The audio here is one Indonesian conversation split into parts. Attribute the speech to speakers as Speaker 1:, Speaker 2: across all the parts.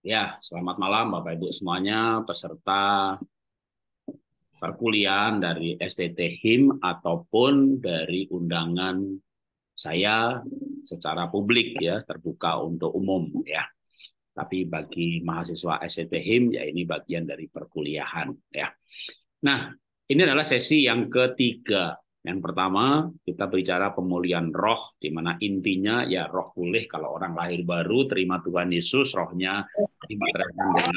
Speaker 1: Ya, selamat malam Bapak Ibu semuanya, peserta perkuliahan dari STT HIM ataupun dari undangan saya secara publik ya, terbuka untuk umum ya. Tapi bagi mahasiswa STT HIM ya ini bagian dari perkuliahan ya. Nah, ini adalah sesi yang ketiga yang pertama, kita berbicara pemulihan roh, di mana intinya ya roh pulih kalau orang lahir baru terima Tuhan Yesus, rohnya dimaterakan dengan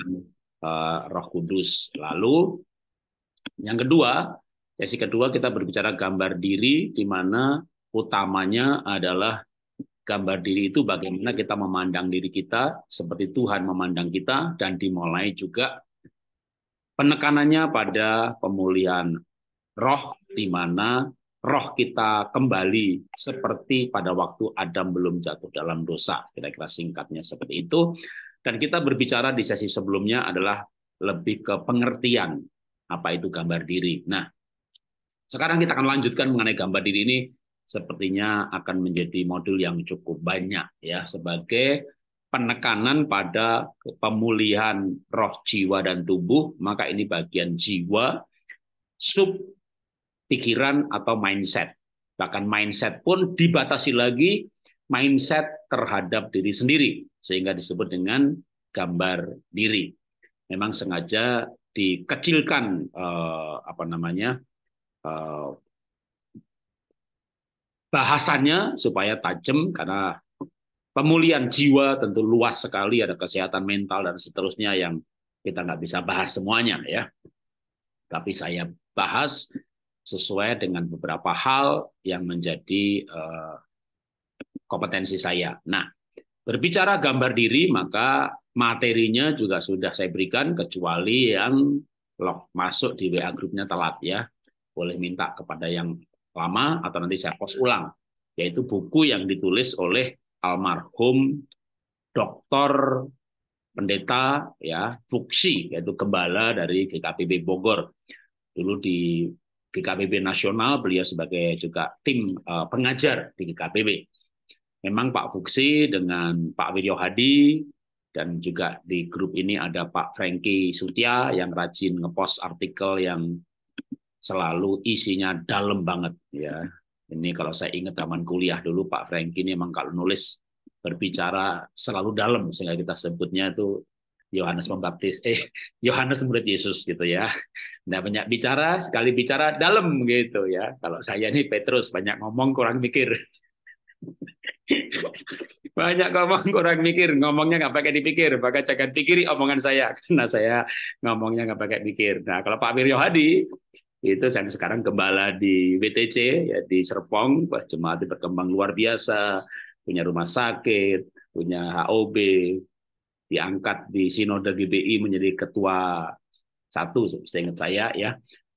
Speaker 1: uh, roh kudus. Lalu yang kedua, sesi kedua kita berbicara gambar diri, di mana utamanya adalah gambar diri itu bagaimana kita memandang diri kita seperti Tuhan memandang kita dan dimulai juga penekanannya pada pemulihan roh di mana roh kita kembali seperti pada waktu Adam belum jatuh dalam dosa. Kira-kira singkatnya seperti itu. Dan kita berbicara di sesi sebelumnya adalah lebih ke pengertian apa itu gambar diri. Nah, sekarang kita akan lanjutkan mengenai gambar diri ini sepertinya akan menjadi modul yang cukup banyak ya sebagai penekanan pada pemulihan roh jiwa dan tubuh, maka ini bagian jiwa sub pikiran atau mindset. Bahkan mindset pun dibatasi lagi mindset terhadap diri sendiri sehingga disebut dengan gambar diri. Memang sengaja dikecilkan eh, apa namanya eh, bahasannya supaya tajam karena pemulihan jiwa tentu luas sekali ada kesehatan mental dan seterusnya yang kita nggak bisa bahas semuanya ya tapi saya bahas sesuai dengan beberapa hal yang menjadi eh, kompetensi saya. Nah, berbicara gambar diri maka materinya juga sudah saya berikan kecuali yang log masuk di WA grupnya telat ya. Boleh minta kepada yang lama atau nanti saya post ulang yaitu buku yang ditulis oleh almarhum Dr. Pendeta ya Fuksi yaitu gembala dari GKPB Bogor dulu di GKPB nasional, beliau sebagai juga tim eh, pengajar di GKPB. Memang Pak Fuksi dengan Pak Wiryo Hadi dan juga di grup ini ada Pak Franky Sutia yang rajin ngepost artikel yang selalu isinya dalam banget ya. Ini kalau saya ingat zaman kuliah dulu Pak Franky ini memang kalau nulis berbicara selalu dalam sehingga kita sebutnya itu Yohanes Pembaptis, eh Yohanes murid Yesus gitu ya. Nah banyak bicara, sekali bicara dalam gitu ya. Kalau saya nih Petrus banyak ngomong kurang mikir. banyak ngomong kurang mikir, ngomongnya nggak pakai dipikir, maka jangan pikiri omongan saya karena saya ngomongnya nggak pakai mikir. Nah kalau Pak Amir Yohadi itu saya sekarang gembala di WTC ya di Serpong, cuma jemaat berkembang luar biasa, punya rumah sakit, punya HOB, diangkat di Sinode GBI menjadi ketua satu, saya ingat saya ya,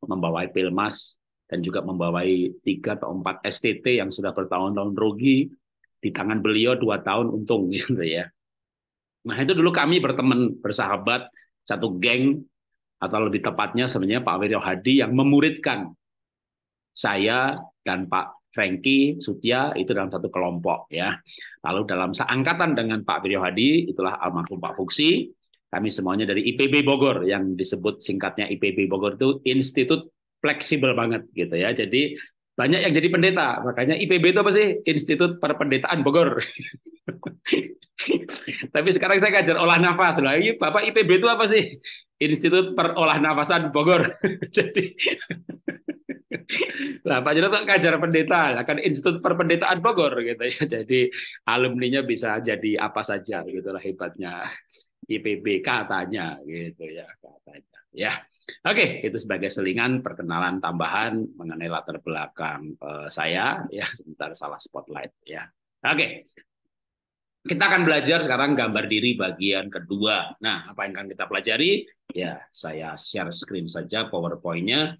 Speaker 1: membawai Pilmas dan juga membawai tiga atau empat STT yang sudah bertahun-tahun rugi di tangan beliau dua tahun untung gitu ya. Nah itu dulu kami berteman bersahabat satu geng atau lebih tepatnya sebenarnya Pak Wiryo Hadi yang memuridkan saya dan Pak Franky, Sutia itu dalam satu kelompok ya. Lalu dalam seangkatan dengan Pak Wiryo Hadi itulah almarhum Pak Fuksi. Kami semuanya dari IPB Bogor yang disebut singkatnya IPB Bogor itu institut fleksibel banget gitu ya. Jadi banyak yang jadi pendeta. Makanya IPB itu apa sih? Institut Perpendetaan Bogor. Tapi sekarang saya ngajar olah nafas. Lah, iya, Bapak IPB itu apa sih? Institut Perolah Nafasan Bogor. jadi nah, Pak tuh ngajar pendeta, kan Institut Perpendetaan Bogor gitu ya. Jadi alumninya bisa jadi apa saja gitu lah hebatnya IPB katanya gitu ya katanya. Ya. Oke, itu sebagai selingan perkenalan tambahan mengenai latar belakang uh, saya ya sebentar salah spotlight ya. Oke. Kita akan belajar sekarang gambar diri bagian kedua. Nah, apa yang akan kita pelajari? Ya, saya share screen saja PowerPoint-nya.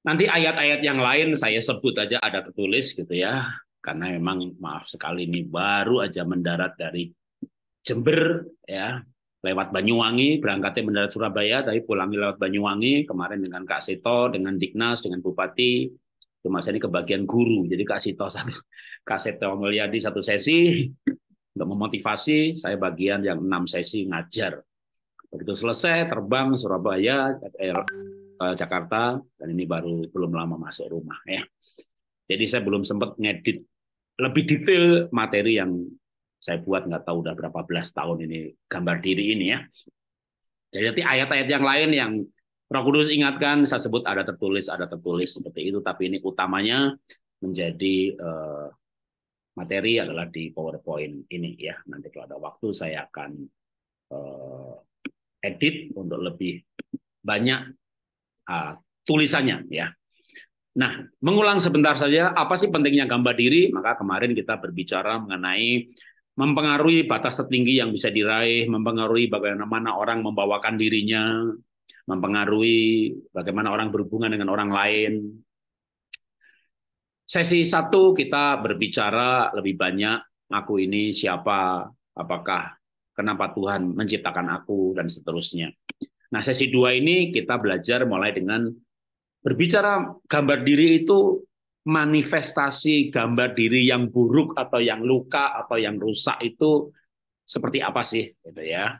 Speaker 1: Nanti ayat-ayat yang lain saya sebut aja ada tertulis gitu ya. Karena memang maaf sekali ini baru aja mendarat dari Jember ya lewat Banyuwangi, berangkatnya mendarat Surabaya, tapi pulangnya lewat Banyuwangi, kemarin dengan Kak Sito, dengan Diknas, dengan Bupati, cuma saya ini kebagian guru, jadi Kak Sito, satu, Kak Sito Mulyadi satu sesi, untuk memotivasi, saya bagian yang enam sesi ngajar. Begitu selesai, terbang Surabaya, eh, Eh, Jakarta dan ini baru belum lama masuk rumah ya. Jadi saya belum sempat ngedit lebih detail materi yang saya buat nggak tahu udah berapa belas tahun ini gambar diri ini ya. Jadi nanti ayat-ayat yang lain yang Roh Kudus ingatkan saya sebut ada tertulis ada tertulis seperti itu tapi ini utamanya menjadi uh, materi adalah di PowerPoint ini ya. Nanti kalau ada waktu saya akan uh, edit untuk lebih banyak Ah, tulisannya ya. Nah, mengulang sebentar saja apa sih pentingnya gambar diri? Maka kemarin kita berbicara mengenai mempengaruhi batas tertinggi yang bisa diraih, mempengaruhi bagaimana orang membawakan dirinya, mempengaruhi bagaimana orang berhubungan dengan orang lain. Sesi satu kita berbicara lebih banyak aku ini siapa, apakah kenapa Tuhan menciptakan aku dan seterusnya. Nah, sesi dua ini kita belajar mulai dengan berbicara gambar diri itu manifestasi gambar diri yang buruk atau yang luka atau yang rusak itu seperti apa sih gitu ya.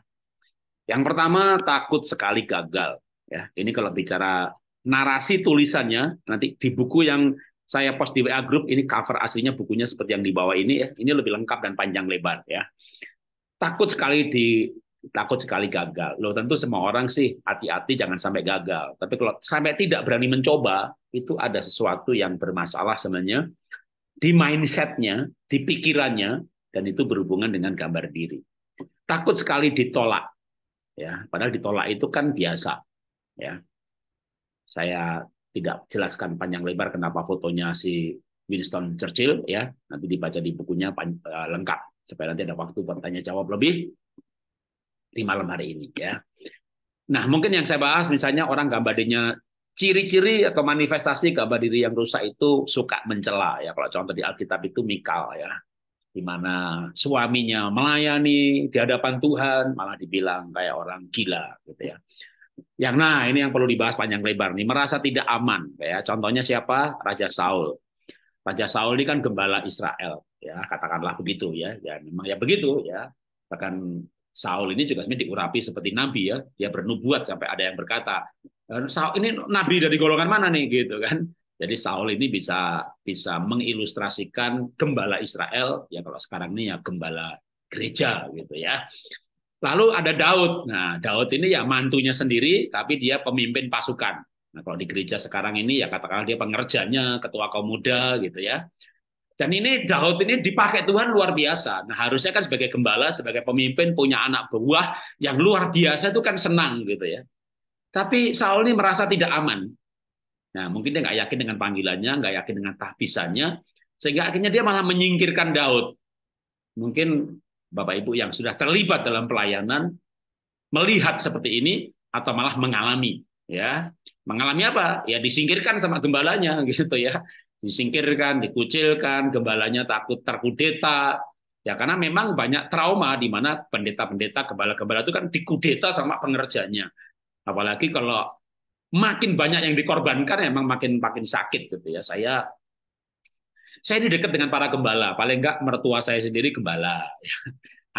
Speaker 1: Yang pertama takut sekali gagal ya. Ini kalau bicara narasi tulisannya nanti di buku yang saya post di WA group ini cover aslinya bukunya seperti yang di bawah ini ya. Ini lebih lengkap dan panjang lebar ya. Takut sekali di takut sekali gagal. Loh tentu semua orang sih hati-hati jangan sampai gagal. Tapi kalau sampai tidak berani mencoba, itu ada sesuatu yang bermasalah sebenarnya di mindsetnya, di pikirannya, dan itu berhubungan dengan gambar diri. Takut sekali ditolak. Ya, padahal ditolak itu kan biasa. Ya. Saya tidak jelaskan panjang lebar kenapa fotonya si Winston Churchill ya, nanti dibaca di bukunya eh, lengkap supaya nanti ada waktu bertanya jawab lebih di malam hari ini ya. Nah, mungkin yang saya bahas misalnya orang gambar dirinya ciri-ciri atau manifestasi gambar diri yang rusak itu suka mencela ya. Kalau contoh di Alkitab itu Mikal ya. Di mana suaminya melayani di hadapan Tuhan malah dibilang kayak orang gila gitu ya. Yang nah ini yang perlu dibahas panjang lebar nih merasa tidak aman ya. Contohnya siapa? Raja Saul. Raja Saul ini kan gembala Israel ya, katakanlah begitu ya. Ya memang ya begitu ya. Bahkan Saul ini juga sebenarnya diurapi seperti nabi ya, dia bernubuat sampai ada yang berkata, eh, Saul ini nabi dari golongan mana nih gitu kan. Jadi Saul ini bisa bisa mengilustrasikan gembala Israel ya kalau sekarang ini ya gembala gereja gitu ya. Lalu ada Daud. Nah, Daud ini ya mantunya sendiri tapi dia pemimpin pasukan. Nah, kalau di gereja sekarang ini ya katakanlah dia pengerjanya, ketua kaum muda gitu ya. Dan ini Daud ini dipakai Tuhan luar biasa. Nah harusnya kan sebagai gembala, sebagai pemimpin punya anak buah yang luar biasa itu kan senang gitu ya. Tapi Saul ini merasa tidak aman. Nah mungkin dia nggak yakin dengan panggilannya, nggak yakin dengan tahbisannya, sehingga akhirnya dia malah menyingkirkan Daud. Mungkin Bapak Ibu yang sudah terlibat dalam pelayanan melihat seperti ini atau malah mengalami ya mengalami apa ya disingkirkan sama gembalanya gitu ya disingkirkan, dikucilkan, gembalanya takut terkudeta. Ya karena memang banyak trauma di mana pendeta-pendeta, gembala-gembala itu kan dikudeta sama pengerjanya. Apalagi kalau makin banyak yang dikorbankan ya emang makin makin sakit gitu ya. Saya saya ini dekat dengan para gembala, paling enggak mertua saya sendiri gembala.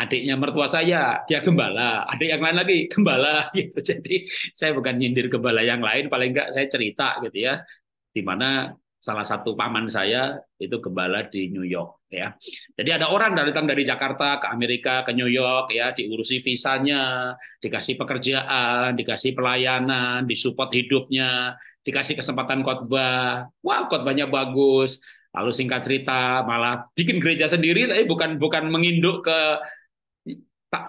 Speaker 1: Adiknya mertua saya, dia gembala. Adik yang lain lagi gembala gitu. Jadi saya bukan nyindir gembala yang lain, paling enggak saya cerita gitu ya. Di mana salah satu paman saya itu gembala di New York ya. Jadi ada orang dari datang dari Jakarta ke Amerika ke New York ya, diurusi visanya, dikasih pekerjaan, dikasih pelayanan, disupport hidupnya, dikasih kesempatan khotbah. Wah, khotbahnya bagus. Lalu singkat cerita malah bikin gereja sendiri tapi bukan bukan menginduk ke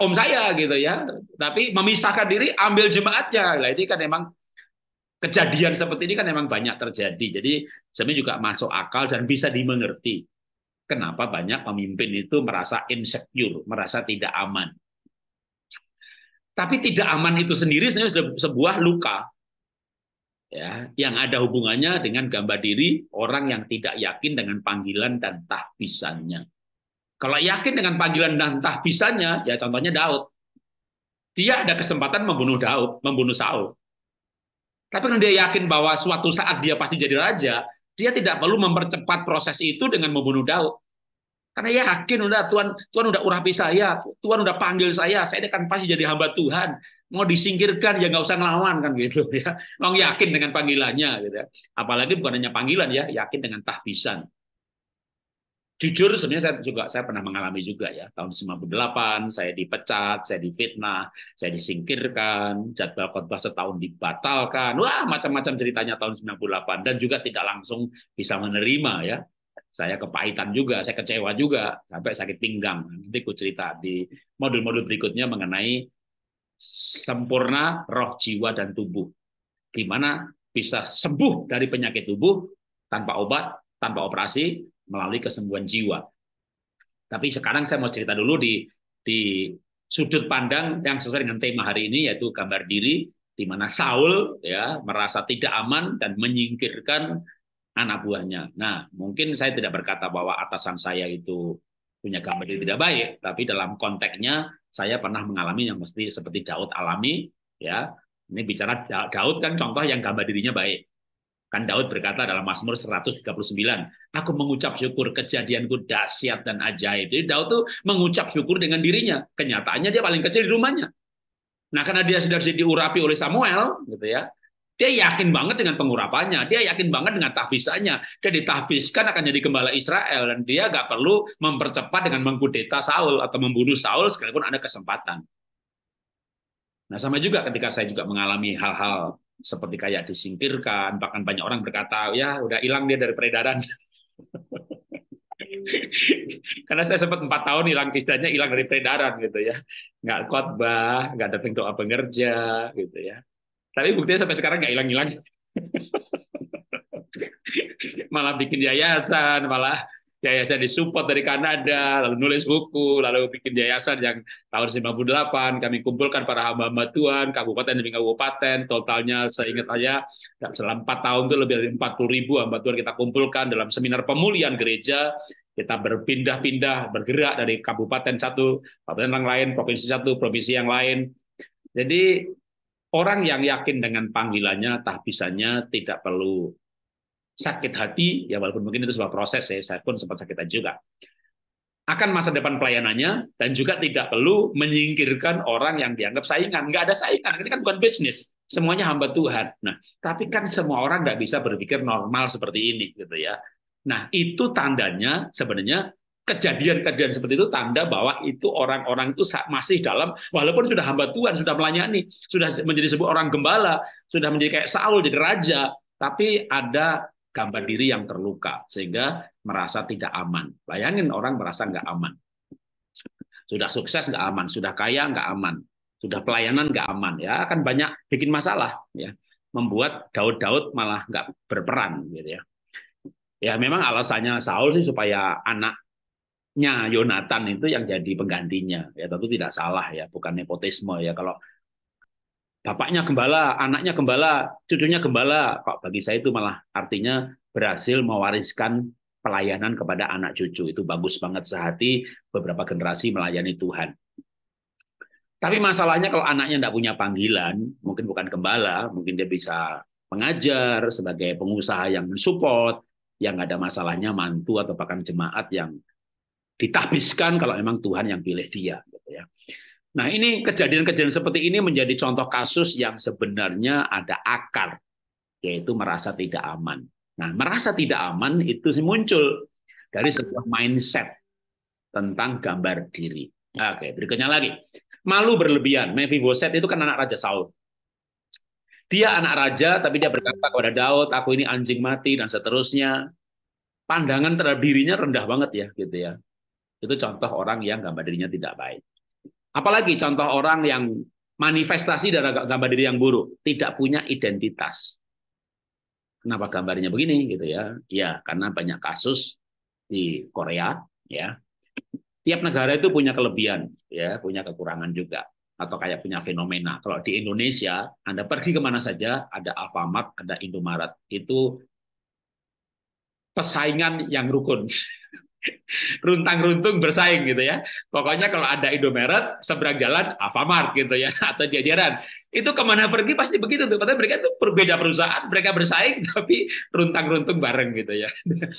Speaker 1: om saya gitu ya, tapi memisahkan diri ambil jemaatnya. Lah ini kan memang kejadian seperti ini kan memang banyak terjadi. Jadi sebenarnya juga masuk akal dan bisa dimengerti. Kenapa banyak pemimpin itu merasa insecure, merasa tidak aman. Tapi tidak aman itu sendiri sebenarnya sebuah luka ya, yang ada hubungannya dengan gambar diri orang yang tidak yakin dengan panggilan dan tahbisannya. Kalau yakin dengan panggilan dan tahbisannya, ya contohnya Daud. Dia ada kesempatan membunuh Daud, membunuh Saul. Tapi kalau dia yakin bahwa suatu saat dia pasti jadi raja, dia tidak perlu mempercepat proses itu dengan membunuh Daud. Karena yakin udah Tuhan Tuhan udah urapi saya, Tuhan udah panggil saya, saya ini kan pasti jadi hamba Tuhan. Mau disingkirkan ya nggak usah ngelawan kan gitu ya. Mau yakin dengan panggilannya gitu ya. Apalagi bukan hanya panggilan ya, yakin dengan tahbisan jujur sebenarnya saya juga saya pernah mengalami juga ya tahun 98 saya dipecat saya difitnah saya disingkirkan jadwal khotbah setahun dibatalkan wah macam-macam ceritanya tahun 98 dan juga tidak langsung bisa menerima ya saya kepahitan juga saya kecewa juga sampai sakit pinggang nanti ku cerita di modul-modul berikutnya mengenai sempurna roh jiwa dan tubuh gimana bisa sembuh dari penyakit tubuh tanpa obat tanpa operasi melalui kesembuhan jiwa. Tapi sekarang saya mau cerita dulu di di sudut pandang yang sesuai dengan tema hari ini yaitu gambar diri di mana Saul ya merasa tidak aman dan menyingkirkan anak buahnya. Nah, mungkin saya tidak berkata bahwa atasan saya itu punya gambar diri tidak baik, tapi dalam konteksnya saya pernah mengalami yang mesti seperti Daud alami, ya. Ini bicara Daud kan contoh yang gambar dirinya baik. Kan Daud berkata dalam Mazmur 139, aku mengucap syukur kejadianku dahsyat dan ajaib. Jadi Daud tuh mengucap syukur dengan dirinya. Kenyataannya dia paling kecil di rumahnya. Nah karena dia sudah diurapi oleh Samuel, gitu ya, dia yakin banget dengan pengurapannya, dia yakin banget dengan tahbisannya. Dia ditahbiskan akan jadi gembala Israel dan dia gak perlu mempercepat dengan mengkudeta Saul atau membunuh Saul sekalipun ada kesempatan. Nah sama juga ketika saya juga mengalami hal-hal seperti kayak disingkirkan, bahkan banyak orang berkata, ya udah hilang dia dari peredaran. Karena saya sempat empat tahun hilang istilahnya hilang dari peredaran gitu ya, nggak khotbah, nggak ada doa pengerja gitu ya. Tapi buktinya sampai sekarang nggak hilang-hilang. malah bikin yayasan, malah yayasan disupport dari Kanada, lalu nulis buku, lalu bikin yayasan yang tahun 98 kami kumpulkan para hamba-hamba Tuhan, kabupaten demi kabupaten, totalnya saya ingat saya ya, selama 4 tahun itu lebih dari 40 ribu hamba Tuhan kita kumpulkan dalam seminar pemulihan gereja, kita berpindah-pindah, bergerak dari kabupaten satu, kabupaten yang lain, provinsi satu, provinsi yang lain. Jadi orang yang yakin dengan panggilannya, tahbisannya tidak perlu sakit hati, ya walaupun mungkin itu sebuah proses ya, saya pun sempat sakit hati juga. Akan masa depan pelayanannya dan juga tidak perlu menyingkirkan orang yang dianggap saingan. Nggak ada saingan, ini kan bukan bisnis. Semuanya hamba Tuhan. Nah, tapi kan semua orang nggak bisa berpikir normal seperti ini, gitu ya. Nah, itu tandanya sebenarnya kejadian-kejadian seperti itu tanda bahwa itu orang-orang itu masih dalam walaupun sudah hamba Tuhan, sudah melayani, sudah menjadi sebuah orang gembala, sudah menjadi kayak Saul jadi raja, tapi ada gambar diri yang terluka sehingga merasa tidak aman. Bayangin orang merasa nggak aman. Sudah sukses nggak aman, sudah kaya nggak aman, sudah pelayanan nggak aman, ya akan banyak bikin masalah, ya membuat Daud-Daud malah nggak berperan, gitu ya. Ya memang alasannya Saul sih supaya anaknya Yonatan itu yang jadi penggantinya, ya tentu tidak salah ya, bukan nepotisme ya. Kalau bapaknya gembala, anaknya gembala, cucunya gembala. Kok bagi saya itu malah artinya berhasil mewariskan pelayanan kepada anak cucu. Itu bagus banget sehati beberapa generasi melayani Tuhan. Tapi masalahnya kalau anaknya tidak punya panggilan, mungkin bukan gembala, mungkin dia bisa mengajar sebagai pengusaha yang mensupport, yang ada masalahnya mantu atau bahkan jemaat yang ditabiskan kalau memang Tuhan yang pilih dia. Gitu ya. Nah, ini kejadian-kejadian seperti ini menjadi contoh kasus yang sebenarnya ada akar, yaitu merasa tidak aman. Nah, merasa tidak aman itu muncul dari sebuah mindset tentang gambar diri. Oke, berikutnya lagi. Malu berlebihan. Mephiboset itu kan anak Raja Saul. Dia anak raja, tapi dia berkata kepada Daud, aku ini anjing mati, dan seterusnya. Pandangan terhadap dirinya rendah banget ya, gitu ya. Itu contoh orang yang gambar dirinya tidak baik. Apalagi contoh orang yang manifestasi dari gambar diri yang buruk, tidak punya identitas. Kenapa gambarnya begini gitu ya? Ya, karena banyak kasus di Korea ya. Tiap negara itu punya kelebihan ya, punya kekurangan juga atau kayak punya fenomena. Kalau di Indonesia, Anda pergi kemana saja, ada Alfamart, ada Indomaret. Itu persaingan yang rukun runtang-runtung bersaing gitu ya. Pokoknya kalau ada Indomaret, seberang jalan Alfamart gitu ya, atau jajaran itu kemana pergi pasti begitu tuh. Padahal mereka itu berbeda perusahaan, mereka bersaing tapi runtang-runtung bareng gitu ya.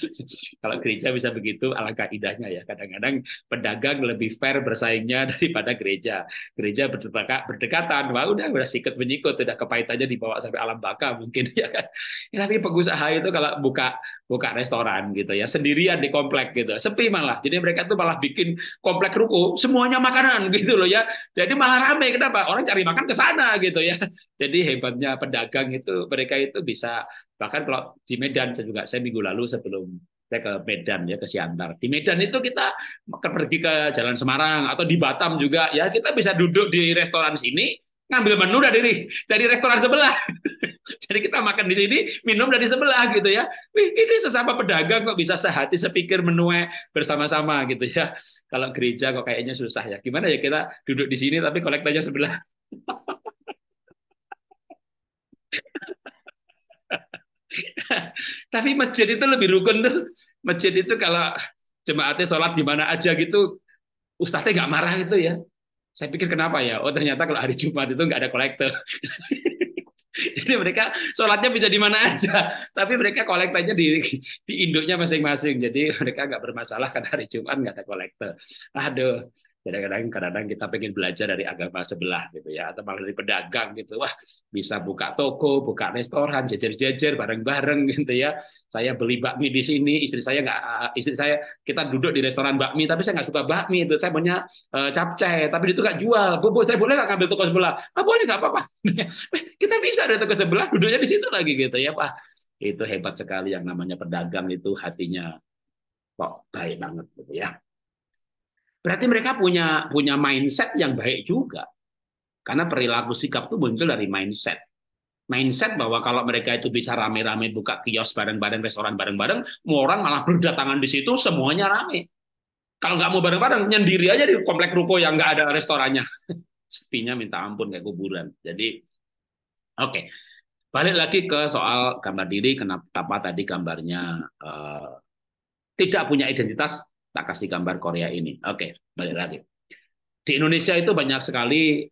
Speaker 1: Kalau gereja bisa begitu, alangkah indahnya ya. Kadang-kadang pedagang lebih fair bersaingnya daripada gereja. Gereja berdekat, berdekatan, wah udah udah sikat menyikut, tidak aja dibawa sampai alam baka mungkin ya kan. Ya, tapi pengusaha itu kalau buka buka restoran gitu ya sendirian di komplek gitu sepi malah jadi mereka tuh malah bikin komplek ruko semuanya makanan gitu loh ya jadi malah rame kenapa orang cari makan ke sana gitu ya. Jadi hebatnya pedagang itu mereka itu bisa bahkan kalau di Medan saya juga saya minggu lalu sebelum saya ke Medan ya ke Siantar. Di Medan itu kita pergi ke Jalan Semarang atau di Batam juga ya kita bisa duduk di restoran sini ngambil menu dari dari restoran sebelah. Jadi kita makan di sini, minum dari sebelah gitu ya. ini sesama pedagang kok bisa sehati sepikir menue eh, bersama-sama gitu ya. Kalau gereja kok kayaknya susah ya. Gimana ya kita duduk di sini tapi kolektanya sebelah. Tapi masjid itu lebih rukun tuh. Masjid itu kalau jemaatnya sholat di mana aja gitu, ustaznya nggak marah gitu ya. Saya pikir kenapa ya? Oh ternyata kalau hari Jumat itu nggak ada kolektor. Jadi mereka sholatnya bisa di mana aja, tapi mereka kolektornya di di induknya masing-masing. Jadi mereka nggak bermasalah karena hari Jumat nggak ada kolektor. Aduh, jadi kadang-kadang kita pengen belajar dari agama sebelah gitu ya, atau malah dari pedagang gitu, wah bisa buka toko, buka restoran, jejer-jejer bareng-bareng gitu ya. Saya beli bakmi di sini, istri saya nggak, eh, istri saya kita duduk di restoran bakmi, tapi saya nggak suka bakmi itu, saya punya eh, capcay, tapi itu nggak jual. Bu, bu, saya boleh nggak ngambil toko sebelah? Ah, boleh nggak apa-apa. Eh, kita bisa dari toko sebelah, duduknya di situ lagi gitu ya, Pak. Itu hebat sekali yang namanya pedagang itu hatinya kok baik banget gitu ya. Berarti mereka punya punya mindset yang baik juga. Karena perilaku sikap itu muncul dari mindset. Mindset bahwa kalau mereka itu bisa rame-rame buka kios bareng-bareng, restoran bareng-bareng, mau orang malah berdatangan di situ, semuanya rame. Kalau nggak mau bareng-bareng, nyendiri aja di komplek ruko yang nggak ada restorannya. Sepinya minta ampun kayak kuburan. Jadi, oke. Okay. Balik lagi ke soal gambar diri, kenapa tadi gambarnya uh, tidak punya identitas tak kasih gambar Korea ini. Oke, balik lagi. Di Indonesia itu banyak sekali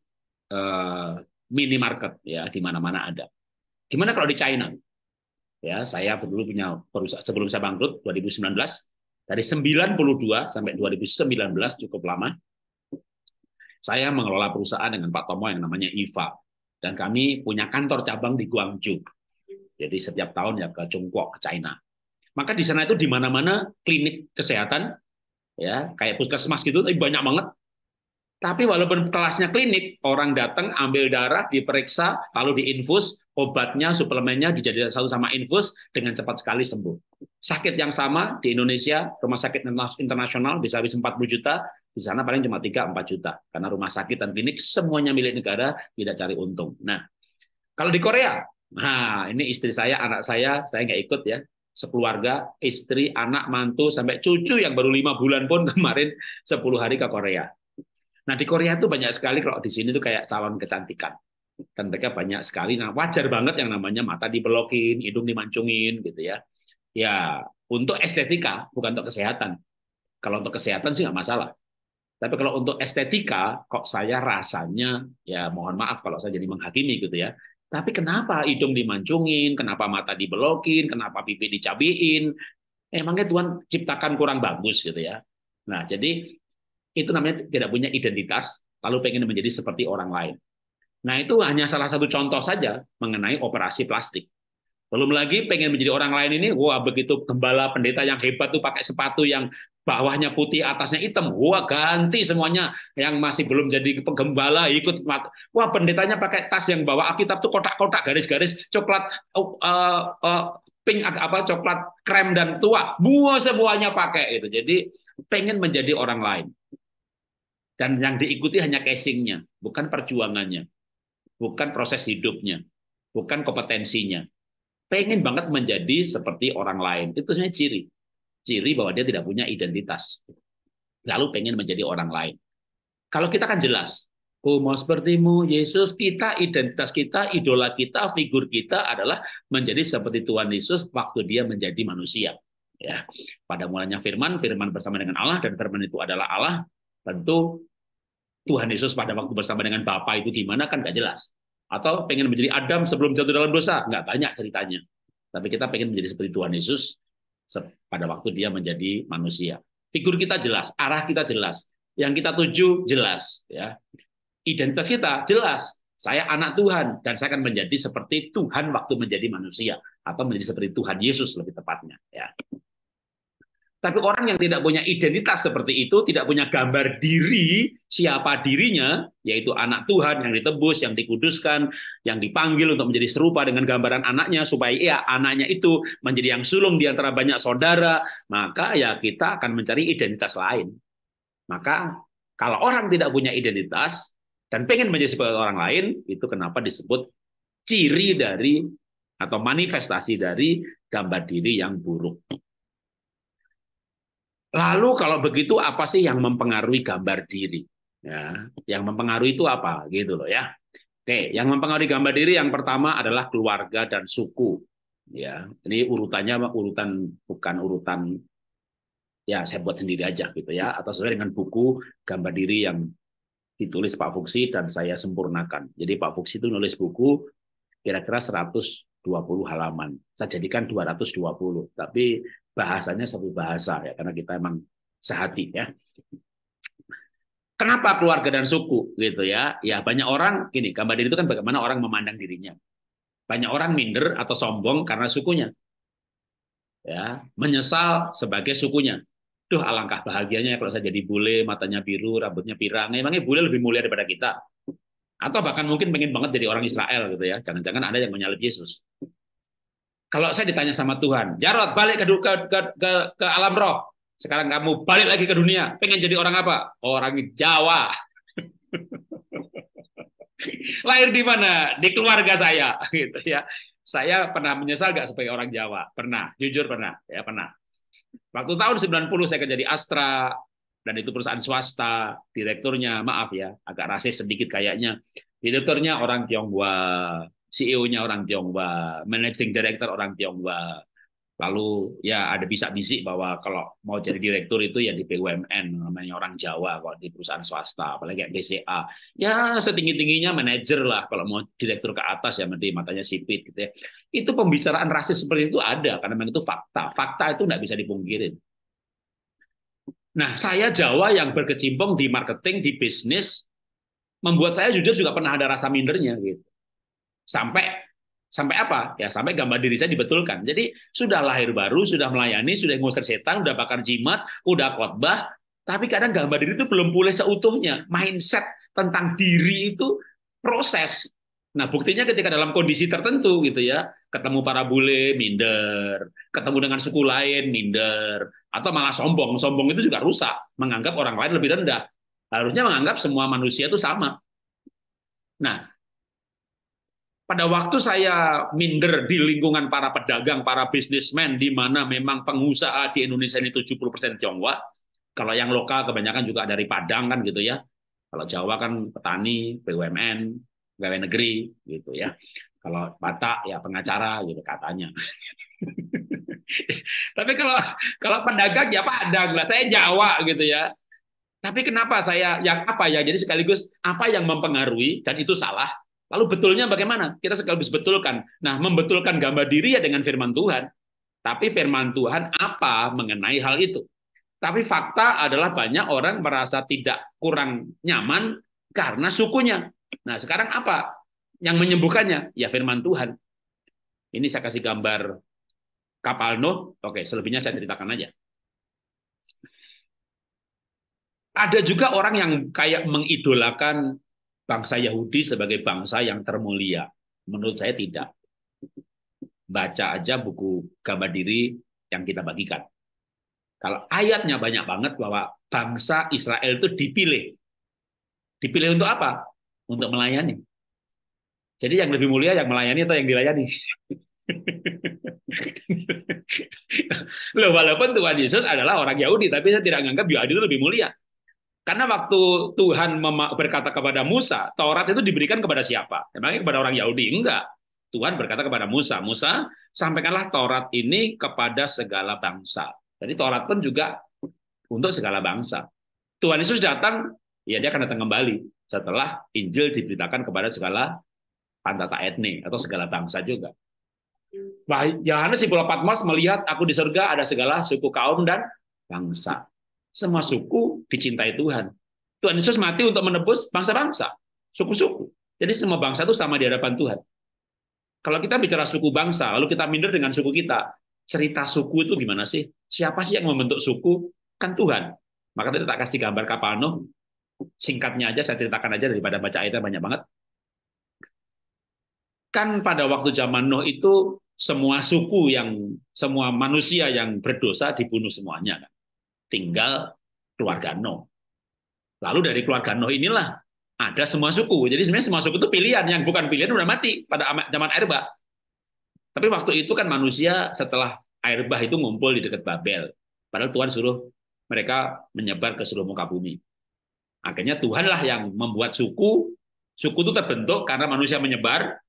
Speaker 1: uh, minimarket ya di mana-mana ada. Gimana kalau di China? Ya, saya dulu punya perusahaan sebelum saya bangkrut 2019 dari 92 sampai 2019 cukup lama. Saya mengelola perusahaan dengan Pak Tomo yang namanya IVA dan kami punya kantor cabang di Guangzhou. Jadi setiap tahun ya ke Tiongkok, ke China. Maka di sana itu di mana-mana klinik kesehatan ya kayak puskesmas gitu tapi banyak banget tapi walaupun kelasnya klinik, orang datang ambil darah, diperiksa, lalu diinfus, obatnya, suplemennya dijadikan satu sama infus dengan cepat sekali sembuh. Sakit yang sama di Indonesia, rumah sakit internasional bisa habis 40 juta, di sana paling cuma 3-4 juta. Karena rumah sakit dan klinik semuanya milik negara, tidak cari untung. Nah, kalau di Korea, nah ini istri saya, anak saya, saya nggak ikut ya sekeluarga, istri, anak, mantu, sampai cucu yang baru lima bulan pun kemarin sepuluh hari ke Korea. Nah di Korea tuh banyak sekali kalau di sini tuh kayak calon kecantikan. Dan mereka banyak sekali, nah wajar banget yang namanya mata dibelokin, hidung dimancungin gitu ya. Ya untuk estetika, bukan untuk kesehatan. Kalau untuk kesehatan sih nggak masalah. Tapi kalau untuk estetika, kok saya rasanya, ya mohon maaf kalau saya jadi menghakimi gitu ya, tapi kenapa hidung dimancungin, kenapa mata dibelokin, kenapa pipi dicabiin? Emangnya Tuhan ciptakan kurang bagus gitu ya. Nah, jadi itu namanya tidak punya identitas, lalu pengen menjadi seperti orang lain. Nah, itu hanya salah satu contoh saja mengenai operasi plastik. Belum lagi pengen menjadi orang lain ini, wah begitu gembala pendeta yang hebat tuh pakai sepatu yang bawahnya putih, atasnya hitam. Wah, ganti semuanya yang masih belum jadi penggembala ikut. Wah, pendetanya pakai tas yang bawa Alkitab tuh kotak-kotak garis-garis coklat uh, uh, pink apa coklat krem dan tua. Buah semuanya pakai itu. Jadi pengen menjadi orang lain. Dan yang diikuti hanya casingnya, bukan perjuangannya, bukan proses hidupnya, bukan kompetensinya. Pengen banget menjadi seperti orang lain. Itu sebenarnya ciri ciri bahwa dia tidak punya identitas. Lalu pengen menjadi orang lain. Kalau kita kan jelas, Oh, mau sepertimu, Yesus, kita, identitas kita, idola kita, figur kita adalah menjadi seperti Tuhan Yesus waktu dia menjadi manusia. Ya, pada mulanya firman, firman bersama dengan Allah, dan firman itu adalah Allah. Tentu Tuhan Yesus pada waktu bersama dengan Bapa itu gimana kan nggak jelas. Atau pengen menjadi Adam sebelum jatuh dalam dosa, nggak banyak ceritanya. Tapi kita pengen menjadi seperti Tuhan Yesus pada waktu dia menjadi manusia. Figur kita jelas, arah kita jelas, yang kita tuju jelas, ya. Identitas kita jelas. Saya anak Tuhan dan saya akan menjadi seperti Tuhan waktu menjadi manusia atau menjadi seperti Tuhan Yesus lebih tepatnya, ya. Tapi orang yang tidak punya identitas seperti itu, tidak punya gambar diri siapa dirinya, yaitu anak Tuhan yang ditebus, yang dikuduskan, yang dipanggil untuk menjadi serupa dengan gambaran anaknya, supaya ya anaknya itu menjadi yang sulung di antara banyak saudara, maka ya kita akan mencari identitas lain. Maka kalau orang tidak punya identitas dan pengen menjadi seperti orang lain, itu kenapa disebut ciri dari atau manifestasi dari gambar diri yang buruk. Lalu kalau begitu apa sih yang mempengaruhi gambar diri? Ya, yang mempengaruhi itu apa gitu loh ya. Oke, yang mempengaruhi gambar diri yang pertama adalah keluarga dan suku. Ya, ini urutannya urutan bukan urutan ya saya buat sendiri aja gitu ya atau sesuai dengan buku gambar diri yang ditulis Pak Fuksi dan saya sempurnakan. Jadi Pak Fuksi itu nulis buku kira-kira puluh halaman. Saya jadikan 220, tapi bahasanya satu bahasa ya karena kita emang sehati ya. Kenapa keluarga dan suku gitu ya? Ya banyak orang gini, gambar diri itu kan bagaimana orang memandang dirinya. Banyak orang minder atau sombong karena sukunya. Ya, menyesal sebagai sukunya. Duh, alangkah bahagianya ya kalau saya jadi bule, matanya biru, rambutnya pirang. Emangnya ya, bule lebih mulia daripada kita? Atau bahkan mungkin pengen banget jadi orang Israel gitu ya. Jangan-jangan ada yang menyalip Yesus. Kalau saya ditanya sama Tuhan, Jarod ya balik ke, ke, ke, ke alam roh. Sekarang kamu balik lagi ke dunia. Pengen jadi orang apa? Orang Jawa. Lahir di mana? Di keluarga saya. Gitu ya. Saya pernah menyesal gak sebagai orang Jawa? Pernah. Jujur pernah. Ya pernah. Waktu tahun 90 saya kerja di Astra, dan itu perusahaan swasta, direkturnya, maaf ya, agak rasis sedikit kayaknya, direkturnya orang Tionghoa, CEO-nya orang Tionghoa, managing director orang Tionghoa. Lalu ya ada bisa bisik bahwa kalau mau jadi direktur itu ya di BUMN namanya orang Jawa kalau di perusahaan swasta apalagi kayak BCA. Ya setinggi-tingginya manajer lah kalau mau direktur ke atas ya nanti matanya sipit gitu ya. Itu pembicaraan rasis seperti itu ada karena memang itu fakta. Fakta itu nggak bisa dipungkirin. Nah, saya Jawa yang berkecimpung di marketing, di bisnis, membuat saya jujur juga pernah ada rasa mindernya gitu. Sampai sampai apa? Ya sampai gambar diri saya dibetulkan. Jadi sudah lahir baru, sudah melayani, sudah ngusir setan, sudah bakar jimat, sudah khotbah, tapi kadang gambar diri itu belum pulih seutuhnya. Mindset tentang diri itu proses. Nah, buktinya ketika dalam kondisi tertentu gitu ya, ketemu para bule minder, ketemu dengan suku lain minder, atau malah sombong. Sombong itu juga rusak, menganggap orang lain lebih rendah. Harusnya menganggap semua manusia itu sama. Nah, pada waktu saya minder di lingkungan para pedagang, para bisnismen, di mana memang pengusaha di Indonesia ini 70% Tionghoa, kalau yang lokal kebanyakan juga dari Padang kan gitu ya. Kalau Jawa kan petani, BUMN, pegawai negeri gitu ya. Kalau Batak ya pengacara gitu katanya. Tapi kalau kalau pedagang ya Padang lah, saya Jawa gitu ya. Tapi kenapa saya yang apa ya? Jadi sekaligus apa yang mempengaruhi dan itu salah Lalu betulnya bagaimana? Kita sekaligus betulkan. Nah, membetulkan gambar diri ya dengan firman Tuhan. Tapi firman Tuhan apa mengenai hal itu? Tapi fakta adalah banyak orang merasa tidak kurang nyaman karena sukunya. Nah, sekarang apa yang menyembuhkannya? Ya firman Tuhan. Ini saya kasih gambar kapal Nuh. Oke, selebihnya saya ceritakan aja. Ada juga orang yang kayak mengidolakan bangsa Yahudi sebagai bangsa yang termulia? Menurut saya tidak. Baca aja buku gambar diri yang kita bagikan. Kalau ayatnya banyak banget bahwa bangsa Israel itu dipilih. Dipilih untuk apa? Untuk melayani. Jadi yang lebih mulia yang melayani atau yang dilayani? Loh, walaupun Tuhan Yesus adalah orang Yahudi, tapi saya tidak menganggap Yahudi itu lebih mulia. Karena waktu Tuhan berkata kepada Musa, Taurat itu diberikan kepada siapa? Emangnya kepada orang Yahudi? Enggak. Tuhan berkata kepada Musa, Musa, sampaikanlah Taurat ini kepada segala bangsa. Jadi Taurat pun juga untuk segala bangsa. Tuhan Yesus datang, ya dia akan datang kembali setelah Injil diberitakan kepada segala pantata etni atau segala bangsa juga. Yohanes di Pulau Patmos melihat aku di surga ada segala suku kaum dan bangsa semua suku dicintai Tuhan. Tuhan Yesus mati untuk menebus bangsa-bangsa, suku-suku. Jadi semua bangsa itu sama di hadapan Tuhan. Kalau kita bicara suku bangsa, lalu kita minder dengan suku kita, cerita suku itu gimana sih? Siapa sih yang membentuk suku? Kan Tuhan. Maka tadi tak kasih gambar kapal Nuh. singkatnya aja saya ceritakan aja daripada baca ayatnya banyak banget. Kan pada waktu zaman Nuh itu semua suku yang semua manusia yang berdosa dibunuh semuanya kan tinggal keluarga Noh. Lalu dari keluarga Noh inilah ada semua suku. Jadi sebenarnya semua suku itu pilihan, yang bukan pilihan sudah mati pada zaman air bah. Tapi waktu itu kan manusia setelah air bah itu ngumpul di dekat Babel. Padahal Tuhan suruh mereka menyebar ke seluruh muka bumi. Akhirnya Tuhanlah yang membuat suku. Suku itu terbentuk karena manusia menyebar,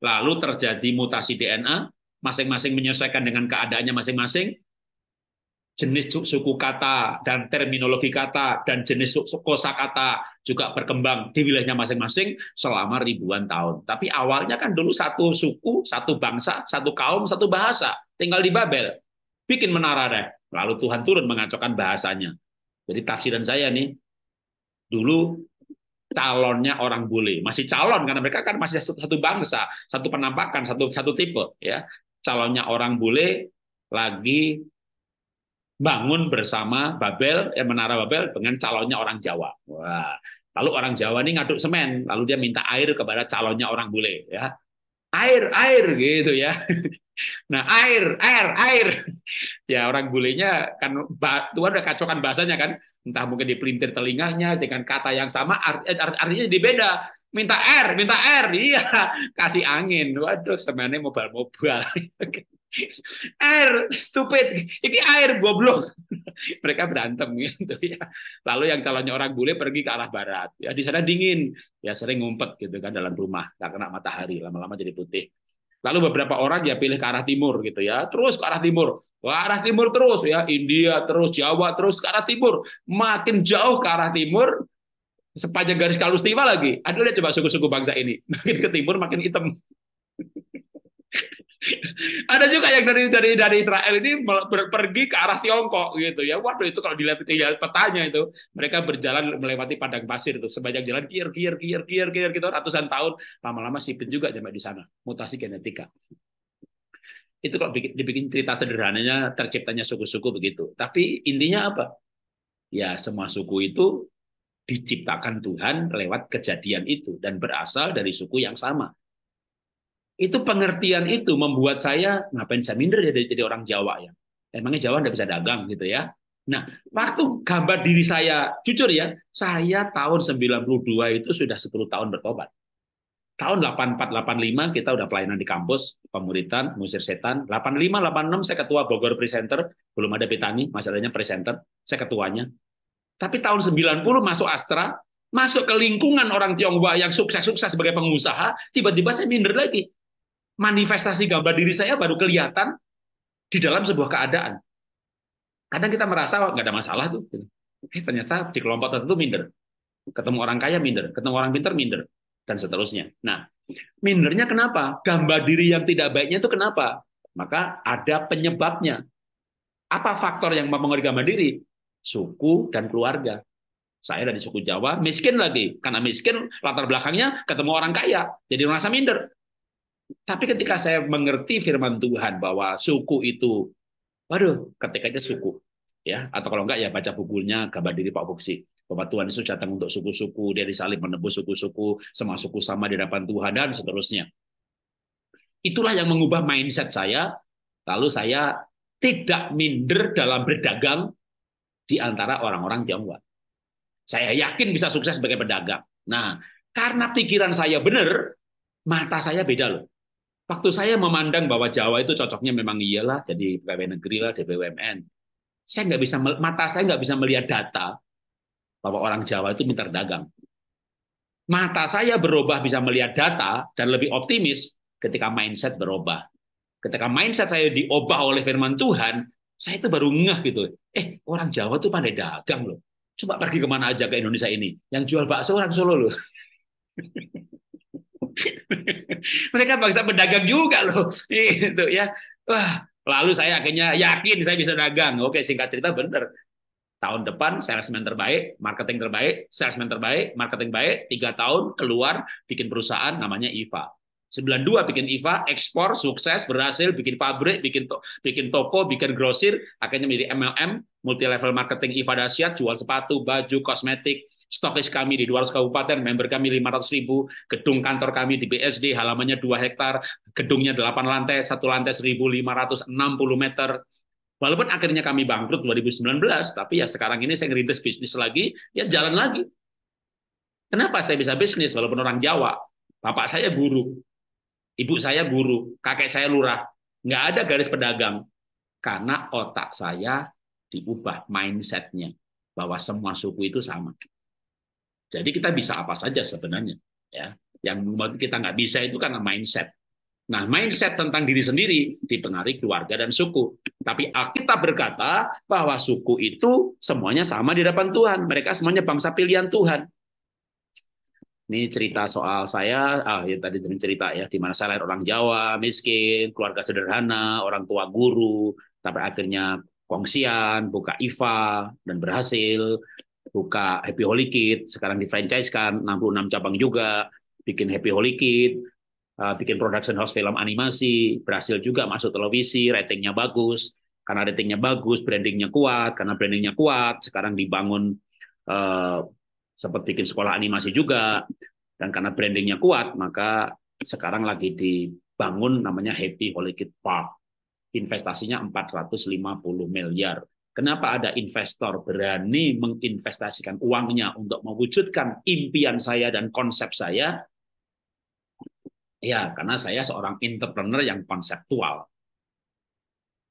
Speaker 1: lalu terjadi mutasi DNA, masing-masing menyesuaikan dengan keadaannya masing-masing, jenis suku kata dan terminologi kata dan jenis kosa kata juga berkembang di wilayahnya masing-masing selama ribuan tahun. Tapi awalnya kan dulu satu suku, satu bangsa, satu kaum, satu bahasa. Tinggal di Babel. Bikin menara deh. Lalu Tuhan turun mengacaukan bahasanya. Jadi tafsiran saya nih, dulu calonnya orang bule. Masih calon karena mereka kan masih satu bangsa, satu penampakan, satu satu tipe. ya Calonnya orang bule lagi bangun bersama Babel, ya Menara Babel dengan calonnya orang Jawa. Wah, lalu orang Jawa ini ngaduk semen, lalu dia minta air kepada calonnya orang bule, ya. Air, air gitu ya. Nah, air, air, air. Ya orang bulenya kan Tuhan udah kacaukan bahasanya kan. Entah mungkin dipelintir telinganya dengan kata yang sama, art, eh, art, artinya jadi beda. Minta air, minta air, iya kasih angin. Waduh, semennya mobil-mobil air stupid ini air goblok mereka berantem gitu ya lalu yang calonnya orang bule pergi ke arah barat ya di sana dingin ya sering ngumpet gitu kan dalam rumah tak kena matahari lama-lama jadi putih lalu beberapa orang ya pilih ke arah timur gitu ya terus ke arah timur ke arah timur terus ya India terus Jawa terus ke arah timur makin jauh ke arah timur sepanjang garis kalustiwa lagi Aduh, lihat coba suku-suku bangsa ini makin ke timur makin hitam ada juga yang dari dari dari Israel ini pergi ke arah Tiongkok gitu ya. Waduh itu kalau dilihat, dilihat petanya itu mereka berjalan melewati padang pasir itu sebanyak jalan kier kier kier kier kier gitu ratusan tahun lama-lama sipin juga sampai di sana mutasi genetika. Itu kalau bikin, dibikin cerita sederhananya terciptanya suku-suku begitu. Tapi intinya apa? Ya semua suku itu diciptakan Tuhan lewat kejadian itu dan berasal dari suku yang sama itu pengertian itu membuat saya ngapain saya minder ya jadi orang Jawa ya. Emangnya Jawa nggak bisa dagang gitu ya. Nah, waktu gambar diri saya, jujur ya, saya tahun 92 itu sudah 10 tahun bertobat. Tahun 84-85 kita udah pelayanan di kampus, pemuritan, musir setan. 85-86 saya ketua Bogor Presenter, belum ada Petani, masalahnya presenter, saya ketuanya. Tapi tahun 90 masuk Astra, masuk ke lingkungan orang Tionghoa yang sukses-sukses sebagai pengusaha, tiba-tiba saya minder lagi manifestasi gambar diri saya baru kelihatan di dalam sebuah keadaan. Kadang kita merasa nggak ada masalah tuh. Gitu. Eh, ternyata di kelompok tertentu minder. Ketemu orang kaya minder, ketemu orang pinter minder, dan seterusnya. Nah, mindernya kenapa? Gambar diri yang tidak baiknya itu kenapa? Maka ada penyebabnya. Apa faktor yang mempengaruhi gambar diri? Suku dan keluarga. Saya dari suku Jawa, miskin lagi. Karena miskin, latar belakangnya ketemu orang kaya. Jadi merasa minder. Tapi ketika saya mengerti firman Tuhan bahwa suku itu, waduh, ketikanya suku, ya, atau kalau enggak ya baca bukunya gambar diri Pak Buksi bahwa Tuhan Yesus datang untuk suku-suku, dia disalib menebus suku-suku, semua suku sama di depan Tuhan dan seterusnya. Itulah yang mengubah mindset saya, lalu saya tidak minder dalam berdagang di antara orang-orang Tionghoa. Saya yakin bisa sukses sebagai pedagang. Nah, karena pikiran saya benar, mata saya beda loh. Waktu saya memandang bahwa Jawa itu cocoknya memang iyalah jadi pegawai negeri lah, di Saya nggak bisa mata saya nggak bisa melihat data bahwa orang Jawa itu pintar dagang. Mata saya berubah bisa melihat data dan lebih optimis ketika mindset berubah. Ketika mindset saya diubah oleh firman Tuhan, saya itu baru ngeh gitu. Eh, orang Jawa tuh pandai dagang loh. Coba pergi kemana aja ke Indonesia ini. Yang jual bakso orang Solo loh. Mereka bangsa pedagang juga loh. Itu ya. Wah, lalu saya akhirnya yakin saya bisa dagang. Oke, singkat cerita bener. Tahun depan salesman terbaik, marketing terbaik, salesman terbaik, marketing baik, tiga tahun keluar bikin perusahaan namanya IVA. 92 bikin IVA, ekspor, sukses, berhasil, bikin pabrik, bikin to bikin toko, bikin grosir, akhirnya menjadi MLM, multi level marketing IVA dasyat, jual sepatu, baju, kosmetik, stokis kami di 200 kabupaten, member kami 500 ribu, gedung kantor kami di BSD, halamannya 2 hektar, gedungnya 8 lantai, satu lantai 1.560 meter. Walaupun akhirnya kami bangkrut 2019, tapi ya sekarang ini saya ngerintis bisnis lagi, ya jalan lagi. Kenapa saya bisa bisnis walaupun orang Jawa? Bapak saya guru, ibu saya guru, kakek saya lurah. Nggak ada garis pedagang. Karena otak saya diubah mindsetnya bahwa semua suku itu sama. Jadi kita bisa apa saja sebenarnya. Ya, yang kita nggak bisa itu karena mindset. Nah, mindset tentang diri sendiri dipengaruhi keluarga dan suku. Tapi Alkitab berkata bahwa suku itu semuanya sama di depan Tuhan. Mereka semuanya bangsa pilihan Tuhan. Ini cerita soal saya, ah ya tadi cerita ya, di mana saya lahir orang Jawa, miskin, keluarga sederhana, orang tua guru, tapi akhirnya kongsian, buka IFA, dan berhasil buka Happy Holy Kit, sekarang di franchise kan 66 cabang juga, bikin Happy Holy Kit, eh, bikin production house film animasi, berhasil juga masuk televisi, ratingnya bagus. Karena ratingnya bagus, brandingnya kuat, karena brandingnya kuat, sekarang dibangun uh, bikin sekolah animasi juga, dan karena brandingnya kuat, maka sekarang lagi dibangun namanya Happy Holy Kit Park. Investasinya 450 miliar Kenapa ada investor berani menginvestasikan uangnya untuk mewujudkan impian saya dan konsep saya? Ya, karena saya seorang entrepreneur yang konseptual.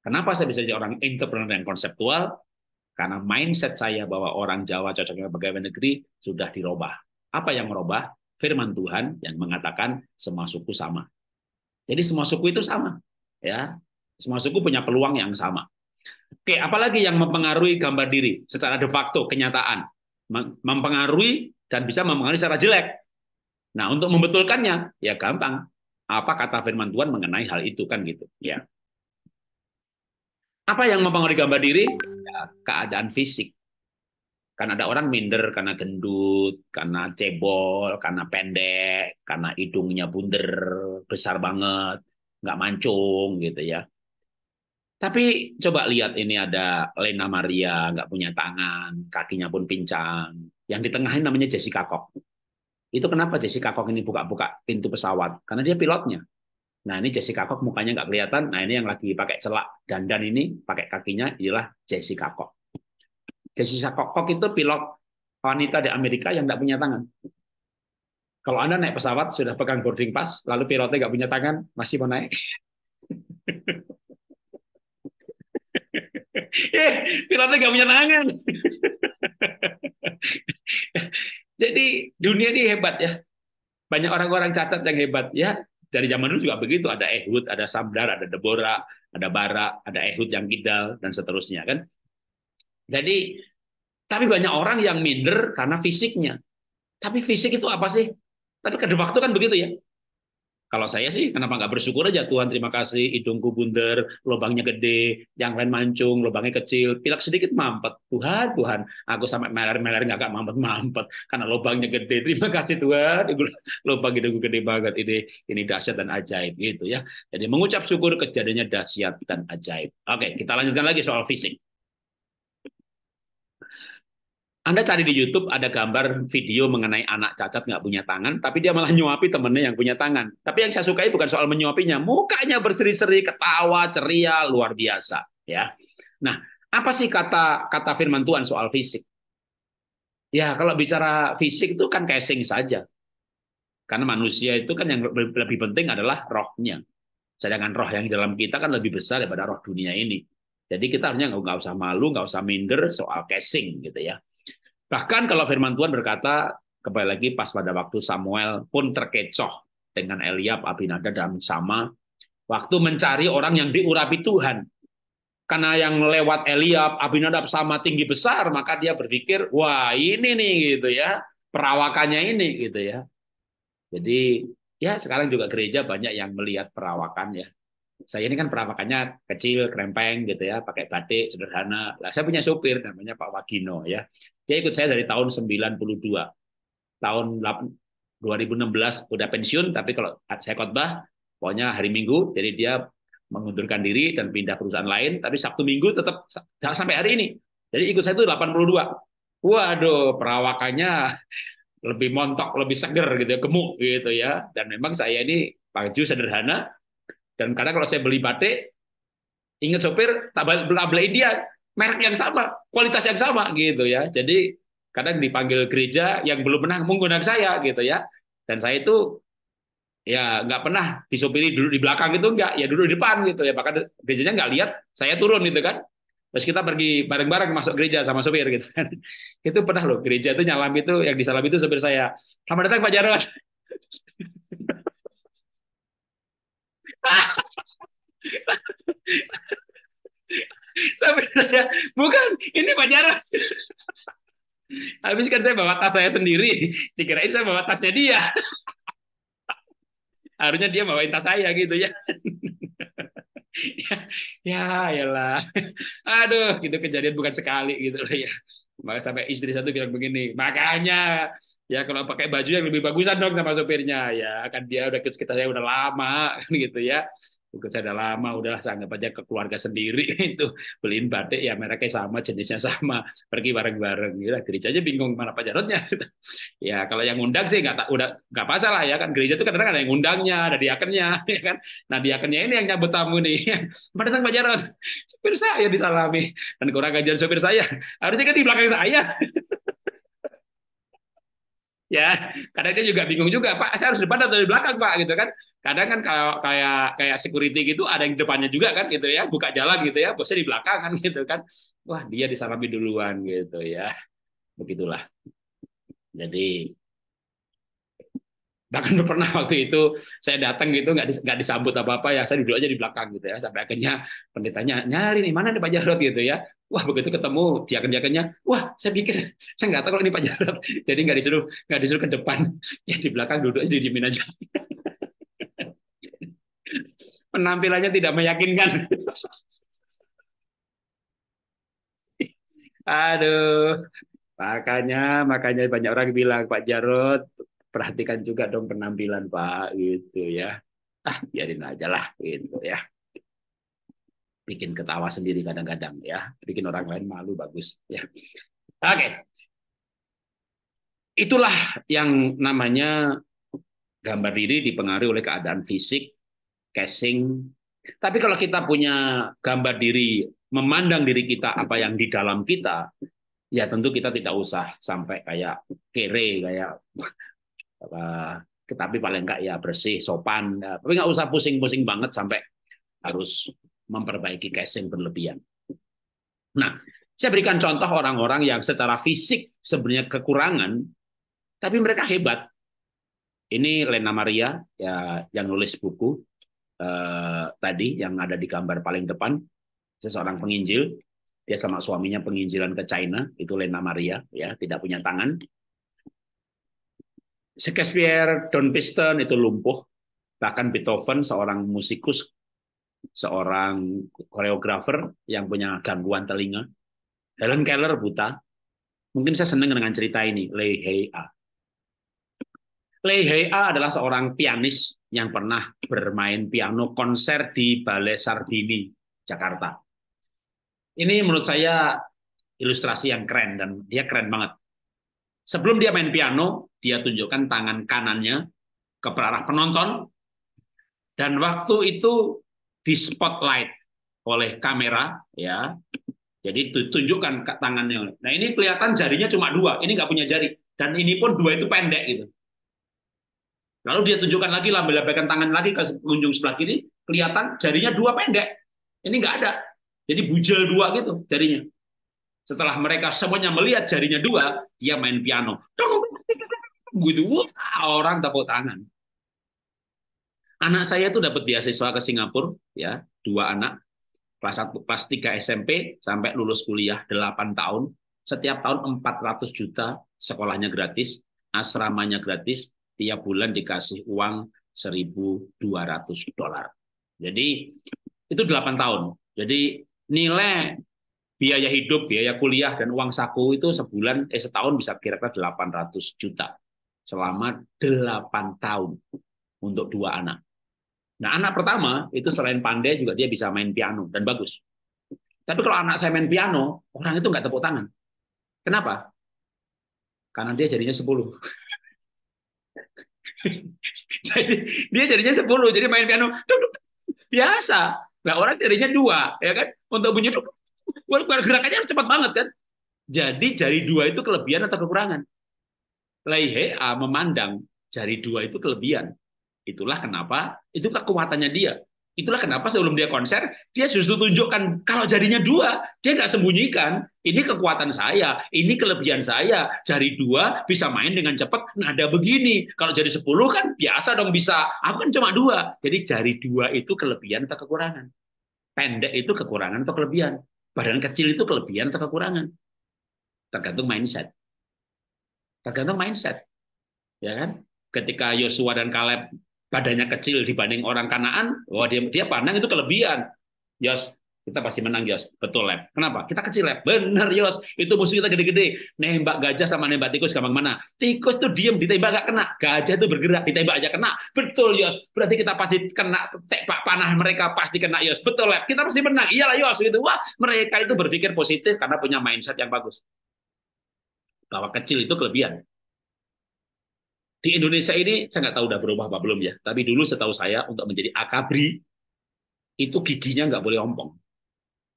Speaker 1: Kenapa saya bisa jadi orang entrepreneur yang konseptual? Karena mindset saya bahwa orang Jawa cocoknya pegawai negeri sudah dirubah. Apa yang merubah? Firman Tuhan yang mengatakan semua suku sama. Jadi semua suku itu sama, ya. Semua suku punya peluang yang sama Oke, apalagi yang mempengaruhi gambar diri secara de facto kenyataan, mempengaruhi dan bisa mempengaruhi secara jelek. Nah, untuk membetulkannya ya gampang. Apa kata firman Tuhan mengenai hal itu kan gitu, ya. Apa yang mempengaruhi gambar diri? Ya, keadaan fisik. Karena ada orang minder karena gendut, karena cebol, karena pendek, karena hidungnya bunder, besar banget, nggak mancung gitu ya tapi coba lihat ini ada Lena Maria nggak punya tangan, kakinya pun pincang. Yang di tengah ini namanya Jessica Kok. Itu kenapa Jessica Kok ini buka-buka pintu pesawat? Karena dia pilotnya. Nah ini Jessica Kok mukanya nggak kelihatan. Nah ini yang lagi pakai celak dan ini pakai kakinya inilah Jessica Kok. Jessica Kok itu pilot wanita di Amerika yang nggak punya tangan. Kalau Anda naik pesawat, sudah pegang boarding pass, lalu pilotnya nggak punya tangan, masih mau naik. yeah, pilotnya gak punya tangan. Jadi dunia ini hebat ya. Banyak orang-orang cacat yang hebat ya. Dari zaman dulu juga begitu. Ada Ehud, ada Sabdar, ada Deborah, ada Bara, ada Ehud yang kidal dan seterusnya kan. Jadi tapi banyak orang yang minder karena fisiknya. Tapi fisik itu apa sih? Tapi kedua waktu kan begitu ya. Kalau saya sih, kenapa nggak bersyukur aja Tuhan, terima kasih hidungku bundar, lubangnya gede, yang lain mancung, lubangnya kecil, pilak sedikit mampet. Tuhan, Tuhan, aku sampai meler-meler nggak kagak mampet-mampet karena lubangnya gede. Terima kasih Tuhan, lubang hidungku gede banget ini ini dahsyat dan ajaib gitu ya. Jadi mengucap syukur kejadiannya dahsyat dan ajaib. Oke, kita lanjutkan lagi soal fishing. Anda cari di YouTube ada gambar video mengenai anak cacat nggak punya tangan, tapi dia malah nyuapi temennya yang punya tangan. Tapi yang saya sukai bukan soal menyuapinya, mukanya berseri-seri, ketawa, ceria, luar biasa. Ya, nah apa sih kata kata firman Tuhan soal fisik? Ya kalau bicara fisik itu kan casing saja, karena manusia itu kan yang lebih penting adalah rohnya. Sedangkan roh yang di dalam kita kan lebih besar daripada roh dunia ini. Jadi kita harusnya nggak usah malu, nggak usah minder soal casing gitu ya. Bahkan kalau firman Tuhan berkata, kembali lagi pas pada waktu Samuel pun terkecoh dengan Eliab, Abinadab dan sama waktu mencari orang yang diurapi Tuhan. Karena yang lewat Eliab, Abinadab sama tinggi besar, maka dia berpikir, wah ini nih gitu ya, perawakannya ini gitu ya. Jadi ya sekarang juga gereja banyak yang melihat perawakan ya saya ini kan perawakannya kecil, krempeng gitu ya, pakai batik sederhana. Lah saya punya supir namanya Pak Wagino ya. Dia ikut saya dari tahun 92. Tahun 2016 udah pensiun, tapi kalau saya khotbah pokoknya hari Minggu, jadi dia mengundurkan diri dan pindah perusahaan lain, tapi Sabtu Minggu tetap sampai hari ini. Jadi ikut saya itu 82. Waduh, perawakannya lebih montok, lebih seger gitu ya, gemuk gitu ya. Dan memang saya ini baju sederhana, dan karena kalau saya beli batik, ingat sopir, tabel-tabel India, merek yang sama, kualitas yang sama gitu ya. Jadi kadang dipanggil gereja yang belum pernah menggunakan saya gitu ya. Dan saya itu ya nggak pernah disopiri dulu di belakang gitu nggak, ya dulu di depan gitu ya. Bahkan gerejanya nggak lihat, saya turun gitu kan. Terus kita pergi bareng-bareng masuk gereja sama sopir gitu kan. Itu pernah loh gereja itu nyalam itu yang disalam itu sopir saya. Selamat datang Pak Jarod Sampai saya, bukan, ini Pak Jaras. Habis kan saya bawa tas saya sendiri, dikirain saya bawa tasnya dia. Harusnya dia bawain tas saya gitu ya. ya, ya lah. Aduh, gitu kejadian bukan sekali gitu loh ya. Maka sampai istri satu bilang begini, makanya ya kalau pakai baju yang lebih bagusan dong sama sopirnya ya kan dia udah ikut kita saya udah lama kan gitu ya ikut saya udah lama udahlah saya anggap aja ke keluarga sendiri itu beliin batik ya mereknya sama jenisnya sama pergi bareng-bareng ya gereja aja bingung mana Pak Jarotnya ya kalau yang undang sih nggak udah nggak masalah ya kan gereja itu kadang-kadang ada yang undangnya, ada diakennya ya kan nah diakennya ini yang nyambut tamu nih mana datang Pak Jarot sopir saya disalami dan kurang ajar sopir saya harusnya kan di belakang saya ya kadang dia juga bingung juga pak saya harus depan atau di belakang pak gitu kan kadang kan kalau kayak kayak security gitu ada yang depannya juga kan gitu ya buka jalan gitu ya bosnya di belakang kan gitu kan wah dia disarapi duluan gitu ya begitulah jadi bahkan pernah waktu itu saya datang gitu nggak nggak disambut apa apa ya saya duduk aja di belakang gitu ya sampai akhirnya pendetanya nyari nih mana nih Pak Jarod gitu ya wah begitu ketemu diakan diakannya wah saya pikir saya nggak tahu kalau ini Pak Jarod jadi nggak disuruh nggak disuruh ke depan ya di belakang duduk aja di aja penampilannya tidak meyakinkan aduh makanya makanya banyak orang bilang Pak Jarod perhatikan juga dong penampilan Pak gitu ya. Ah, biarin aja lah gitu ya. Bikin ketawa sendiri kadang-kadang ya, bikin orang lain malu bagus ya. Oke. Okay. Itulah yang namanya gambar diri dipengaruhi oleh keadaan fisik, casing. Tapi kalau kita punya gambar diri, memandang diri kita apa yang di dalam kita, ya tentu kita tidak usah sampai kayak kere, kayak tetapi paling enggak ya bersih sopan ya. tapi nggak usah pusing-pusing banget sampai harus memperbaiki casing berlebihan nah saya berikan contoh orang-orang yang secara fisik sebenarnya kekurangan, tapi mereka hebat. Ini Lena Maria ya, yang nulis buku eh, tadi yang ada di gambar paling depan. Dia seorang penginjil, dia sama suaminya penginjilan ke China, itu Lena Maria, ya tidak punya tangan. Shakespeare, Don Piston itu lumpuh, bahkan Beethoven seorang musikus, seorang koreografer yang punya gangguan telinga, Helen Keller buta. Mungkin saya senang dengan cerita ini, Lei Hei A. Lei Hei A adalah seorang pianis yang pernah bermain piano konser di Balai Sardini, Jakarta. Ini menurut saya ilustrasi yang keren dan dia keren banget. Sebelum dia main piano, dia tunjukkan tangan kanannya ke arah penonton. Dan waktu itu di spotlight oleh kamera, ya. Jadi tunjukkan tangannya. Nah ini kelihatan jarinya cuma dua, ini nggak punya jari. Dan ini pun dua itu pendek gitu. Lalu dia tunjukkan lagi, lah, lambelkan tangan lagi ke pengunjung sebelah kiri, kelihatan jarinya dua pendek. Ini nggak ada. Jadi bujel dua gitu jarinya. Setelah mereka semuanya melihat jarinya dua, dia main piano. begitu wah, orang tepuk tangan. Anak saya itu dapat beasiswa ke Singapura, ya, dua anak, kelas 1, kelas 3 SMP sampai lulus kuliah 8 tahun. Setiap tahun 400 juta sekolahnya gratis, asramanya gratis, tiap bulan dikasih uang 1.200 dolar. Jadi itu 8 tahun. Jadi nilai biaya hidup, biaya kuliah dan uang saku itu sebulan eh setahun bisa kira-kira 800 juta selama 8 tahun untuk dua anak. Nah, anak pertama itu selain pandai juga dia bisa main piano dan bagus. Tapi kalau anak saya main piano, orang itu nggak tepuk tangan. Kenapa? Karena dia jadinya 10. jadi dia jadinya 10, jadi main piano biasa. Nah, orang jadinya dua, ya kan? Untuk bunyi tuh gerakannya harus cepat banget kan jadi jari dua itu kelebihan atau kekurangan leihea ah, memandang jari dua itu kelebihan itulah kenapa itu kekuatannya dia itulah kenapa sebelum dia konser dia justru tunjukkan kalau jarinya dua dia nggak sembunyikan ini kekuatan saya ini kelebihan saya jari dua bisa main dengan cepat nada begini kalau jari sepuluh kan biasa dong bisa aku kan cuma dua jadi jari dua itu kelebihan atau kekurangan pendek itu kekurangan atau kelebihan Badan kecil itu kelebihan atau kekurangan? Tergantung mindset. Tergantung mindset. Ya kan? Ketika Yosua dan Kaleb badannya kecil dibanding orang Kanaan, wah dia dia pandang itu kelebihan. Yos kita pasti menang Yos. Betul lab. Kenapa? Kita kecil lab. Bener Yos. Itu musuh kita gede-gede. Nembak gajah sama nembak tikus gampang mana? Tikus tuh diem ditembak gak kena. Gajah itu bergerak ditembak aja kena. Betul Yos. Berarti kita pasti kena tembak panah mereka pasti kena Yos. Betul lab. Kita pasti menang. Iyalah Yos gitu. Wah mereka itu berpikir positif karena punya mindset yang bagus. Bahwa kecil itu kelebihan. Di Indonesia ini saya nggak tahu udah berubah apa belum ya. Tapi dulu setahu saya untuk menjadi akabri itu giginya nggak boleh ompong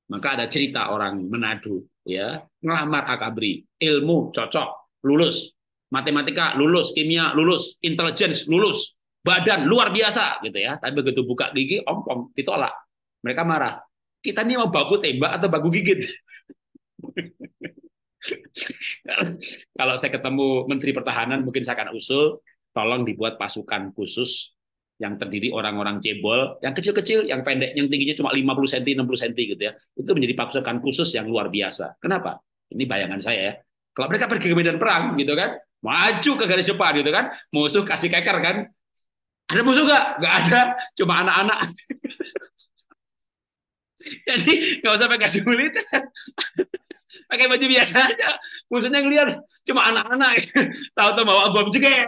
Speaker 1: maka ada cerita orang menadu, ya, ngelamar akabri, ilmu cocok, lulus, matematika lulus, kimia lulus, intelligence lulus, badan luar biasa gitu ya. Tapi begitu buka gigi ompong ditolak. Mereka marah. Kita ini mau baku tembak atau baku gigit? Kalau saya ketemu Menteri Pertahanan mungkin saya akan usul tolong dibuat pasukan khusus yang terdiri orang-orang cebol, yang kecil-kecil, yang pendek, yang tingginya cuma 50 cm, 60 cm gitu ya. Itu menjadi pasukan khusus yang luar biasa. Kenapa? Ini bayangan saya ya. Kalau mereka pergi ke medan perang gitu kan, maju ke garis depan gitu kan, musuh kasih keker kan. Ada musuh nggak? Nggak ada, cuma anak-anak. Jadi nggak usah pakai militer pakai baju biasa aja musuhnya ngelihat cuma anak-anak tahu-tahu bawa bom juga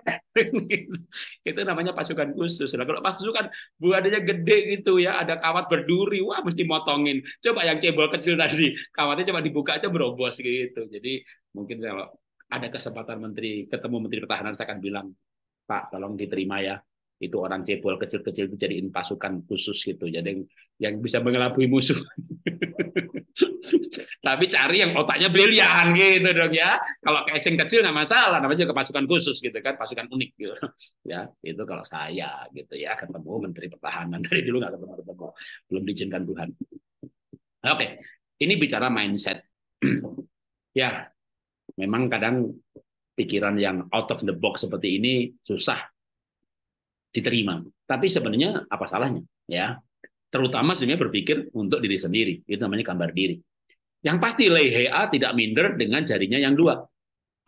Speaker 1: itu namanya pasukan khusus lah kalau pasukan buadanya gede gitu ya ada kawat berduri wah mesti motongin coba yang cebol kecil tadi kawatnya coba dibuka aja berobos gitu jadi mungkin kalau ada kesempatan menteri ketemu menteri pertahanan saya akan bilang Pak tolong diterima ya itu orang cebol kecil-kecil itu jadiin pasukan khusus gitu jadi yang, yang bisa mengelabui musuh Tapi cari yang otaknya brilian gitu dong ya. Kalau casing kecil nggak masalah, namanya juga pasukan khusus gitu kan, pasukan unik gitu. Ya, itu kalau saya gitu ya ketemu Menteri Pertahanan dari dulu nggak ketemu ketemu, belum diizinkan Tuhan. Oke, ini bicara mindset. ya, memang kadang pikiran yang out of the box seperti ini susah diterima. Tapi sebenarnya apa salahnya ya? terutama sebenarnya berpikir untuk diri sendiri. Itu namanya gambar diri. Yang pasti Leihea tidak minder dengan jarinya yang dua.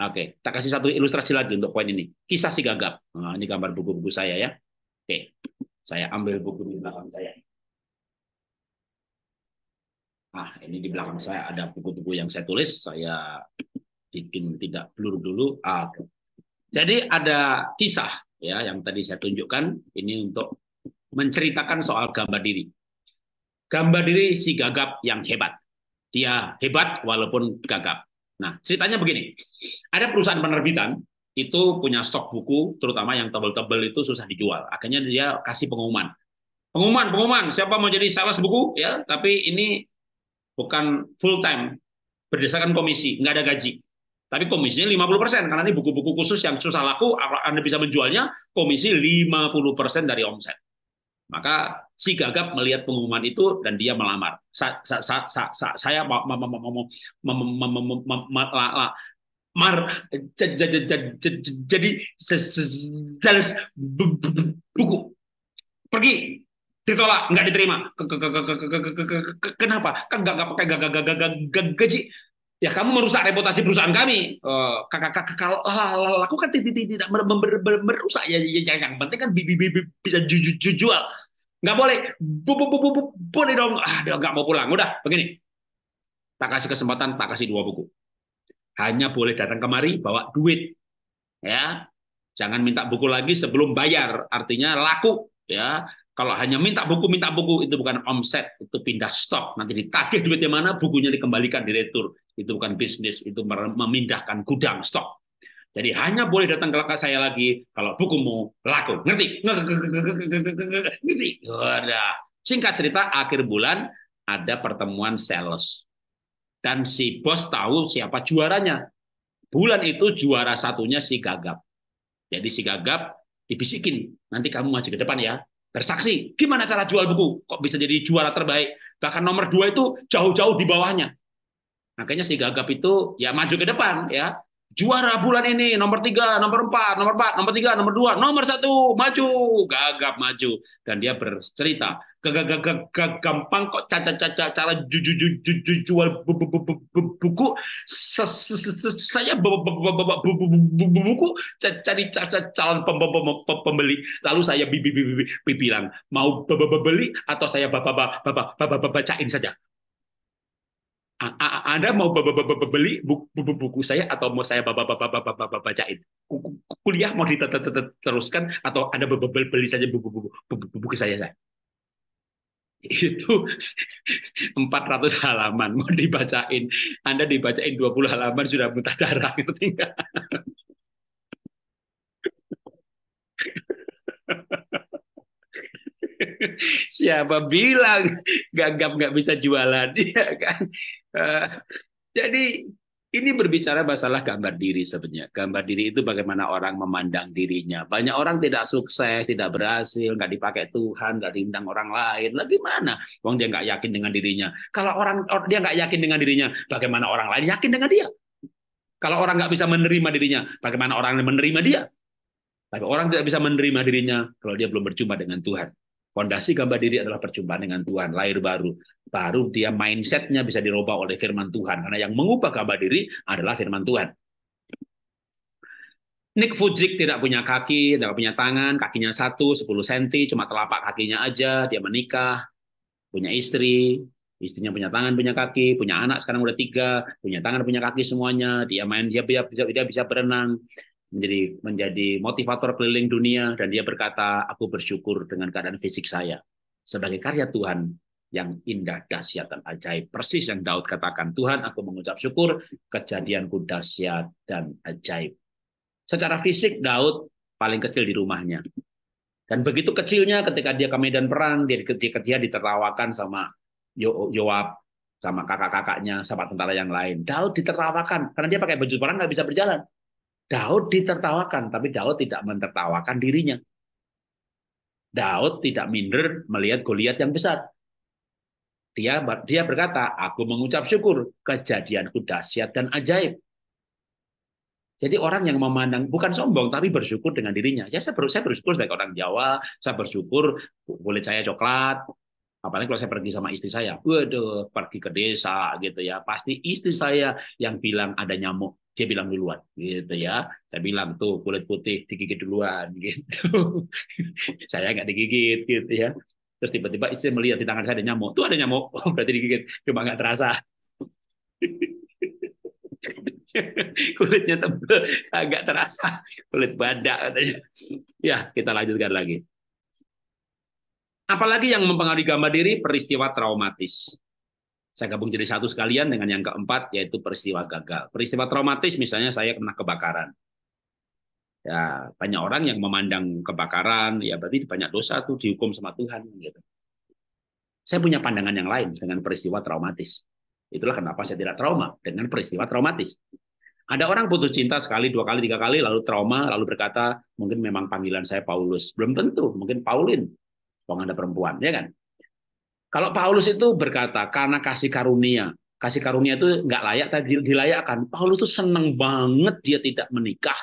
Speaker 1: Oke, kita kasih satu ilustrasi lagi untuk poin ini. Kisah si gagap. Nah, ini gambar buku-buku saya ya. Oke, saya ambil buku di belakang saya. Ah, ini di belakang saya ada buku-buku yang saya tulis. Saya bikin tidak blur dulu. Ah, jadi ada kisah ya yang tadi saya tunjukkan ini untuk menceritakan soal gambar diri. Gambar diri si gagap yang hebat. Dia hebat walaupun gagap. Nah, ceritanya begini. Ada perusahaan penerbitan itu punya stok buku, terutama yang tebel-tebel itu susah dijual. Akhirnya dia kasih pengumuman. Pengumuman, pengumuman, siapa mau jadi sales buku ya, tapi ini bukan full time berdasarkan komisi, nggak ada gaji. Tapi komisinya 50% karena ini buku-buku khusus yang susah laku, Anda bisa menjualnya komisi 50% dari omset. Maka si gagap melihat pengumuman itu dan dia melamar. saya mar jadi buku pergi ditolak nggak diterima kenapa kan nggak nggak gaji ya kamu merusak reputasi perusahaan kami. Kakak lakukan tidak merusak ya yang penting kan bisa jual nggak boleh bu, bu, bu, bu, bu, boleh dong ah nggak mau pulang udah begini tak kasih kesempatan tak kasih dua buku hanya boleh datang kemari bawa duit ya jangan minta buku lagi sebelum bayar artinya laku ya kalau hanya minta buku minta buku itu bukan omset itu pindah stok nanti ditagih duitnya mana bukunya dikembalikan diretur itu bukan bisnis itu memindahkan gudang stok jadi hanya boleh datang ke langkah saya lagi kalau bukumu laku. Ngerti? Ngerti? Udah. Singkat cerita, akhir bulan ada pertemuan sales. Dan si bos tahu siapa juaranya. Bulan itu juara satunya si Gagap. Jadi si Gagap dibisikin, nanti kamu maju ke depan ya. Bersaksi, gimana cara jual buku? Kok bisa jadi juara terbaik? Bahkan nomor dua itu jauh-jauh di bawahnya. Makanya si Gagap itu ya maju ke depan ya juara bulan ini nomor tiga nomor empat nomor empat nomor tiga nomor dua nomor satu maju gagap maju dan dia bercerita gampang kok caca caca cara jual buku saya buku cari calon pembeli lalu saya bilang mau beli atau saya bapak bapak bapak bacain saja anda mau beli buku saya atau mau saya bacain? Kuliah mau diteruskan atau Anda beli saja buku saya? Itu 400 halaman mau dibacain. Anda dibacain 20 halaman sudah muntah darah ha ha. Siapa bilang gagap nggak bisa jualan, ya kan? Uh, jadi ini berbicara masalah gambar diri sebenarnya. Gambar diri itu bagaimana orang memandang dirinya. Banyak orang tidak sukses, tidak berhasil, nggak dipakai Tuhan, nggak diundang orang lain. Lagi mana? Wong dia nggak yakin dengan dirinya. Kalau orang dia nggak yakin dengan dirinya, bagaimana orang lain yakin dengan dia? Kalau orang nggak bisa menerima dirinya, bagaimana orang menerima dia? Tapi orang tidak bisa menerima dirinya kalau dia belum berjumpa dengan Tuhan. Fondasi gambar diri adalah perjumpaan dengan Tuhan, lahir baru. Baru dia mindsetnya bisa dirubah oleh firman Tuhan. Karena yang mengubah gambar diri adalah firman Tuhan. Nick Fujik tidak punya kaki, tidak punya tangan, kakinya satu, 10 cm, cuma telapak kakinya aja, dia menikah, punya istri, istrinya punya tangan, punya kaki, punya anak sekarang udah tiga, punya tangan, punya kaki semuanya, dia main, dia, dia, dia bisa berenang, menjadi menjadi motivator keliling dunia dan dia berkata aku bersyukur dengan keadaan fisik saya sebagai karya Tuhan yang indah dahsyat dan ajaib persis yang Daud katakan Tuhan aku mengucap syukur kejadianku dahsyat dan ajaib secara fisik Daud paling kecil di rumahnya dan begitu kecilnya ketika dia ke medan perang dia ketika dia ditertawakan sama Yoab sama kakak-kakaknya, sama tentara yang lain. Daud ditertawakan karena dia pakai baju perang nggak bisa berjalan. Daud ditertawakan, tapi Daud tidak mentertawakan dirinya. Daud tidak minder melihat Goliat yang besar. Dia dia berkata, aku mengucap syukur kejadianku dahsyat dan ajaib. Jadi orang yang memandang bukan sombong tapi bersyukur dengan dirinya. Ya, saya, saya bersyukur sebagai orang Jawa, saya bersyukur boleh saya coklat. Apalagi kalau saya pergi sama istri saya, waduh, pergi ke desa gitu ya. Pasti istri saya yang bilang ada nyamuk dia bilang duluan gitu ya saya bilang tuh kulit putih digigit duluan gitu saya nggak digigit gitu ya terus tiba-tiba istri melihat di tangan saya ada nyamuk tuh ada nyamuk oh, berarti digigit cuma nggak terasa kulitnya tebal agak terasa kulit badak katanya ya kita lanjutkan lagi apalagi yang mempengaruhi gambar diri peristiwa traumatis saya gabung jadi satu sekalian dengan yang keempat yaitu peristiwa gagal. Peristiwa traumatis misalnya saya kena kebakaran. Ya, banyak orang yang memandang kebakaran ya berarti banyak dosa tuh dihukum sama Tuhan gitu. Saya punya pandangan yang lain dengan peristiwa traumatis. Itulah kenapa saya tidak trauma dengan peristiwa traumatis. Ada orang putus cinta sekali, dua kali, tiga kali, lalu trauma, lalu berkata, mungkin memang panggilan saya Paulus. Belum tentu, mungkin Paulin, kalau ada perempuan, ya kan? Kalau Paulus itu berkata, karena kasih karunia. Kasih karunia itu nggak layak, tadi dilayakkan. Paulus itu seneng banget dia tidak menikah.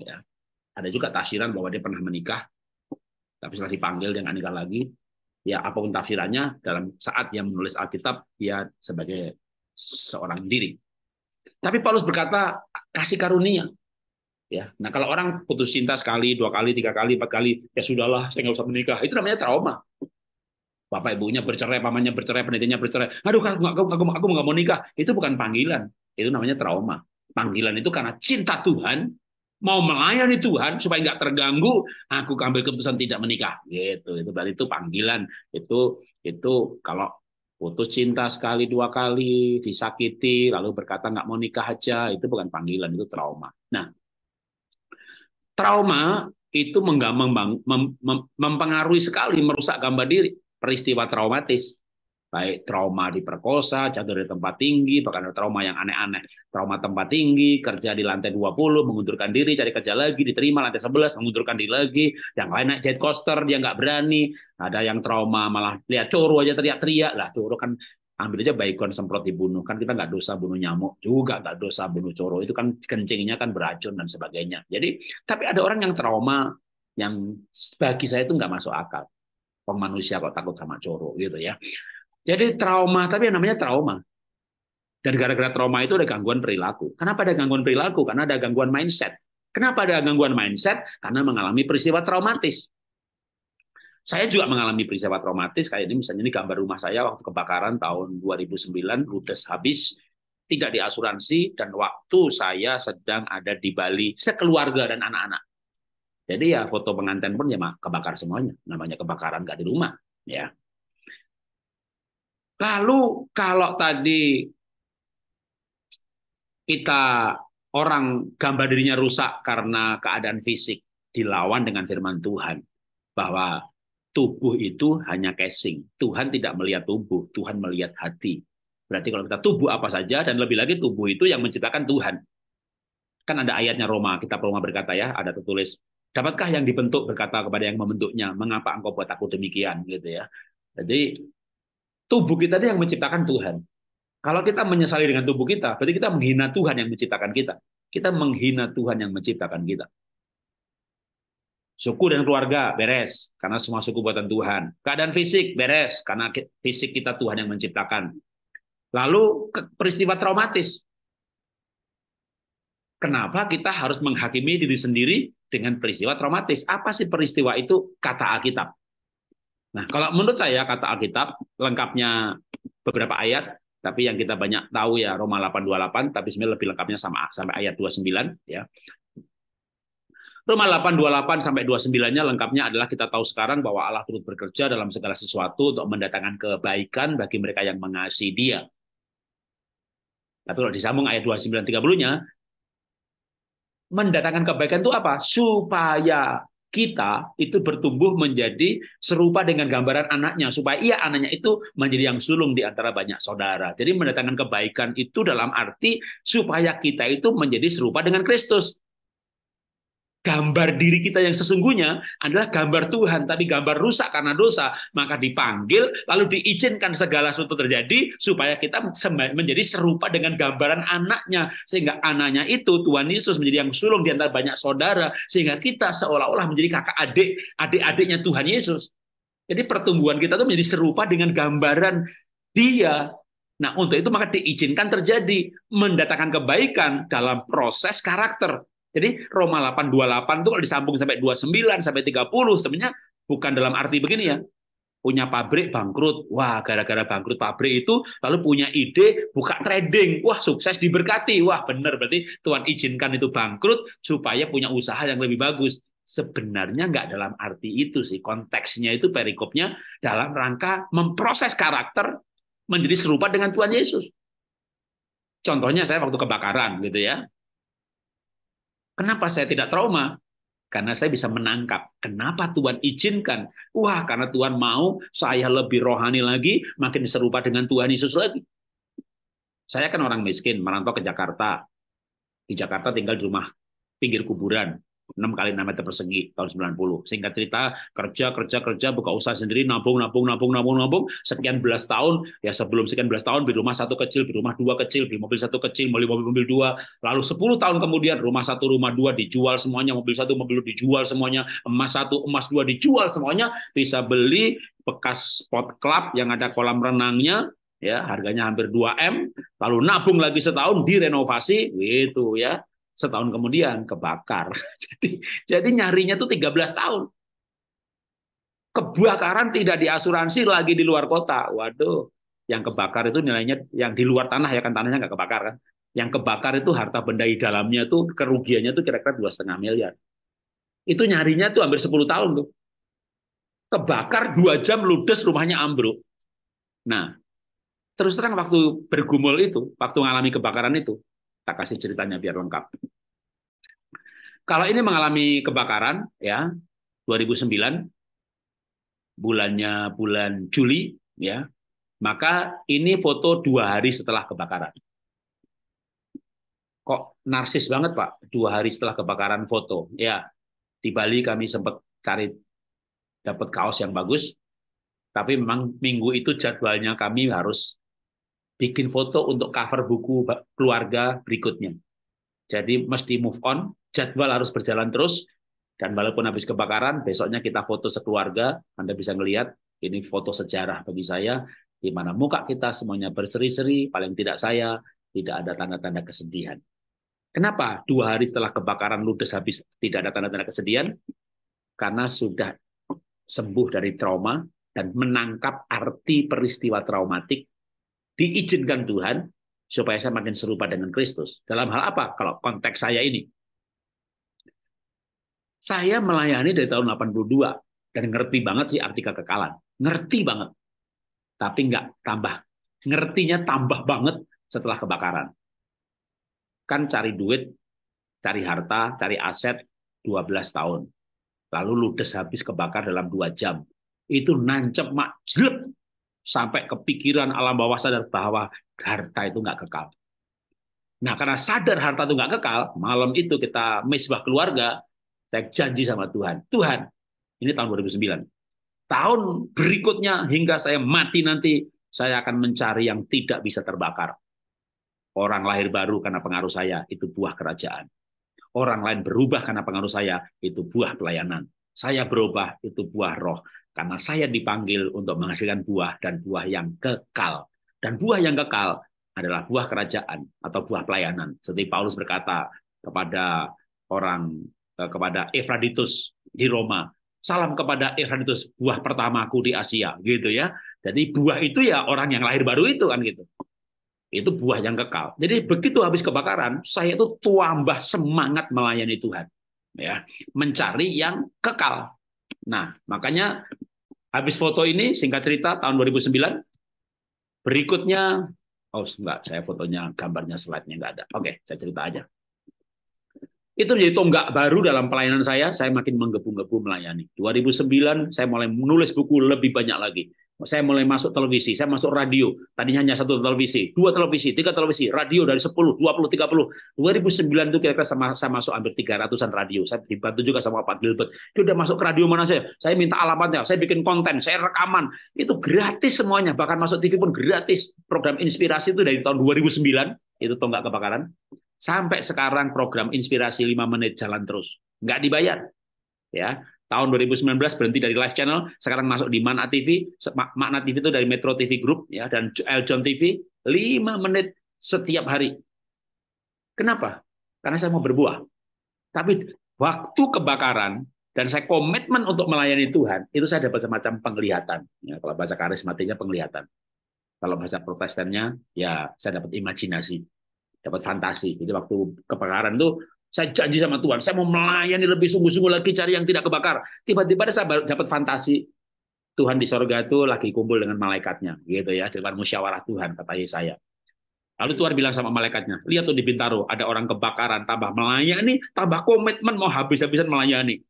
Speaker 1: Ya. Ada juga tafsiran bahwa dia pernah menikah, tapi setelah dipanggil dia nggak nikah lagi. Ya apapun tafsirannya, dalam saat dia menulis Alkitab, dia sebagai seorang diri. Tapi Paulus berkata, kasih karunia. Ya, nah kalau orang putus cinta sekali, dua kali, tiga kali, empat kali, ya sudahlah, saya nggak usah menikah. Itu namanya trauma. Bapak ibunya bercerai, pamannya bercerai, pendidikannya bercerai. Aduh, aku nggak aku, aku, aku nggak mau nikah. Itu bukan panggilan. Itu namanya trauma. Panggilan itu karena cinta Tuhan, mau melayani Tuhan supaya nggak terganggu, aku ambil keputusan tidak menikah. Gitu. Itu berarti itu panggilan. Itu itu kalau putus cinta sekali dua kali, disakiti, lalu berkata nggak mau nikah aja, itu bukan panggilan, itu trauma. Nah, trauma itu mempengaruhi sekali merusak gambar diri peristiwa traumatis baik trauma diperkosa, jatuh dari tempat tinggi, bahkan ada trauma yang aneh-aneh. Trauma tempat tinggi, kerja di lantai 20, mengundurkan diri, cari kerja lagi, diterima lantai 11, mengundurkan diri lagi. Yang lain naik jet coaster, dia nggak berani. Ada yang trauma malah lihat coro aja teriak-teriak. Lah coro kan ambil aja baikon semprot dibunuh. Kan kita nggak dosa bunuh nyamuk, juga nggak dosa bunuh coro. Itu kan kencingnya kan beracun dan sebagainya. Jadi, tapi ada orang yang trauma yang bagi saya itu nggak masuk akal. Peng manusia kok takut sama coro gitu ya. Jadi trauma, tapi yang namanya trauma. Dan gara-gara trauma itu ada gangguan perilaku. Kenapa ada gangguan perilaku? Karena ada gangguan mindset. Kenapa ada gangguan mindset? Karena mengalami peristiwa traumatis. Saya juga mengalami peristiwa traumatis kayak ini misalnya ini gambar rumah saya waktu kebakaran tahun 2009 ludes habis tidak diasuransi dan waktu saya sedang ada di Bali sekeluarga dan anak-anak. Jadi ya foto pengantin pun ya kebakar semuanya. Namanya kebakaran nggak di rumah. ya. Lalu kalau tadi kita orang gambar dirinya rusak karena keadaan fisik dilawan dengan firman Tuhan bahwa tubuh itu hanya casing. Tuhan tidak melihat tubuh, Tuhan melihat hati. Berarti kalau kita tubuh apa saja dan lebih lagi tubuh itu yang menciptakan Tuhan. Kan ada ayatnya Roma, kita Roma berkata ya, ada tertulis Dapatkah yang dibentuk berkata kepada yang membentuknya, mengapa engkau buat aku demikian gitu ya. Jadi tubuh kita itu yang menciptakan Tuhan. Kalau kita menyesali dengan tubuh kita, berarti kita menghina Tuhan yang menciptakan kita. Kita menghina Tuhan yang menciptakan kita. Suku dan keluarga beres karena semua suku buatan Tuhan. Keadaan fisik beres karena fisik kita Tuhan yang menciptakan. Lalu peristiwa traumatis. Kenapa kita harus menghakimi diri sendiri dengan peristiwa traumatis? Apa sih peristiwa itu kata Alkitab? Nah, kalau menurut saya kata Alkitab lengkapnya beberapa ayat, tapi yang kita banyak tahu ya Roma 8:28, tapi sebenarnya lebih lengkapnya sama sampai ayat 29 ya. Roma 8:28 sampai 29-nya lengkapnya adalah kita tahu sekarang bahwa Allah turut bekerja dalam segala sesuatu untuk mendatangkan kebaikan bagi mereka yang mengasihi Dia. Tapi kalau disambung ayat 29 30-nya, mendatangkan kebaikan itu apa? Supaya kita itu bertumbuh menjadi serupa dengan gambaran anaknya supaya ia anaknya itu menjadi yang sulung di antara banyak saudara. Jadi mendatangkan kebaikan itu dalam arti supaya kita itu menjadi serupa dengan Kristus gambar diri kita yang sesungguhnya adalah gambar Tuhan. tapi gambar rusak karena dosa, maka dipanggil, lalu diizinkan segala sesuatu terjadi supaya kita menjadi serupa dengan gambaran anaknya. Sehingga anaknya itu, Tuhan Yesus menjadi yang sulung di antara banyak saudara. Sehingga kita seolah-olah menjadi kakak adik, adik-adiknya Tuhan Yesus. Jadi pertumbuhan kita itu menjadi serupa dengan gambaran dia Nah, untuk itu maka diizinkan terjadi mendatangkan kebaikan dalam proses karakter. Jadi Roma 828 itu kalau disambung sampai 29 sampai 30 sebenarnya bukan dalam arti begini ya. Punya pabrik bangkrut. Wah, gara-gara bangkrut pabrik itu lalu punya ide buka trading. Wah, sukses diberkati. Wah, benar berarti Tuhan izinkan itu bangkrut supaya punya usaha yang lebih bagus. Sebenarnya nggak dalam arti itu sih. Konteksnya itu perikopnya dalam rangka memproses karakter menjadi serupa dengan Tuhan Yesus. Contohnya saya waktu kebakaran gitu ya. Kenapa saya tidak trauma? Karena saya bisa menangkap. Kenapa Tuhan izinkan? Wah, karena Tuhan mau saya lebih rohani lagi, makin serupa dengan Tuhan Yesus lagi. Saya kan orang miskin, merantau ke Jakarta. Di Jakarta tinggal di rumah pinggir kuburan. 6 kali 6 meter persegi tahun 90. Singkat cerita, kerja, kerja, kerja, buka usaha sendiri, nabung, nabung, nabung, nabung, nabung, sekian belas tahun, ya sebelum sekian belas tahun, di rumah satu kecil, di rumah dua kecil, di mobil satu kecil, beli mobil, mobil dua, lalu 10 tahun kemudian rumah satu, rumah dua dijual semuanya, mobil satu, mobil dua dijual semuanya, emas satu, emas dua dijual semuanya, bisa beli bekas spot club yang ada kolam renangnya, ya harganya hampir 2M lalu nabung lagi setahun direnovasi gitu ya setahun kemudian kebakar. Jadi jadi nyarinya tuh 13 tahun. Kebakaran tidak diasuransi lagi di luar kota. Waduh, yang kebakar itu nilainya yang di luar tanah ya kan tanahnya nggak kebakar kan. Yang kebakar itu harta benda di dalamnya tuh kerugiannya tuh kira-kira dua setengah miliar. Itu nyarinya tuh hampir 10 tahun tuh. Kebakar dua jam ludes rumahnya ambruk. Nah, terus terang waktu bergumul itu, waktu mengalami kebakaran itu, Tak kasih ceritanya biar lengkap. Kalau ini mengalami kebakaran ya 2009 bulannya bulan Juli ya maka ini foto dua hari setelah kebakaran. Kok narsis banget Pak, dua hari setelah kebakaran foto. Ya, di Bali kami sempat cari dapat kaos yang bagus, tapi memang minggu itu jadwalnya kami harus bikin foto untuk cover buku keluarga berikutnya. Jadi mesti move on, jadwal harus berjalan terus, dan walaupun habis kebakaran, besoknya kita foto sekeluarga, Anda bisa melihat ini foto sejarah bagi saya, di mana muka kita semuanya berseri-seri, paling tidak saya, tidak ada tanda-tanda kesedihan. Kenapa dua hari setelah kebakaran ludes habis tidak ada tanda-tanda kesedihan? Karena sudah sembuh dari trauma dan menangkap arti peristiwa traumatik diizinkan Tuhan supaya saya makin serupa dengan Kristus. Dalam hal apa? Kalau konteks saya ini. Saya melayani dari tahun 82 dan ngerti banget sih arti kekekalan. Ngerti banget. Tapi nggak tambah. Ngertinya tambah banget setelah kebakaran. Kan cari duit, cari harta, cari aset 12 tahun. Lalu ludes habis kebakar dalam dua jam. Itu nancep mak jelek sampai kepikiran alam bawah sadar bahwa harta itu nggak kekal. Nah, karena sadar harta itu nggak kekal, malam itu kita misbah keluarga, saya janji sama Tuhan. Tuhan, ini tahun 2009. Tahun berikutnya hingga saya mati nanti, saya akan mencari yang tidak bisa terbakar. Orang lahir baru karena pengaruh saya, itu buah kerajaan. Orang lain berubah karena pengaruh saya, itu buah pelayanan. Saya berubah, itu buah roh. Karena saya dipanggil untuk menghasilkan buah dan buah yang kekal. Dan buah yang kekal adalah buah kerajaan atau buah pelayanan. Seperti Paulus berkata kepada orang eh, kepada Efraditus di Roma, salam kepada Efraditus buah pertamaku di Asia gitu ya. Jadi buah itu ya orang yang lahir baru itu kan gitu. Itu buah yang kekal. Jadi begitu habis kebakaran, saya itu tuambah semangat melayani Tuhan ya, mencari yang kekal. Nah, makanya Habis foto ini, singkat cerita, tahun 2009, berikutnya, oh enggak, saya fotonya, gambarnya, slide-nya enggak ada. Oke, saya cerita aja. Itu menjadi tonggak baru dalam pelayanan saya, saya makin menggebu-gebu melayani. 2009, saya mulai menulis buku lebih banyak lagi saya mulai masuk televisi, saya masuk radio. Tadinya hanya satu televisi, dua televisi, tiga televisi, radio dari 10, 20, 30. 2009 itu kira-kira sama, saya masuk hampir 300-an radio. Saya dibantu juga sama Pak Gilbert. Dia udah masuk ke radio mana saya? Saya minta alamatnya, saya bikin konten, saya rekaman. Itu gratis semuanya, bahkan masuk TV pun gratis. Program inspirasi itu dari tahun 2009, itu tonggak kebakaran. Sampai sekarang program inspirasi 5 menit jalan terus. Nggak dibayar. ya tahun 2019 berhenti dari Live Channel, sekarang masuk di Mana TV, Makna TV itu dari Metro TV Group ya dan Eljon eh, TV, Lima menit setiap hari. Kenapa? Karena saya mau berbuah. Tapi waktu kebakaran dan saya komitmen untuk melayani Tuhan, itu saya dapat semacam penglihatan. Ya, kalau bahasa karismatinya penglihatan. Kalau bahasa protestannya, ya saya dapat imajinasi, dapat fantasi. Jadi waktu kebakaran tuh saya janji sama Tuhan, saya mau melayani lebih sungguh-sungguh lagi cari yang tidak kebakar. Tiba-tiba saya dapat fantasi Tuhan di sorga itu lagi kumpul dengan malaikatnya, gitu ya, dengan musyawarah Tuhan kata saya, Lalu Tuhan bilang sama malaikatnya, lihat tuh di Bintaro ada orang kebakaran, tambah melayani, tambah komitmen mau habis-habisan melayani.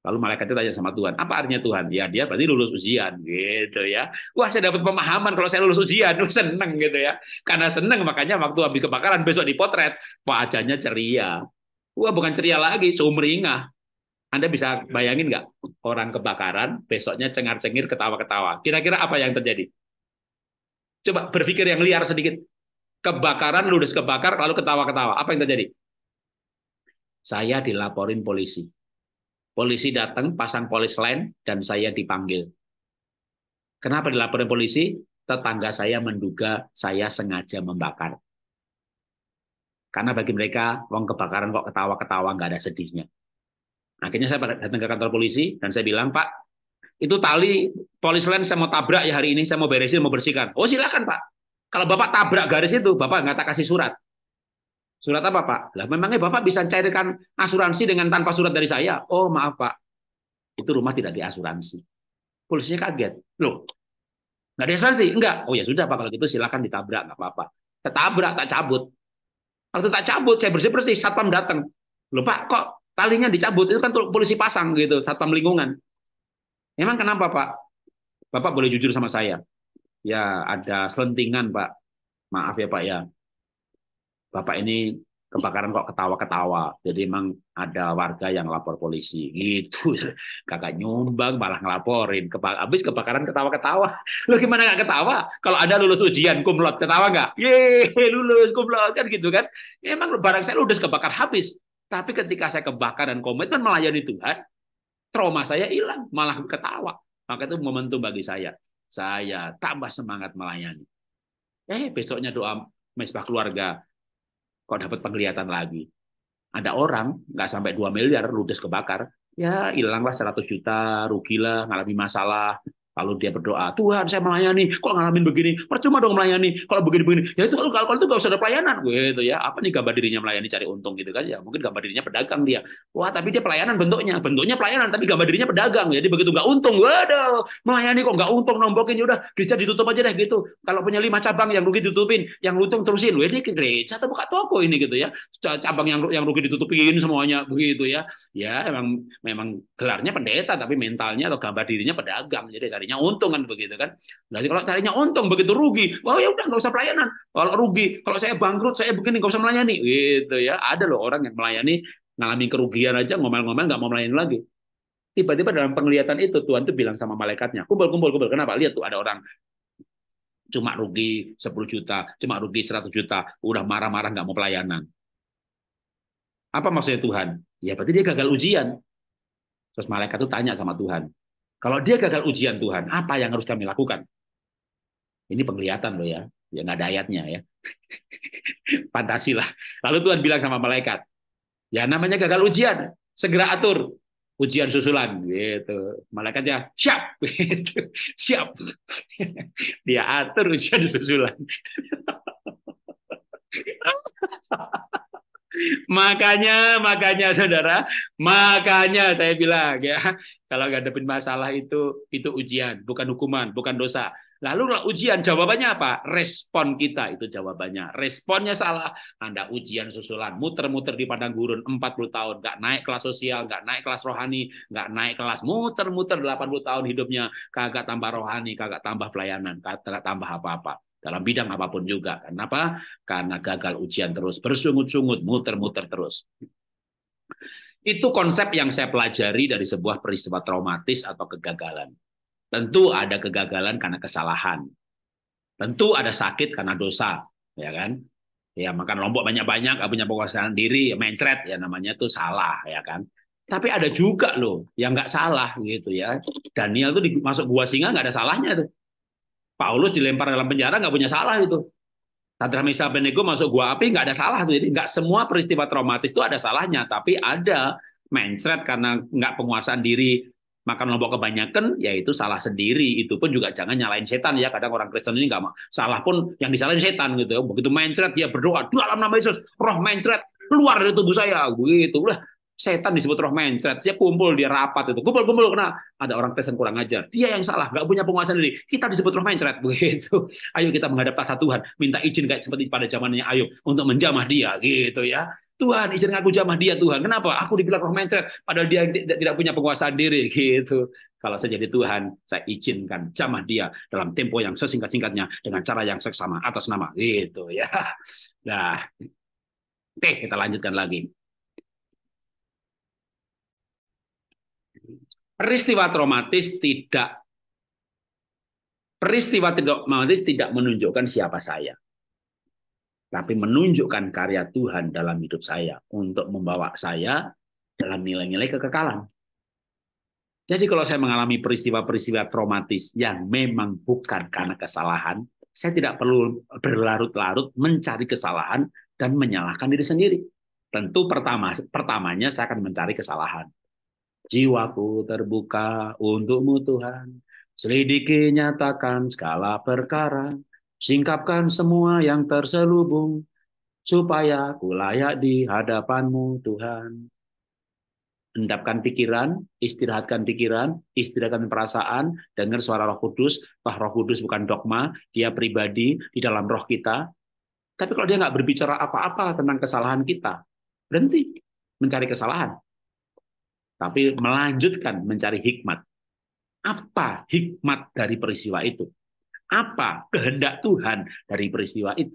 Speaker 1: Lalu malaikat itu tanya sama Tuhan, apa artinya Tuhan? Ya dia berarti lulus ujian gitu ya. Wah saya dapat pemahaman kalau saya lulus ujian, lu seneng gitu ya. Karena seneng makanya waktu habis kebakaran besok dipotret, wajahnya ceria. Wah bukan ceria lagi, sumringah. Anda bisa bayangin nggak orang kebakaran besoknya cengar-cengir ketawa-ketawa. Kira-kira apa yang terjadi? Coba berpikir yang liar sedikit. Kebakaran, ludes kebakar, lalu ketawa-ketawa. Apa yang terjadi? Saya dilaporin polisi Polisi datang, pasang polis lain, dan saya dipanggil. Kenapa dilaporin polisi? Tetangga saya menduga saya sengaja membakar. Karena bagi mereka, wong kebakaran kok ketawa-ketawa, nggak ada sedihnya. Akhirnya saya datang ke kantor polisi, dan saya bilang, Pak, itu tali polis lain saya mau tabrak ya hari ini, saya mau beresin, mau bersihkan. Oh silakan Pak. Kalau Bapak tabrak garis itu, Bapak nggak tak kasih surat. Surat apa, Pak? Lah memangnya Bapak bisa cairkan asuransi dengan tanpa surat dari saya? Oh, maaf, Pak. Itu rumah tidak diasuransi. Polisinya kaget. Loh, nggak diasuransi? Enggak. Oh ya sudah, Pak. Kalau gitu silakan ditabrak, nggak apa-apa. Tak tak cabut. Waktu tak cabut, saya bersih-bersih, satpam datang. Loh, Pak, kok talinya dicabut? Itu kan polisi pasang gitu, satpam lingkungan. Emang kenapa, Pak? Bapak boleh jujur sama saya. Ya, ada selentingan, Pak. Maaf ya, Pak, ya bapak ini kebakaran kok ketawa-ketawa. Jadi emang ada warga yang lapor polisi gitu. Kakak nyumbang malah ngelaporin. Kebak habis kebakaran ketawa-ketawa. Lo gimana nggak ketawa? Kalau ada lulus ujian kumlot ketawa nggak? Ye, lulus kumlot kan gitu kan. emang barang saya ludes kebakar habis. Tapi ketika saya kebakar dan komitmen melayani Tuhan, trauma saya hilang, malah ketawa. Maka itu momentum bagi saya. Saya tambah semangat melayani. Eh, besoknya doa mesbah keluarga, kok dapat penglihatan lagi. Ada orang nggak sampai 2 miliar ludes kebakar, ya hilanglah 100 juta, rugilah, ngalami masalah, Lalu dia berdoa, Tuhan saya melayani, kok ngalamin begini? Percuma dong melayani, kalau begini-begini. Ya itu kalau, kalau itu gak usah ada pelayanan. Gitu ya, apa nih gambar dirinya melayani cari untung gitu kan. Ya mungkin gambar dirinya pedagang dia. Wah tapi dia pelayanan bentuknya. Bentuknya pelayanan, tapi gambar dirinya pedagang. Jadi begitu gak untung, waduh. Melayani kok gak untung, nombokin. Ya udah gereja ditutup aja deh gitu. Kalau punya lima cabang, yang rugi ditutupin. Yang untung terusin. Wah ini gereja atau buka toko ini gitu ya. Cabang yang yang rugi ditutupin semuanya begitu ya. Ya emang memang gelarnya pendeta, tapi mentalnya atau gambar dirinya pedagang. Jadi cari carinya untung kan begitu kan. Jadi kalau carinya untung begitu rugi, wah ya udah nggak usah pelayanan. Kalau rugi, kalau saya bangkrut saya begini nggak usah melayani, gitu ya. Ada loh orang yang melayani ngalamin kerugian aja ngomel-ngomel nggak mau melayani lagi. Tiba-tiba dalam penglihatan itu Tuhan tuh bilang sama malaikatnya, kumpul kumpul kumpul. Kenapa? Lihat tuh ada orang cuma rugi 10 juta, cuma rugi 100 juta, udah marah-marah nggak mau pelayanan. Apa maksudnya Tuhan? Ya berarti dia gagal ujian. Terus malaikat itu tanya sama Tuhan, kalau dia gagal ujian Tuhan, apa yang harus kami lakukan? Ini penglihatan loh ya, ya nggak ada ayatnya ya. Fantasilah. Lalu Tuhan bilang sama malaikat, ya namanya gagal ujian, segera atur ujian susulan gitu. Malaikatnya siap, gitu. siap. Dia atur ujian susulan makanya, makanya saudara, makanya saya bilang ya, kalau ngadepin masalah itu, itu ujian, bukan hukuman, bukan dosa. Lalu ujian jawabannya apa? Respon kita itu jawabannya. Responnya salah. Anda ujian susulan, muter-muter di padang gurun 40 tahun, nggak naik kelas sosial, nggak naik kelas rohani, nggak naik kelas, muter-muter 80 tahun hidupnya, kagak tambah rohani, kagak tambah pelayanan, kagak tambah apa-apa dalam bidang apapun juga. Kenapa? Karena gagal ujian terus, bersungut-sungut, muter-muter terus. Itu konsep yang saya pelajari dari sebuah peristiwa traumatis atau kegagalan. Tentu ada kegagalan karena kesalahan. Tentu ada sakit karena dosa, ya kan? Ya makan lombok banyak-banyak, punya penguasaan diri, mencret ya namanya itu salah, ya kan? Tapi ada juga loh yang nggak salah gitu ya. Daniel tuh masuk gua singa nggak ada salahnya tuh Paulus dilempar dalam penjara nggak punya salah itu. Sandra Misa Benego masuk gua api nggak ada salah tuh. Jadi nggak semua peristiwa traumatis itu ada salahnya, tapi ada mencret karena nggak penguasaan diri makan lombok kebanyakan yaitu salah sendiri itu pun juga jangan nyalain setan ya kadang orang Kristen ini nggak salah pun yang disalahin setan gitu begitu mencret dia berdoa dalam nama Yesus roh mencret keluar dari tubuh saya begitu lah setan disebut roh mencret, dia kumpul, dia rapat itu, kumpul-kumpul karena ada orang Kristen kurang ajar, dia yang salah, nggak punya penguasaan diri, kita disebut roh mencret begitu. Ayo kita menghadap tata Tuhan, minta izin kayak seperti pada zamannya ayo untuk menjamah dia gitu ya. Tuhan izin aku jamah dia Tuhan. Kenapa? Aku dibilang roh mencret padahal dia tidak punya penguasaan diri gitu. Kalau saya jadi Tuhan, saya izinkan jamah dia dalam tempo yang sesingkat-singkatnya dengan cara yang seksama atas nama gitu ya. Nah. Oke, kita lanjutkan lagi. peristiwa traumatis tidak peristiwa traumatis tidak menunjukkan siapa saya. Tapi menunjukkan karya Tuhan dalam hidup saya untuk membawa saya dalam nilai-nilai kekekalan. Jadi kalau saya mengalami peristiwa-peristiwa traumatis yang memang bukan karena kesalahan, saya tidak perlu berlarut-larut mencari kesalahan dan menyalahkan diri sendiri. Tentu pertama pertamanya saya akan mencari kesalahan. Jiwaku terbuka untukmu Tuhan. Selidiki nyatakan segala perkara. Singkapkan semua yang terselubung. Supaya ku layak di hadapanmu Tuhan. Endapkan pikiran, istirahatkan pikiran, istirahatkan perasaan, dengar suara roh kudus. Wah roh kudus bukan dogma, dia pribadi di dalam roh kita. Tapi kalau dia nggak berbicara apa-apa tentang kesalahan kita, berhenti mencari kesalahan tapi melanjutkan mencari hikmat. Apa hikmat dari peristiwa itu? Apa kehendak Tuhan dari peristiwa itu?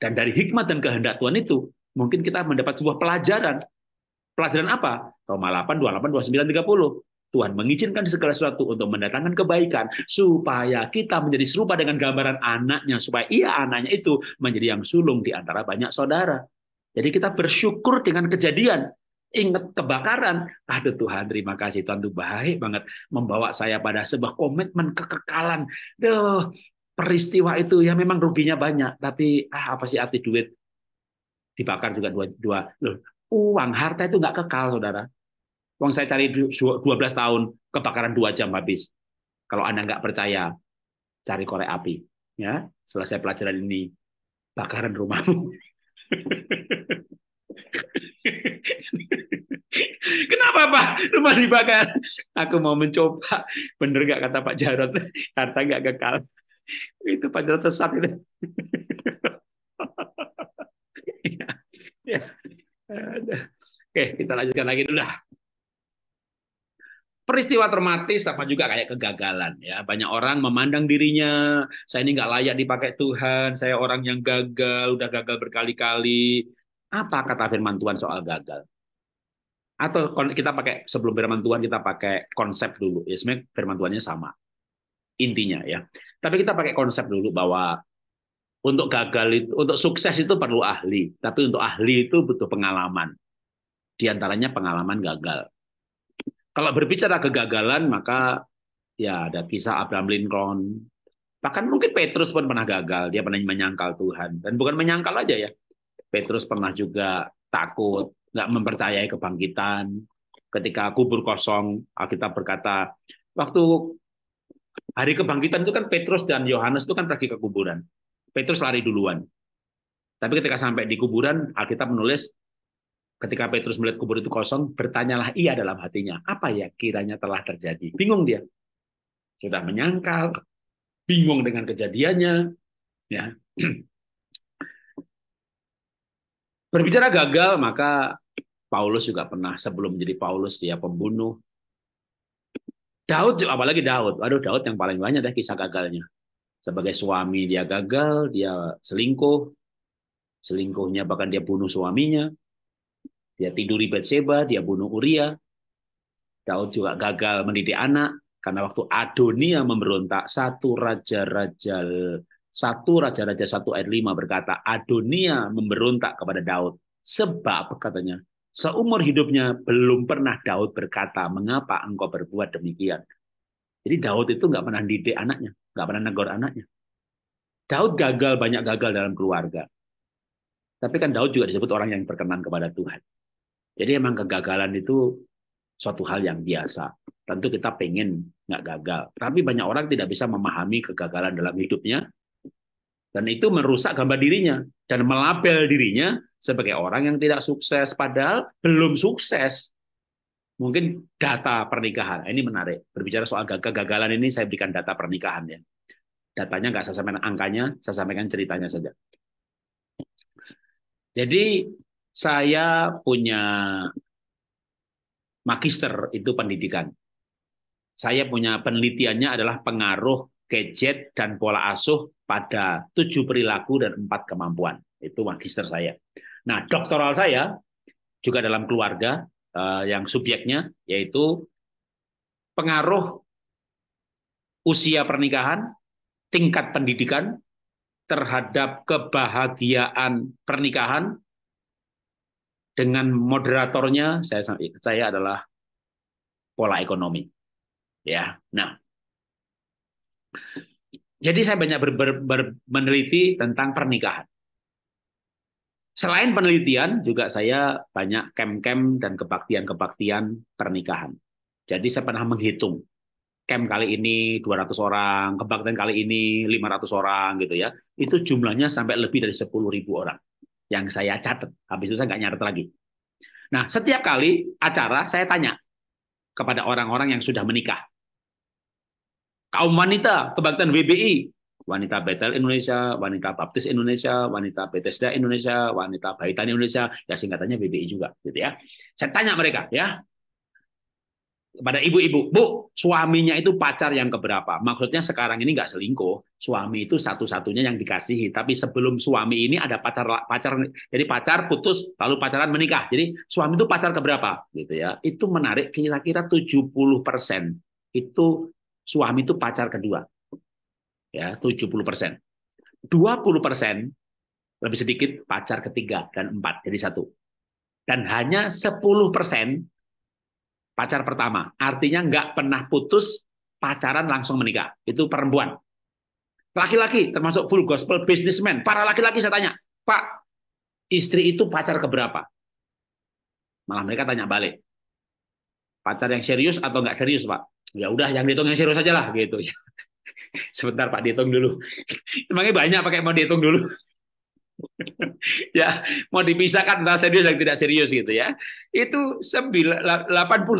Speaker 1: Dan dari hikmat dan kehendak Tuhan itu, mungkin kita mendapat sebuah pelajaran. Pelajaran apa? Roma 8, 28, 29, 30. Tuhan mengizinkan segala sesuatu untuk mendatangkan kebaikan supaya kita menjadi serupa dengan gambaran anaknya supaya ia anaknya itu menjadi yang sulung di antara banyak saudara. Jadi kita bersyukur dengan kejadian ingat kebakaran. Aduh Tuhan, terima kasih Tuhan tuh baik banget membawa saya pada sebuah komitmen kekekalan. Duh, peristiwa itu ya memang ruginya banyak, tapi ah apa sih arti duit dibakar juga dua dua loh uang harta itu nggak kekal saudara uang saya cari 12 tahun kebakaran dua jam habis kalau anda nggak percaya cari korek api ya selesai pelajaran ini bakaran rumahmu Kenapa Pak? Rumah dibakar. Aku mau mencoba. Bener nggak kata Pak Jarot? Harta nggak kekal. Itu Pak Jarot sesat itu. Ya. Ya. Oke, kita lanjutkan lagi dulu Peristiwa traumatis sama juga kayak kegagalan ya. Banyak orang memandang dirinya, saya ini nggak layak dipakai Tuhan, saya orang yang gagal, udah gagal berkali-kali, apa kata firman Tuhan soal gagal? Atau kita pakai sebelum firman Tuhan kita pakai konsep dulu. Ya sebenarnya firman Tuhannya sama. Intinya ya. Tapi kita pakai konsep dulu bahwa untuk gagal itu, untuk sukses itu perlu ahli, tapi untuk ahli itu butuh pengalaman. Di antaranya pengalaman gagal. Kalau berbicara kegagalan, maka ya ada kisah Abraham Lincoln, bahkan mungkin Petrus pun pernah gagal, dia pernah menyangkal Tuhan. Dan bukan menyangkal aja ya, Petrus pernah juga takut, nggak mempercayai kebangkitan. Ketika kubur kosong, Alkitab berkata, waktu hari kebangkitan itu kan Petrus dan Yohanes itu kan pergi ke kuburan. Petrus lari duluan. Tapi ketika sampai di kuburan, Alkitab menulis, ketika Petrus melihat kubur itu kosong, bertanyalah ia dalam hatinya, apa ya kiranya telah terjadi? Bingung dia. Sudah menyangkal, bingung dengan kejadiannya. ya Berbicara gagal, maka Paulus juga pernah sebelum menjadi Paulus dia pembunuh. Daud apalagi Daud. Aduh Daud yang paling banyak deh kisah gagalnya. Sebagai suami dia gagal, dia selingkuh. Selingkuhnya bahkan dia bunuh suaminya. Dia tidur di Betseba, dia bunuh Uria. Daud juga gagal mendidik anak karena waktu Adonia memberontak satu raja-raja satu Raja-Raja satu ayat 5 berkata, Adonia memberontak kepada Daud. Sebab katanya, seumur hidupnya belum pernah Daud berkata, mengapa engkau berbuat demikian? Jadi Daud itu nggak pernah didik anaknya, nggak pernah negor anaknya. Daud gagal, banyak gagal dalam keluarga. Tapi kan Daud juga disebut orang yang berkenan kepada Tuhan. Jadi emang kegagalan itu suatu hal yang biasa. Tentu kita pengen nggak gagal. Tapi banyak orang tidak bisa memahami kegagalan dalam hidupnya dan itu merusak gambar dirinya dan melabel dirinya sebagai orang yang tidak sukses padahal belum sukses. Mungkin data pernikahan ini menarik. Berbicara soal kegagalan ini saya berikan data pernikahan ya. Datanya nggak saya sampaikan angkanya, saya sampaikan ceritanya saja. Jadi saya punya magister itu pendidikan. Saya punya penelitiannya adalah pengaruh gadget dan pola asuh pada tujuh perilaku dan empat kemampuan. Itu magister saya. Nah, doktoral saya juga dalam keluarga eh, yang subjeknya yaitu pengaruh usia pernikahan, tingkat pendidikan terhadap kebahagiaan pernikahan dengan moderatornya saya saya adalah pola ekonomi. Ya. Nah, jadi saya banyak ber, ber, ber, meneliti tentang pernikahan. Selain penelitian, juga saya banyak kem-kem dan kebaktian-kebaktian pernikahan. Jadi saya pernah menghitung kem kali ini 200 orang, kebaktian kali ini 500 orang gitu ya. Itu jumlahnya sampai lebih dari 10.000 orang yang saya catat. Habis itu saya nggak nyatet lagi. Nah, setiap kali acara saya tanya kepada orang-orang yang sudah menikah kaum wanita, kebangkitan WBI, wanita Betel Indonesia, wanita Baptis Indonesia, wanita Bethesda Indonesia, wanita Baitan Indonesia, ya singkatannya WBI juga, gitu ya. Saya tanya mereka, ya, kepada ibu-ibu, bu, suaminya itu pacar yang keberapa? Maksudnya sekarang ini nggak selingkuh, suami itu satu-satunya yang dikasihi. Tapi sebelum suami ini ada pacar, pacar, jadi pacar putus, lalu pacaran menikah. Jadi suami itu pacar keberapa? Gitu ya. Itu menarik, kira-kira 70 persen itu suami itu pacar kedua. Ya, 70%. 20% lebih sedikit pacar ketiga dan empat, jadi satu. Dan hanya 10% pacar pertama. Artinya nggak pernah putus, pacaran langsung menikah. Itu perempuan. Laki-laki termasuk full gospel businessman. Para laki-laki saya tanya, Pak, istri itu pacar keberapa? Malah mereka tanya balik. Pacar yang serius atau nggak serius, Pak? ya udah yang dihitung yang serius aja lah gitu ya sebentar Pak dihitung dulu emangnya banyak pakai mau dihitung dulu ya mau dipisahkan antara serius dan tidak serius gitu ya itu 80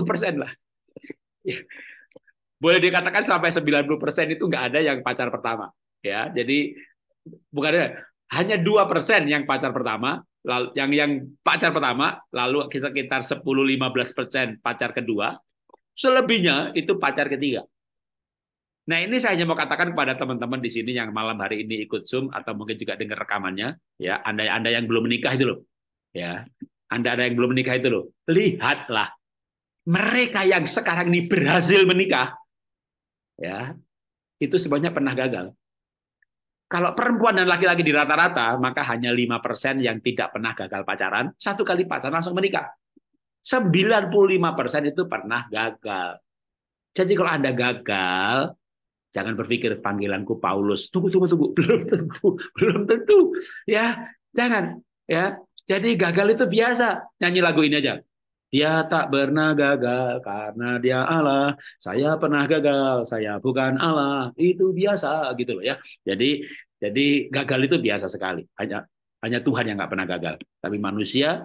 Speaker 1: persen lah ya. boleh dikatakan sampai 90 persen itu nggak ada yang pacar pertama ya jadi bukan ada hanya dua persen yang pacar pertama lalu yang yang pacar pertama lalu sekitar 10-15 persen pacar kedua Selebihnya itu pacar ketiga. Nah ini saya hanya mau katakan kepada teman-teman di sini yang malam hari ini ikut Zoom atau mungkin juga dengar rekamannya, ya anda anda yang belum menikah itu loh, ya anda anda yang belum menikah itu loh, lihatlah mereka yang sekarang ini berhasil menikah, ya itu sebanyak pernah gagal. Kalau perempuan dan laki-laki di rata-rata, maka hanya 5% yang tidak pernah gagal pacaran, satu kali pacaran langsung menikah. 95% itu pernah gagal. Jadi kalau Anda gagal, jangan berpikir panggilanku Paulus. Tunggu, tunggu, tunggu. Belum tentu, belum tentu. Ya, jangan. Ya, jadi gagal itu biasa. Nyanyi lagu ini aja. Dia tak pernah gagal karena dia Allah. Saya pernah gagal, saya bukan Allah. Itu biasa gitu loh ya. Jadi jadi gagal itu biasa sekali. Hanya hanya Tuhan yang nggak pernah gagal. Tapi manusia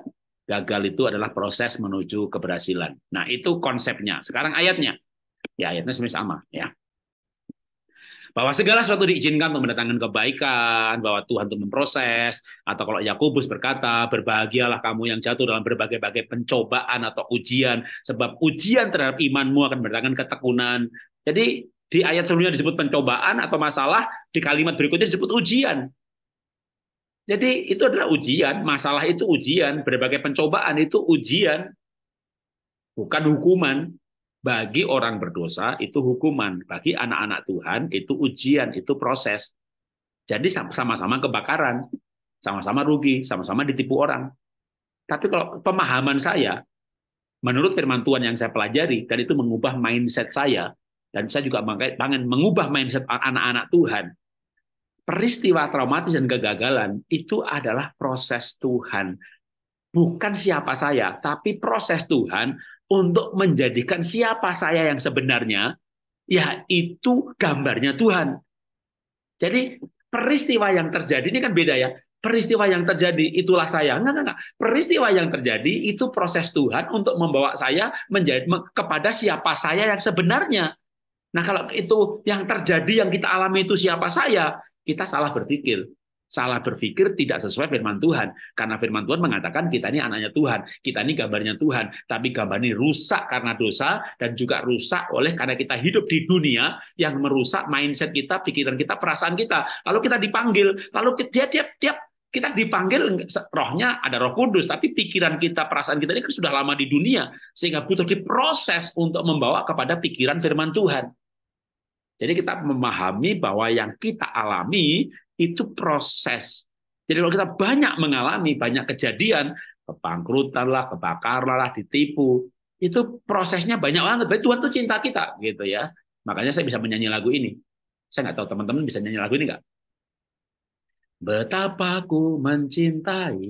Speaker 1: Gagal itu adalah proses menuju keberhasilan. Nah, itu konsepnya. Sekarang ayatnya. Ya, ayatnya sebenarnya sama. Ya. Bahwa segala sesuatu diizinkan untuk mendatangkan kebaikan, bahwa Tuhan untuk memproses, atau kalau Yakobus berkata, berbahagialah kamu yang jatuh dalam berbagai-bagai pencobaan atau ujian, sebab ujian terhadap imanmu akan mendatangkan ketekunan. Jadi, di ayat sebelumnya disebut pencobaan atau masalah, di kalimat berikutnya disebut ujian. Jadi itu adalah ujian, masalah itu ujian, berbagai pencobaan itu ujian, bukan hukuman. Bagi orang berdosa itu hukuman, bagi anak-anak Tuhan itu ujian, itu proses. Jadi sama-sama kebakaran, sama-sama rugi, sama-sama ditipu orang. Tapi kalau pemahaman saya, menurut firman Tuhan yang saya pelajari, dan itu mengubah mindset saya, dan saya juga pengen mengubah mindset anak-anak Tuhan, peristiwa traumatis dan kegagalan itu adalah proses Tuhan. Bukan siapa saya, tapi proses Tuhan untuk menjadikan siapa saya yang sebenarnya, yaitu gambarnya Tuhan. Jadi peristiwa yang terjadi ini kan beda ya. Peristiwa yang terjadi itulah saya. Enggak, enggak, enggak. Peristiwa yang terjadi itu proses Tuhan untuk membawa saya menjadi kepada siapa saya yang sebenarnya. Nah, kalau itu yang terjadi yang kita alami itu siapa saya, kita salah berpikir. Salah berpikir tidak sesuai firman Tuhan. Karena firman Tuhan mengatakan kita ini anaknya Tuhan. Kita ini gambarnya Tuhan. Tapi gambar ini rusak karena dosa dan juga rusak oleh karena kita hidup di dunia yang merusak mindset kita, pikiran kita, perasaan kita. Lalu kita dipanggil. Lalu dia, dia, dia kita dipanggil rohnya ada roh kudus tapi pikiran kita perasaan kita ini kan sudah lama di dunia sehingga butuh diproses untuk membawa kepada pikiran firman Tuhan jadi kita memahami bahwa yang kita alami itu proses. Jadi kalau kita banyak mengalami banyak kejadian, kebangkrutan lah, kebakar lah, ditipu, itu prosesnya banyak banget. Berarti Tuhan tuh cinta kita gitu ya. Makanya saya bisa menyanyi lagu ini. Saya nggak tahu teman-teman bisa nyanyi lagu ini nggak? Betapa ku mencintai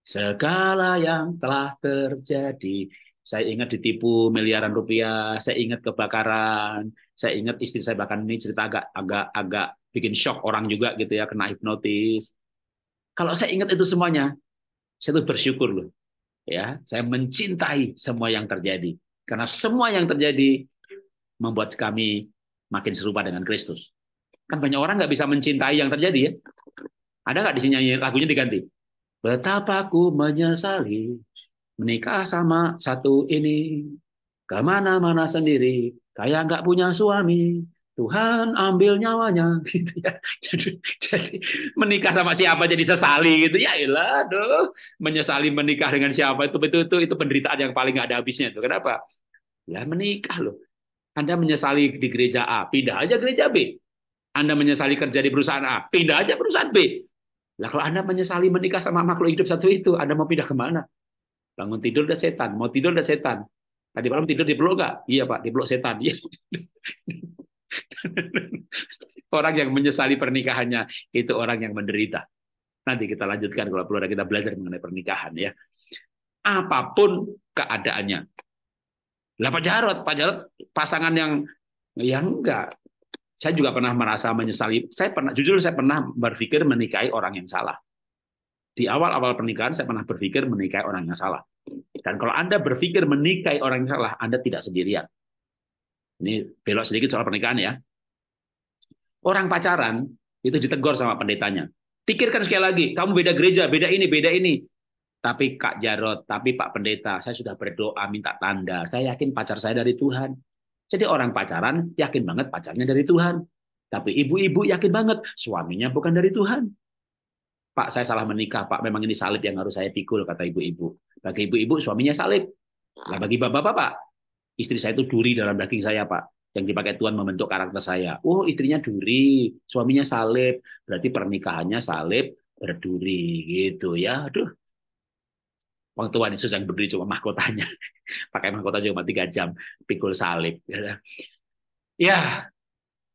Speaker 1: segala yang telah terjadi saya ingat ditipu miliaran rupiah, saya ingat kebakaran, saya ingat istri saya bahkan ini cerita agak agak agak bikin shock orang juga gitu ya kena hipnotis. Kalau saya ingat itu semuanya, saya tuh bersyukur loh. Ya, saya mencintai semua yang terjadi karena semua yang terjadi membuat kami makin serupa dengan Kristus. Kan banyak orang nggak bisa mencintai yang terjadi ya. Ada nggak di sini lagunya diganti? Betapa ku menyesali menikah sama satu ini, kemana-mana sendiri, kayak nggak punya suami, Tuhan ambil nyawanya gitu ya. Jadi, jadi menikah sama siapa jadi sesali gitu ya ilah aduh menyesali menikah dengan siapa itu itu itu, itu penderitaan yang paling nggak ada habisnya itu. Kenapa? Ya menikah loh. Anda menyesali di gereja A, pindah aja gereja B. Anda menyesali kerja di perusahaan A, pindah aja perusahaan B. Lah kalau Anda menyesali menikah sama makhluk hidup satu itu, Anda mau pindah kemana? Bangun tidur udah setan, mau tidur udah setan. Tadi malam tidur dipeluk nggak? Iya pak, di dipeluk setan. Iya. orang yang menyesali pernikahannya itu orang yang menderita. Nanti kita lanjutkan kalau perlu kita belajar mengenai pernikahan ya. Apapun keadaannya. Lah Pak Jarot, Pak Jarot pasangan yang ya enggak. Saya juga pernah merasa menyesali. Saya pernah jujur saya pernah berpikir menikahi orang yang salah di awal-awal pernikahan saya pernah berpikir menikahi orang yang salah. Dan kalau Anda berpikir menikahi orang yang salah, Anda tidak sendirian. Ini belok sedikit soal pernikahan ya. Orang pacaran itu ditegur sama pendetanya. Pikirkan sekali lagi, kamu beda gereja, beda ini, beda ini. Tapi Kak Jarot, tapi Pak Pendeta, saya sudah berdoa minta tanda. Saya yakin pacar saya dari Tuhan. Jadi orang pacaran yakin banget pacarnya dari Tuhan. Tapi ibu-ibu yakin banget suaminya bukan dari Tuhan. Pak, saya salah menikah, Pak. Memang ini salib yang harus saya pikul, kata ibu-ibu. Bagi ibu-ibu, suaminya salib. Nah, bagi bapak-bapak, istri saya itu duri dalam daging saya, Pak. Yang dipakai Tuhan membentuk karakter saya. Oh, istrinya duri, suaminya salib. Berarti pernikahannya salib berduri, gitu ya. Aduh, Waktu Tuhan Yesus yang berduri cuma mahkotanya. Pakai mahkota cuma tiga jam. Pikul salib. Ya, ya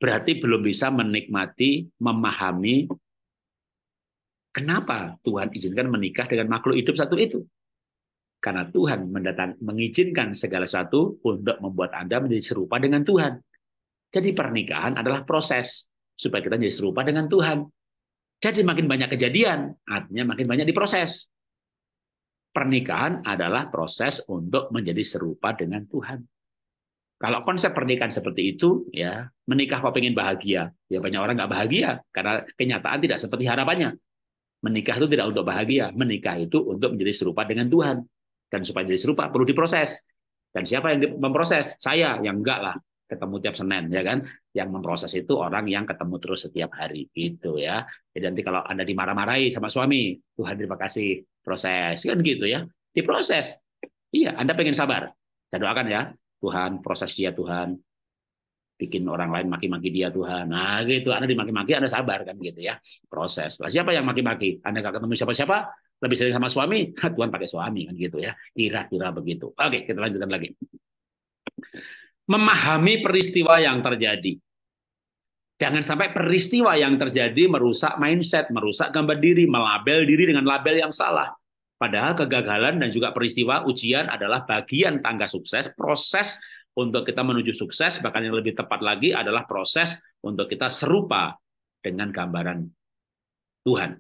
Speaker 1: berarti belum bisa menikmati, memahami Kenapa Tuhan izinkan menikah dengan makhluk hidup satu itu? Karena Tuhan mendatang, mengizinkan segala sesuatu untuk membuat Anda menjadi serupa dengan Tuhan. Jadi pernikahan adalah proses supaya kita menjadi serupa dengan Tuhan. Jadi makin banyak kejadian, artinya makin banyak diproses. Pernikahan adalah proses untuk menjadi serupa dengan Tuhan. Kalau konsep pernikahan seperti itu, ya menikah kok pengen bahagia. Ya banyak orang nggak bahagia karena kenyataan tidak seperti harapannya. Menikah itu tidak untuk bahagia, menikah itu untuk menjadi serupa dengan Tuhan. Dan supaya jadi serupa perlu diproses. Dan siapa yang memproses? Saya yang enggak lah ketemu tiap Senin ya kan. Yang memproses itu orang yang ketemu terus setiap hari gitu ya. Jadi nanti kalau Anda dimarah-marahi sama suami, Tuhan terima kasih proses kan gitu ya. Diproses. Iya, Anda pengen sabar. Saya doakan ya, Tuhan proses dia Tuhan, bikin orang lain maki-maki dia Tuhan. Nah gitu, Anda dimaki-maki, Anda sabar kan gitu ya. Proses. Lah siapa yang maki-maki? Anda gak ketemu siapa-siapa? Lebih sering sama suami? Tuhan pakai suami kan gitu ya. Kira-kira begitu. Oke, kita lanjutkan lagi. Memahami peristiwa yang terjadi. Jangan sampai peristiwa yang terjadi merusak mindset, merusak gambar diri, melabel diri dengan label yang salah. Padahal kegagalan dan juga peristiwa ujian adalah bagian tangga sukses, proses untuk kita menuju sukses, bahkan yang lebih tepat lagi adalah proses untuk kita serupa dengan gambaran Tuhan.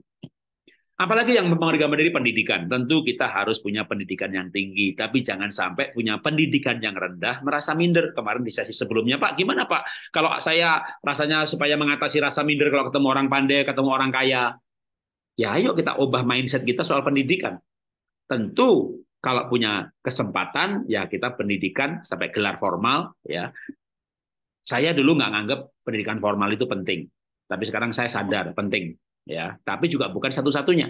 Speaker 1: Apalagi yang gambar dari pendidikan. Tentu kita harus punya pendidikan yang tinggi, tapi jangan sampai punya pendidikan yang rendah, merasa minder. Kemarin di sesi sebelumnya, Pak, gimana Pak? Kalau saya rasanya supaya mengatasi rasa minder kalau ketemu orang pandai, ketemu orang kaya. Ya ayo kita ubah mindset kita soal pendidikan. Tentu kalau punya kesempatan, ya kita pendidikan sampai gelar formal. Ya, saya dulu nggak nganggap pendidikan formal itu penting, tapi sekarang saya sadar penting. Ya, tapi juga bukan satu-satunya.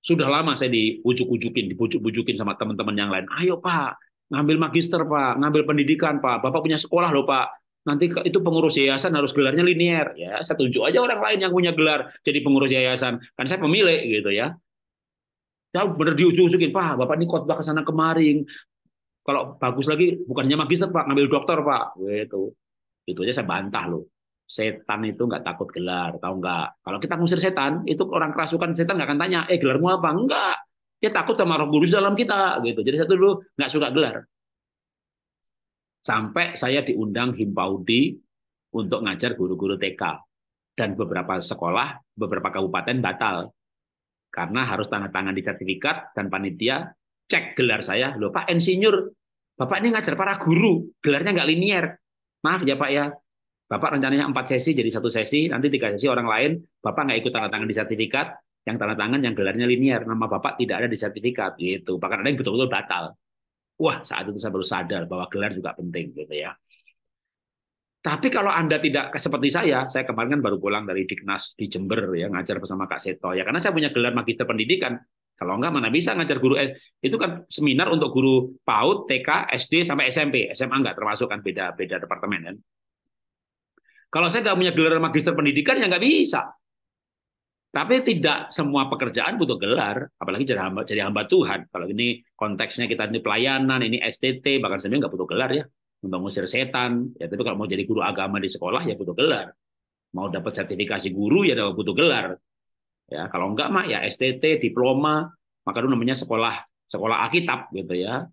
Speaker 1: Sudah lama saya diujuk-ujukin, dibujuk-bujukin sama teman-teman yang lain. Ayo Pak, ngambil magister Pak, ngambil pendidikan Pak. Bapak punya sekolah loh Pak nanti itu pengurus yayasan harus gelarnya linier ya saya tunjuk aja orang lain yang punya gelar jadi pengurus yayasan kan saya pemilik gitu ya saya bener diusuk-usukin, Pak, Bapak ini khotbah ke sana kemari. Kalau bagus lagi, bukannya magister, Pak, ngambil dokter, Pak. Gitu. Itu aja saya bantah loh. Setan itu nggak takut gelar, tahu nggak? Kalau kita ngusir setan, itu orang kerasukan setan nggak akan tanya, eh gelarmu apa? Enggak. Dia takut sama roh kudus dalam kita. gitu. Jadi satu dulu nggak suka gelar. Sampai saya diundang Himpaudi untuk ngajar guru-guru TK. Dan beberapa sekolah, beberapa kabupaten batal karena harus tanda tangan di sertifikat dan panitia cek gelar saya. Loh Pak Insinyur, Bapak ini ngajar para guru, gelarnya nggak linier. Maaf ya Pak ya, Bapak rencananya empat sesi jadi satu sesi, nanti tiga sesi orang lain, Bapak nggak ikut tanda tangan di sertifikat, yang tanda tangan yang gelarnya linier, nama Bapak tidak ada di sertifikat gitu. Bahkan ada yang betul-betul batal. Wah, saat itu saya baru sadar bahwa gelar juga penting gitu ya. Tapi kalau Anda tidak seperti saya, saya kemarin kan baru pulang dari Diknas di Jember ya ngajar bersama Kak Seto ya karena saya punya gelar magister pendidikan. Kalau enggak mana bisa ngajar guru S itu kan seminar untuk guru PAUD, TK, SD sampai SMP. SMA enggak termasuk kan beda beda departemen kan. Kalau saya nggak punya gelar magister pendidikan ya nggak bisa. Tapi tidak semua pekerjaan butuh gelar, apalagi jadi hamba, jadi hamba Tuhan. Kalau ini konteksnya kita ini pelayanan, ini STT, bahkan sebenarnya nggak butuh gelar ya. Untuk ngusir setan. Ya, tapi kalau mau jadi guru agama di sekolah ya butuh gelar. Mau dapat sertifikasi guru ya dapat butuh gelar. Ya, kalau enggak mah ya STT, diploma, maka itu namanya sekolah sekolah Alkitab gitu ya.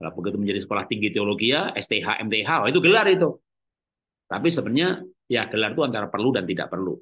Speaker 1: Kalau begitu menjadi sekolah tinggi teologi ya STH, MTH, oh, itu gelar itu. Tapi sebenarnya ya gelar itu antara perlu dan tidak perlu.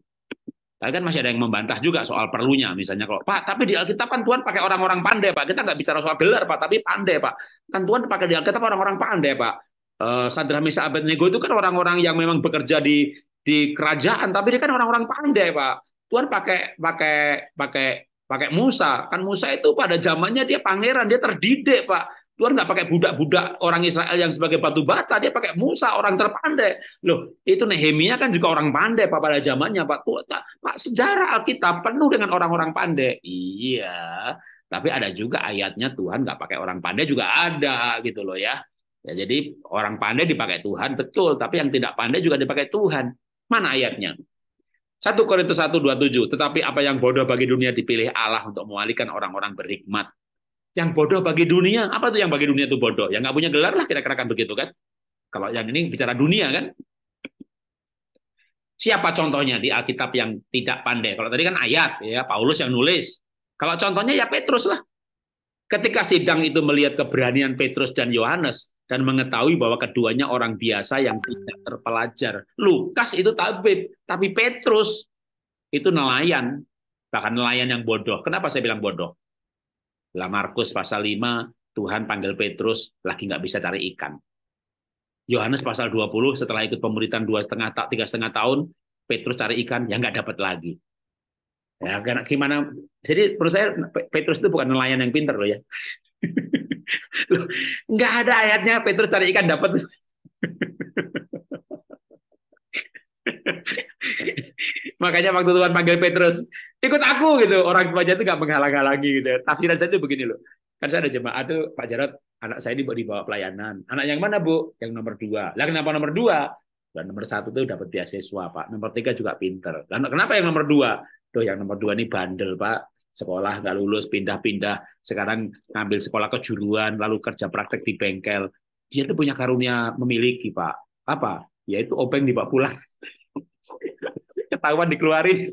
Speaker 1: Tapi kan masih ada yang membantah juga soal perlunya. Misalnya kalau, Pak, tapi di Alkitab kan Tuhan pakai orang-orang pandai, Pak. Kita nggak bicara soal gelar, Pak, tapi pandai, Pak. Kan Tuhan pakai di Alkitab orang-orang pandai, Pak. Eh, Sadra Misa Abednego itu kan orang-orang yang memang bekerja di di kerajaan, tapi dia kan orang-orang pandai, Pak. Tuhan pakai pakai pakai pakai Musa. Kan Musa itu pada zamannya dia pangeran, dia terdidik, Pak. Tuhan nggak pakai budak-budak orang Israel yang sebagai batu bata, dia pakai Musa orang terpandai. Loh, itu Nehemia kan juga orang pandai Pak pada zamannya Pak. Tuh, Pak sejarah Alkitab penuh dengan orang-orang pandai. Iya, tapi ada juga ayatnya Tuhan nggak pakai orang pandai juga ada gitu loh ya. Ya, jadi orang pandai dipakai Tuhan betul, tapi yang tidak pandai juga dipakai Tuhan. Mana ayatnya? 1 Korintus 27, tetapi apa yang bodoh bagi dunia dipilih Allah untuk mewalikan orang-orang berhikmat. Yang bodoh bagi dunia, apa tuh yang bagi dunia itu bodoh? Yang nggak punya gelar lah kira-kira kan begitu kan? Kalau yang ini bicara dunia kan. Siapa contohnya di Alkitab yang tidak pandai? Kalau tadi kan ayat ya, Paulus yang nulis. Kalau contohnya ya Petrus lah. Ketika sidang itu melihat keberanian Petrus dan Yohanes, dan mengetahui bahwa keduanya orang biasa yang tidak terpelajar. Lukas itu tabib, tapi Petrus itu nelayan, bahkan nelayan yang bodoh. Kenapa saya bilang bodoh? Lah Markus pasal 5, Tuhan panggil Petrus lagi nggak bisa cari ikan. Yohanes pasal 20 setelah ikut pemberitaan dua setengah tak tiga setengah tahun, Petrus cari ikan ya nggak dapat lagi. Ya, gimana? Jadi menurut saya Petrus itu bukan nelayan yang pintar loh ya. Nggak ada ayatnya Petrus cari ikan dapat. Makanya waktu Tuhan panggil Petrus, ikut aku gitu. Orang tuanya itu nggak menghalang-halangi gitu. Tafsiran saya itu begini loh. Kan saya ada jemaat tuh Pak Jarot, anak saya ini dibawa pelayanan. Anak yang mana bu? Yang nomor dua. Lah kenapa nomor dua? Dan nomor satu tuh dapat beasiswa pak. Nomor tiga juga pinter. Lah kenapa yang nomor dua? Tuh yang nomor dua ini bandel pak sekolah nggak lulus pindah-pindah sekarang ngambil sekolah kejuruan lalu kerja praktek di bengkel dia itu punya karunia memiliki pak apa yaitu openg pak pulang ketahuan dikeluarin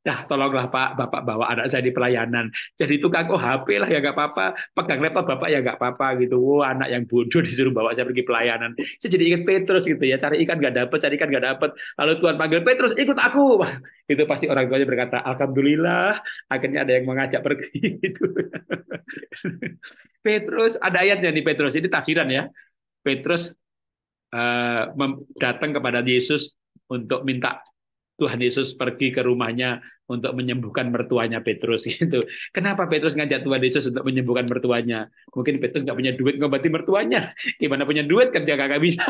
Speaker 1: Dah tolonglah Pak, Bapak bawa anak saya di pelayanan. Jadi tukang HP lah ya nggak apa-apa, pegang laptop Bapak ya nggak apa-apa gitu. Wah, anak yang bodoh disuruh bawa saya pergi pelayanan. Saya jadi ingat Petrus gitu ya, cari ikan nggak dapet, cari ikan nggak dapet. Lalu Tuhan panggil Petrus, ikut aku. itu pasti orang tuanya berkata, Alhamdulillah, akhirnya ada yang mengajak pergi gitu. Petrus, ada ayatnya nih Petrus, ini tafsiran ya. Petrus uh, datang kepada Yesus untuk minta Tuhan Yesus pergi ke rumahnya untuk menyembuhkan mertuanya Petrus gitu. Kenapa Petrus ngajak Tuhan Yesus untuk menyembuhkan mertuanya? Mungkin Petrus nggak punya duit ngobati mertuanya. Gimana punya duit kerja nggak bisa.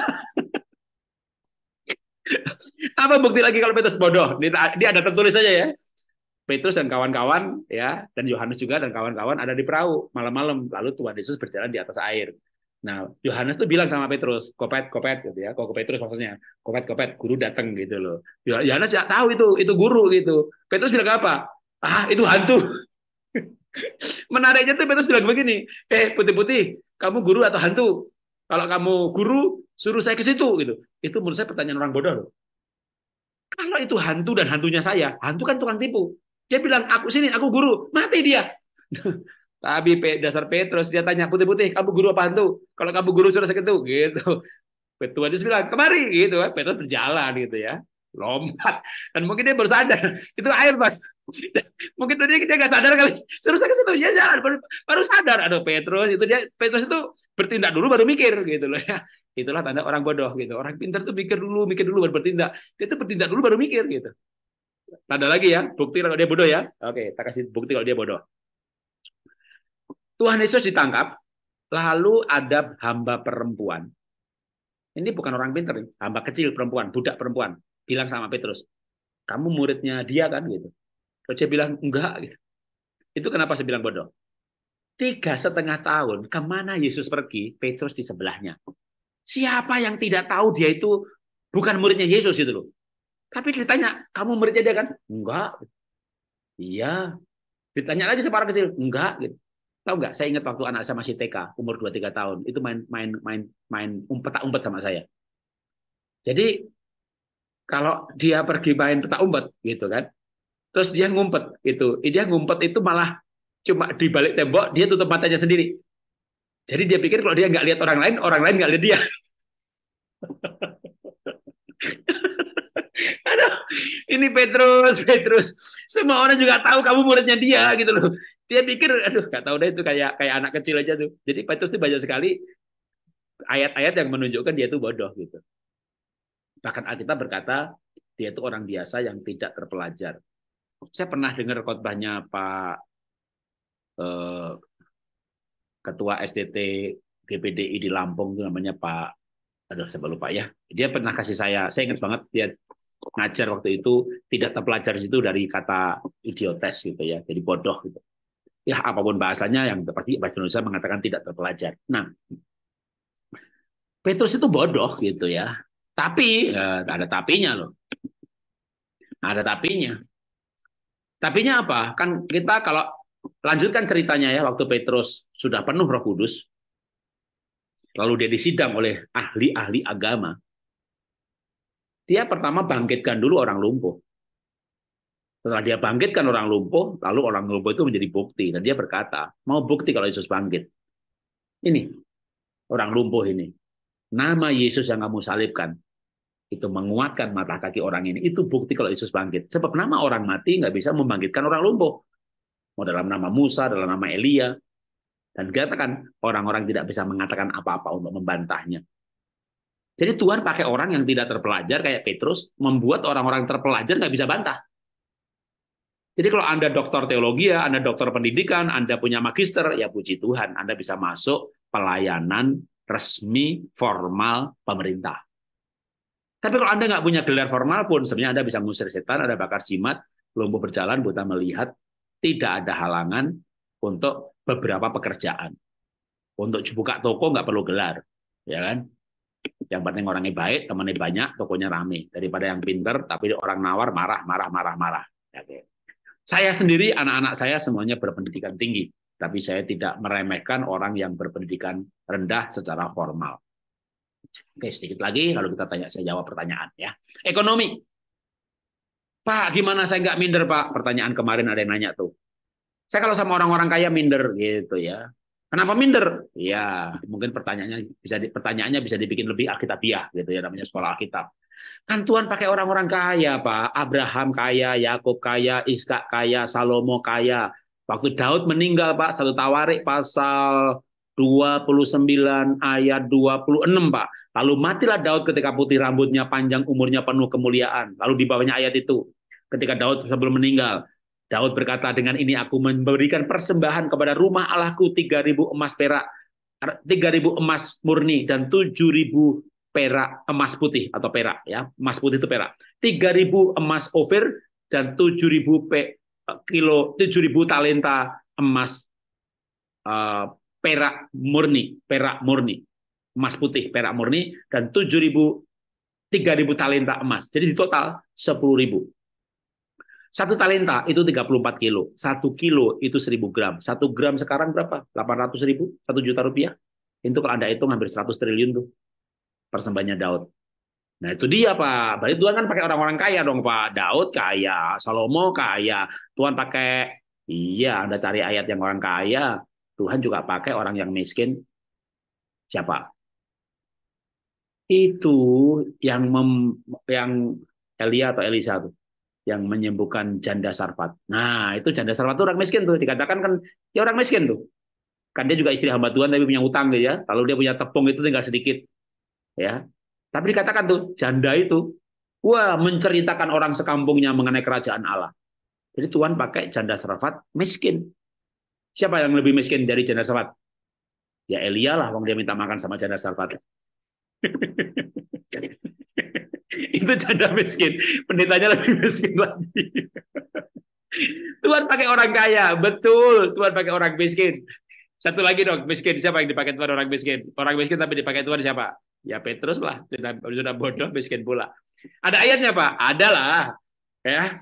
Speaker 1: Apa bukti lagi kalau Petrus bodoh? Dia ada tertulis aja ya. Petrus dan kawan-kawan ya dan Yohanes juga dan kawan-kawan ada di perahu malam-malam lalu Tuhan Yesus berjalan di atas air. Nah, Yohanes tuh bilang sama Petrus, kopet, kopet gitu ya. Kok Petrus maksudnya, kopet, kopet, guru datang gitu loh. Yohanes ya tahu itu, itu guru gitu. Petrus bilang apa? Ah, itu hantu. Menariknya tuh Petrus bilang begini, eh putih-putih, kamu guru atau hantu? Kalau kamu guru, suruh saya ke situ gitu. Itu menurut saya pertanyaan orang bodoh loh. Kalau itu hantu dan hantunya saya, hantu kan tukang tipu. Dia bilang, aku sini, aku guru, mati dia. Tapi dasar Petrus dia tanya putih-putih, kamu guru apa hantu? Kalau kamu guru sudah sakit gitu. Petua dia bilang kemari gitu kan. Petrus berjalan gitu ya lompat dan mungkin dia baru sadar itu air mas mungkin tadi dia nggak sadar kali terus ke situ dia jalan baru, baru sadar aduh Petrus itu dia Petrus itu bertindak dulu baru mikir gitu loh ya itulah tanda orang bodoh gitu orang pintar tuh mikir dulu mikir dulu baru bertindak dia tuh bertindak dulu baru mikir gitu tanda lagi ya bukti kalau dia bodoh ya oke kita kasih bukti kalau dia bodoh Tuhan Yesus ditangkap, lalu ada hamba perempuan. Ini bukan orang pinter, hamba kecil perempuan, budak perempuan. Bilang sama Petrus, kamu muridnya dia kan gitu. Terus dia bilang, enggak. Gitu. Itu kenapa saya bilang bodoh. Tiga setengah tahun, kemana Yesus pergi, Petrus di sebelahnya. Siapa yang tidak tahu dia itu bukan muridnya Yesus itu loh. Tapi ditanya, kamu muridnya dia kan? Enggak. Iya. Ditanya lagi separa kecil, enggak. Gitu. Tahu nggak? Saya ingat waktu anak saya masih TK, umur 2-3 tahun, itu main main main main umpet umpet sama saya. Jadi kalau dia pergi main peta umpet gitu kan, terus dia ngumpet gitu dia ngumpet itu malah cuma di balik tembok dia tutup matanya sendiri. Jadi dia pikir kalau dia nggak lihat orang lain, orang lain nggak lihat dia. Aduh, ini Petrus, Petrus. Semua orang juga tahu kamu muridnya dia gitu loh dia pikir aduh nggak tahu deh itu kayak kayak anak kecil aja tuh jadi Petrus itu banyak sekali ayat-ayat yang menunjukkan dia itu bodoh gitu bahkan Alkitab berkata dia itu orang biasa yang tidak terpelajar saya pernah dengar khotbahnya Pak eh, Ketua STT GPDI di Lampung itu namanya Pak aduh saya lupa ya dia pernah kasih saya saya ingat banget dia ngajar waktu itu tidak terpelajar itu dari kata idiotes gitu ya jadi bodoh gitu ya apapun bahasanya yang pasti bahasa Indonesia mengatakan tidak terpelajar. Nah, Petrus itu bodoh gitu ya. Tapi ya, ada tapinya loh. Ada tapinya. Tapinya apa? Kan kita kalau lanjutkan ceritanya ya waktu Petrus sudah penuh Roh Kudus lalu dia disidang oleh ahli-ahli agama. Dia pertama bangkitkan dulu orang lumpuh. Setelah dia bangkitkan orang lumpuh, lalu orang lumpuh itu menjadi bukti. Dan dia berkata, mau bukti kalau Yesus bangkit. Ini, orang lumpuh ini. Nama Yesus yang kamu salibkan, itu menguatkan mata kaki orang ini. Itu bukti kalau Yesus bangkit. Sebab nama orang mati nggak bisa membangkitkan orang lumpuh. Mau dalam nama Musa, dalam nama Elia. Dan katakan orang-orang tidak bisa mengatakan apa-apa untuk membantahnya. Jadi Tuhan pakai orang yang tidak terpelajar kayak Petrus, membuat orang-orang terpelajar nggak bisa bantah. Jadi kalau Anda dokter teologi, ya, Anda dokter pendidikan, Anda punya magister, ya puji Tuhan, Anda bisa masuk pelayanan resmi formal pemerintah. Tapi kalau Anda nggak punya gelar formal pun, sebenarnya Anda bisa ngusir setan, ada bakar jimat, lumpuh berjalan, buta melihat, tidak ada halangan untuk beberapa pekerjaan. Untuk buka toko nggak perlu gelar, ya kan? Yang penting orangnya baik, temannya banyak, tokonya rame. Daripada yang pinter, tapi orang nawar marah, marah, marah, marah. Ya, saya sendiri, anak-anak saya semuanya berpendidikan tinggi, tapi saya tidak meremehkan orang yang berpendidikan rendah secara formal. Oke, sedikit lagi, lalu kita tanya, saya jawab pertanyaan ya. Ekonomi. Pak, gimana saya nggak minder, Pak? Pertanyaan kemarin ada yang nanya tuh. Saya kalau sama orang-orang kaya minder gitu ya. Kenapa minder? Ya, mungkin pertanyaannya bisa di, pertanyaannya bisa dibikin lebih alkitabiah gitu ya namanya sekolah Alkitab. Kan Tuhan pakai orang-orang kaya, Pak. Abraham kaya, Yakub kaya, Iska kaya, Salomo kaya. Waktu Daud meninggal, Pak, satu tawarik pasal 29 ayat 26, Pak. Lalu matilah Daud ketika putih rambutnya panjang, umurnya penuh kemuliaan. Lalu di bawahnya ayat itu, ketika Daud sebelum meninggal, Daud berkata, dengan ini aku memberikan persembahan kepada rumah Allahku 3.000 emas perak, 3.000 er, emas murni, dan 7.000 perak emas putih atau perak ya emas putih itu perak 3000 emas over dan 7000 pe, eh, kilo 7000 talenta emas uh, perak murni perak murni emas putih perak murni dan 7000 3000 talenta emas jadi di total 10000 satu talenta itu 34 kilo. Satu kilo itu 1000 gram. Satu gram sekarang berapa? 800 ribu? Satu juta rupiah? Itu kalau Anda hitung hampir 100 triliun tuh. Persembahannya Daud. Nah itu dia Pak. Berarti Tuhan kan pakai orang-orang kaya dong Pak. Daud kaya, Salomo kaya. Tuhan pakai, iya Anda cari ayat yang orang kaya. Tuhan juga pakai orang yang miskin. Siapa? Itu yang mem, yang Elia atau Elisa tuh yang menyembuhkan janda sarfat. Nah, itu janda sarfat itu orang miskin tuh. Dikatakan kan, ya orang miskin tuh. Kan dia juga istri hamba Tuhan tapi punya utang gitu ya. Lalu dia punya tepung itu tinggal sedikit. ya. Tapi dikatakan tuh, janda itu, wah menceritakan orang sekampungnya mengenai kerajaan Allah. Jadi Tuhan pakai janda sarfat miskin. Siapa yang lebih miskin dari janda sarfat? Ya Elia lah, wong dia minta makan sama janda sarfat. itu janda miskin. Pendetanya lebih miskin lagi. Tuhan pakai orang kaya, betul. Tuhan pakai orang miskin. Satu lagi dong, miskin. Siapa yang dipakai Tuhan orang miskin? Orang miskin tapi dipakai Tuhan siapa? Ya Petrus lah. Sudah bodoh, miskin pula. Ada ayatnya Pak? lah Ya,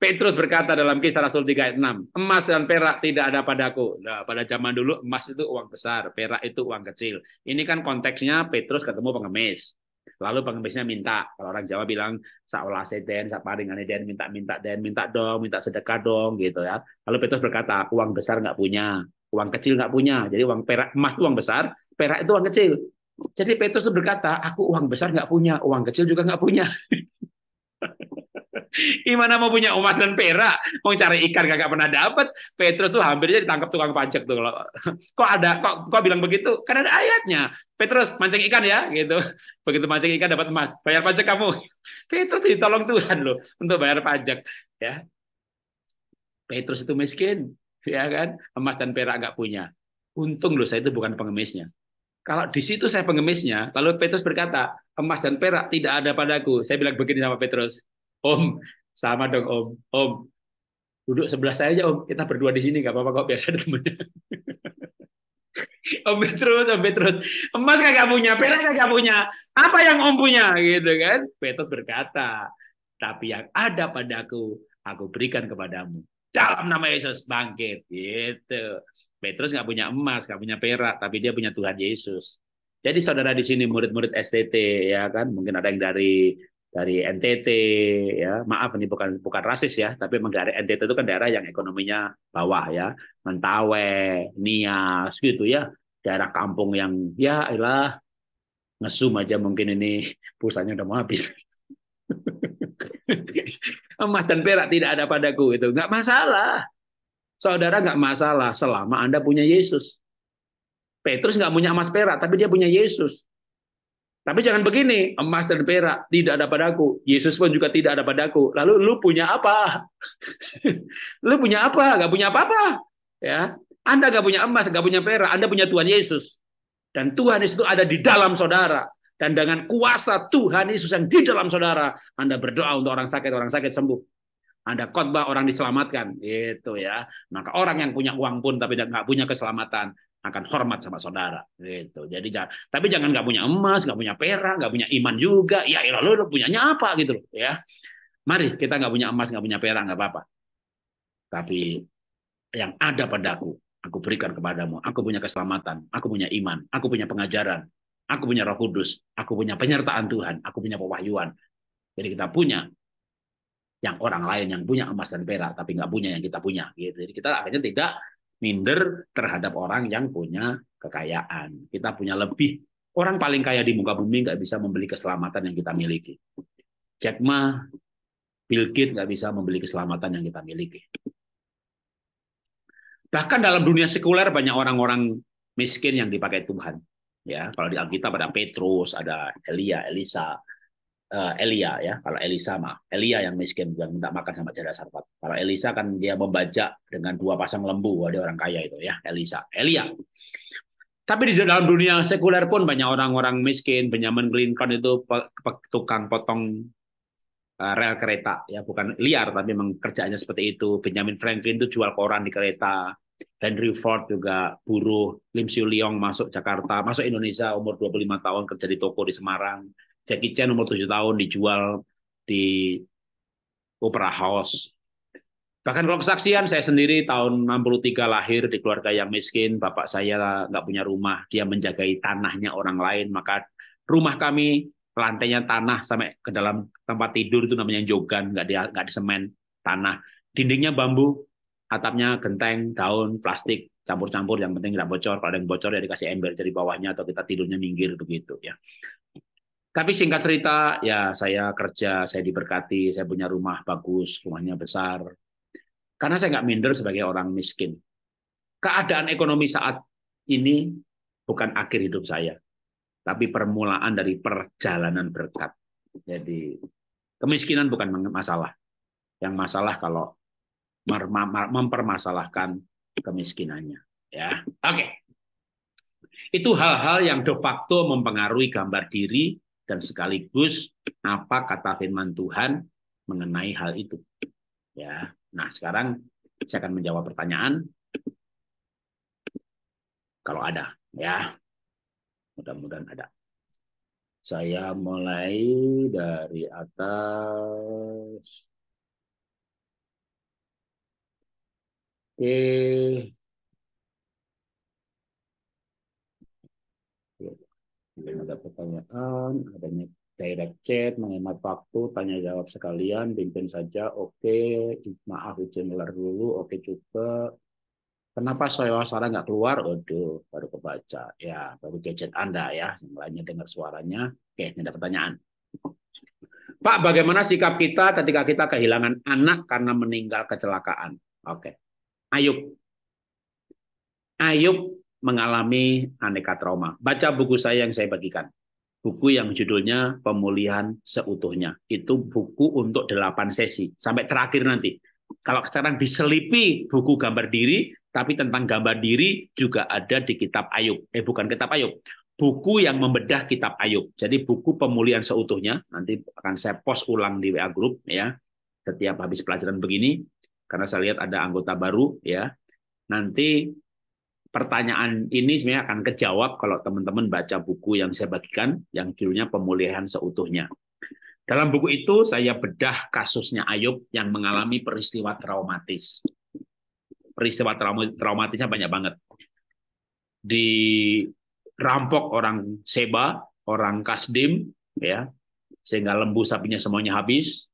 Speaker 1: Petrus berkata dalam kisah Rasul 3 ayat 6, emas dan perak tidak ada padaku. Nah, pada zaman dulu emas itu uang besar, perak itu uang kecil. Ini kan konteksnya Petrus ketemu pengemis. Lalu pengemisnya minta. Kalau orang Jawa bilang saolase seden, saparingane den, minta-minta den, minta dong, minta sedekah dong gitu ya. Lalu Petrus berkata, uang besar nggak punya, uang kecil nggak punya. Jadi uang perak emas itu uang besar, perak itu uang kecil. Jadi Petrus berkata, aku uang besar nggak punya, uang kecil juga nggak punya. Gimana mau punya emas dan perak? Mau cari ikan kagak pernah dapat. Petrus tuh hampir aja ditangkap tukang pajak tuh. Kok ada kok kok bilang begitu? Kan ada ayatnya. Petrus mancing ikan ya gitu. Begitu mancing ikan dapat emas. Bayar pajak kamu. Petrus ditolong Tuhan loh untuk bayar pajak ya. Petrus itu miskin, ya kan? Emas dan perak gak punya. Untung loh saya itu bukan pengemisnya. Kalau di situ saya pengemisnya, lalu Petrus berkata, emas dan perak tidak ada padaku. Saya bilang begini sama Petrus, Om, sama dong Om. Om, duduk sebelah saya aja Om. Kita berdua di sini, nggak apa-apa kok biasa temennya. Om Petrus, Om Petrus, emas kagak punya, perak kagak punya, apa yang Om punya gitu kan? Petrus berkata, tapi yang ada padaku, aku berikan kepadamu. Dalam nama Yesus bangkit, gitu. Petrus nggak punya emas, nggak punya perak, tapi dia punya Tuhan Yesus. Jadi saudara di sini murid-murid STT ya kan, mungkin ada yang dari dari NTT ya maaf ini bukan bukan rasis ya tapi dari NTT itu kan daerah yang ekonominya bawah ya Mentawai Nias gitu ya daerah kampung yang ya adalah ngesum aja mungkin ini pulsanya udah mau habis emas dan perak tidak ada padaku itu nggak masalah saudara nggak masalah selama anda punya Yesus Petrus nggak punya emas perak tapi dia punya Yesus tapi jangan begini, emas dan perak tidak ada padaku. Yesus pun juga tidak ada padaku. Lalu lu punya apa? lu punya apa? Gak punya apa-apa. Ya, Anda gak punya emas, gak punya perak. Anda punya Tuhan Yesus. Dan Tuhan Yesus itu ada di dalam saudara. Dan dengan kuasa Tuhan Yesus yang di dalam saudara, Anda berdoa untuk orang sakit, orang sakit sembuh. Anda khotbah orang diselamatkan, itu ya. Maka orang yang punya uang pun tapi nggak punya keselamatan, akan hormat sama saudara gitu. Jadi tapi jangan nggak punya emas, nggak punya perak, nggak punya iman juga. Ya lalu lo punyanya apa gitu loh ya. Mari kita nggak punya emas, nggak punya perak, nggak apa-apa. Tapi yang ada padaku, aku berikan kepadamu. Aku punya keselamatan, aku punya iman, aku punya pengajaran, aku punya Roh Kudus, aku punya penyertaan Tuhan, aku punya pewahyuan. Jadi kita punya yang orang lain yang punya emas dan perak tapi nggak punya yang kita punya gitu. Jadi kita akhirnya tidak minder terhadap orang yang punya kekayaan. Kita punya lebih. Orang paling kaya di muka bumi nggak bisa membeli keselamatan yang kita miliki. Jack Ma, Bill Gates nggak bisa membeli keselamatan yang kita miliki. Bahkan dalam dunia sekuler banyak orang-orang miskin yang dipakai Tuhan. Ya, kalau di Alkitab ada Petrus, ada Elia, Elisa, Eh, Elia ya. Kalau Elisa mah Elia yang miskin bukan minta makan sama janda Sarpat. Kalau Elisa kan dia membajak dengan dua pasang lembu, ada orang kaya itu ya, Elisa. Elia. Tapi di dalam dunia sekuler pun banyak orang-orang miskin. Benjamin Clinton itu pe tukang potong eh, rel kereta, ya bukan liar tapi memang kerjaannya seperti itu. Benjamin Franklin itu jual koran di kereta. Henry Ford juga buruh. Lim Siu Liong masuk Jakarta, masuk Indonesia umur 25 tahun kerja di toko di Semarang. Jackie Chan umur 7 tahun dijual di Opera House. Bahkan kalau kesaksian saya sendiri tahun 63 lahir di keluarga yang miskin, bapak saya nggak punya rumah, dia menjagai tanahnya orang lain, maka rumah kami lantainya tanah sampai ke dalam tempat tidur itu namanya jogan, nggak di nggak di semen, tanah, dindingnya bambu, atapnya genteng, daun, plastik, campur-campur yang penting nggak bocor kalau ada yang bocor ya dikasih ember dari bawahnya atau kita tidurnya minggir begitu ya tapi singkat cerita, ya saya kerja, saya diberkati, saya punya rumah bagus, rumahnya besar. Karena saya nggak minder sebagai orang miskin. Keadaan ekonomi saat ini bukan akhir hidup saya, tapi permulaan dari perjalanan berkat. Jadi kemiskinan bukan masalah. Yang masalah kalau mempermasalahkan kemiskinannya. Ya, oke. Okay. Itu hal-hal yang de facto mempengaruhi gambar diri dan sekaligus apa kata firman Tuhan mengenai hal itu. Ya. Nah, sekarang saya akan menjawab pertanyaan kalau ada, ya. Mudah-mudahan ada. Saya mulai dari atas. Oke. Mungkin ada pertanyaan, adanya direct chat, menghemat waktu, tanya jawab sekalian, pimpin saja, oke, okay. maaf izin ular dulu, oke okay, juga. Kenapa saya suara nggak keluar? aduh baru kebaca. Ya, baru gadget Anda ya, semuanya dengar suaranya. Oke, ini ada pertanyaan. Pak, bagaimana sikap kita ketika kita kehilangan anak karena meninggal kecelakaan? Oke. Ayub. Ayub mengalami aneka trauma. Baca buku saya yang saya bagikan. Buku yang judulnya Pemulihan Seutuhnya. Itu buku untuk delapan sesi sampai terakhir nanti. Kalau sekarang diselipi buku gambar diri, tapi tentang gambar diri juga ada di kitab Ayub. Eh bukan kitab Ayub, buku yang membedah kitab Ayub. Jadi buku pemulihan seutuhnya nanti akan saya post ulang di WA group ya setiap habis pelajaran begini karena saya lihat ada anggota baru ya. Nanti pertanyaan ini sebenarnya akan kejawab kalau teman-teman baca buku yang saya bagikan yang judulnya Pemulihan Seutuhnya. Dalam buku itu saya bedah kasusnya Ayub yang mengalami peristiwa traumatis. Peristiwa traumatisnya banyak banget. Dirampok orang Seba, orang Kasdim, ya, sehingga lembu sapinya semuanya habis.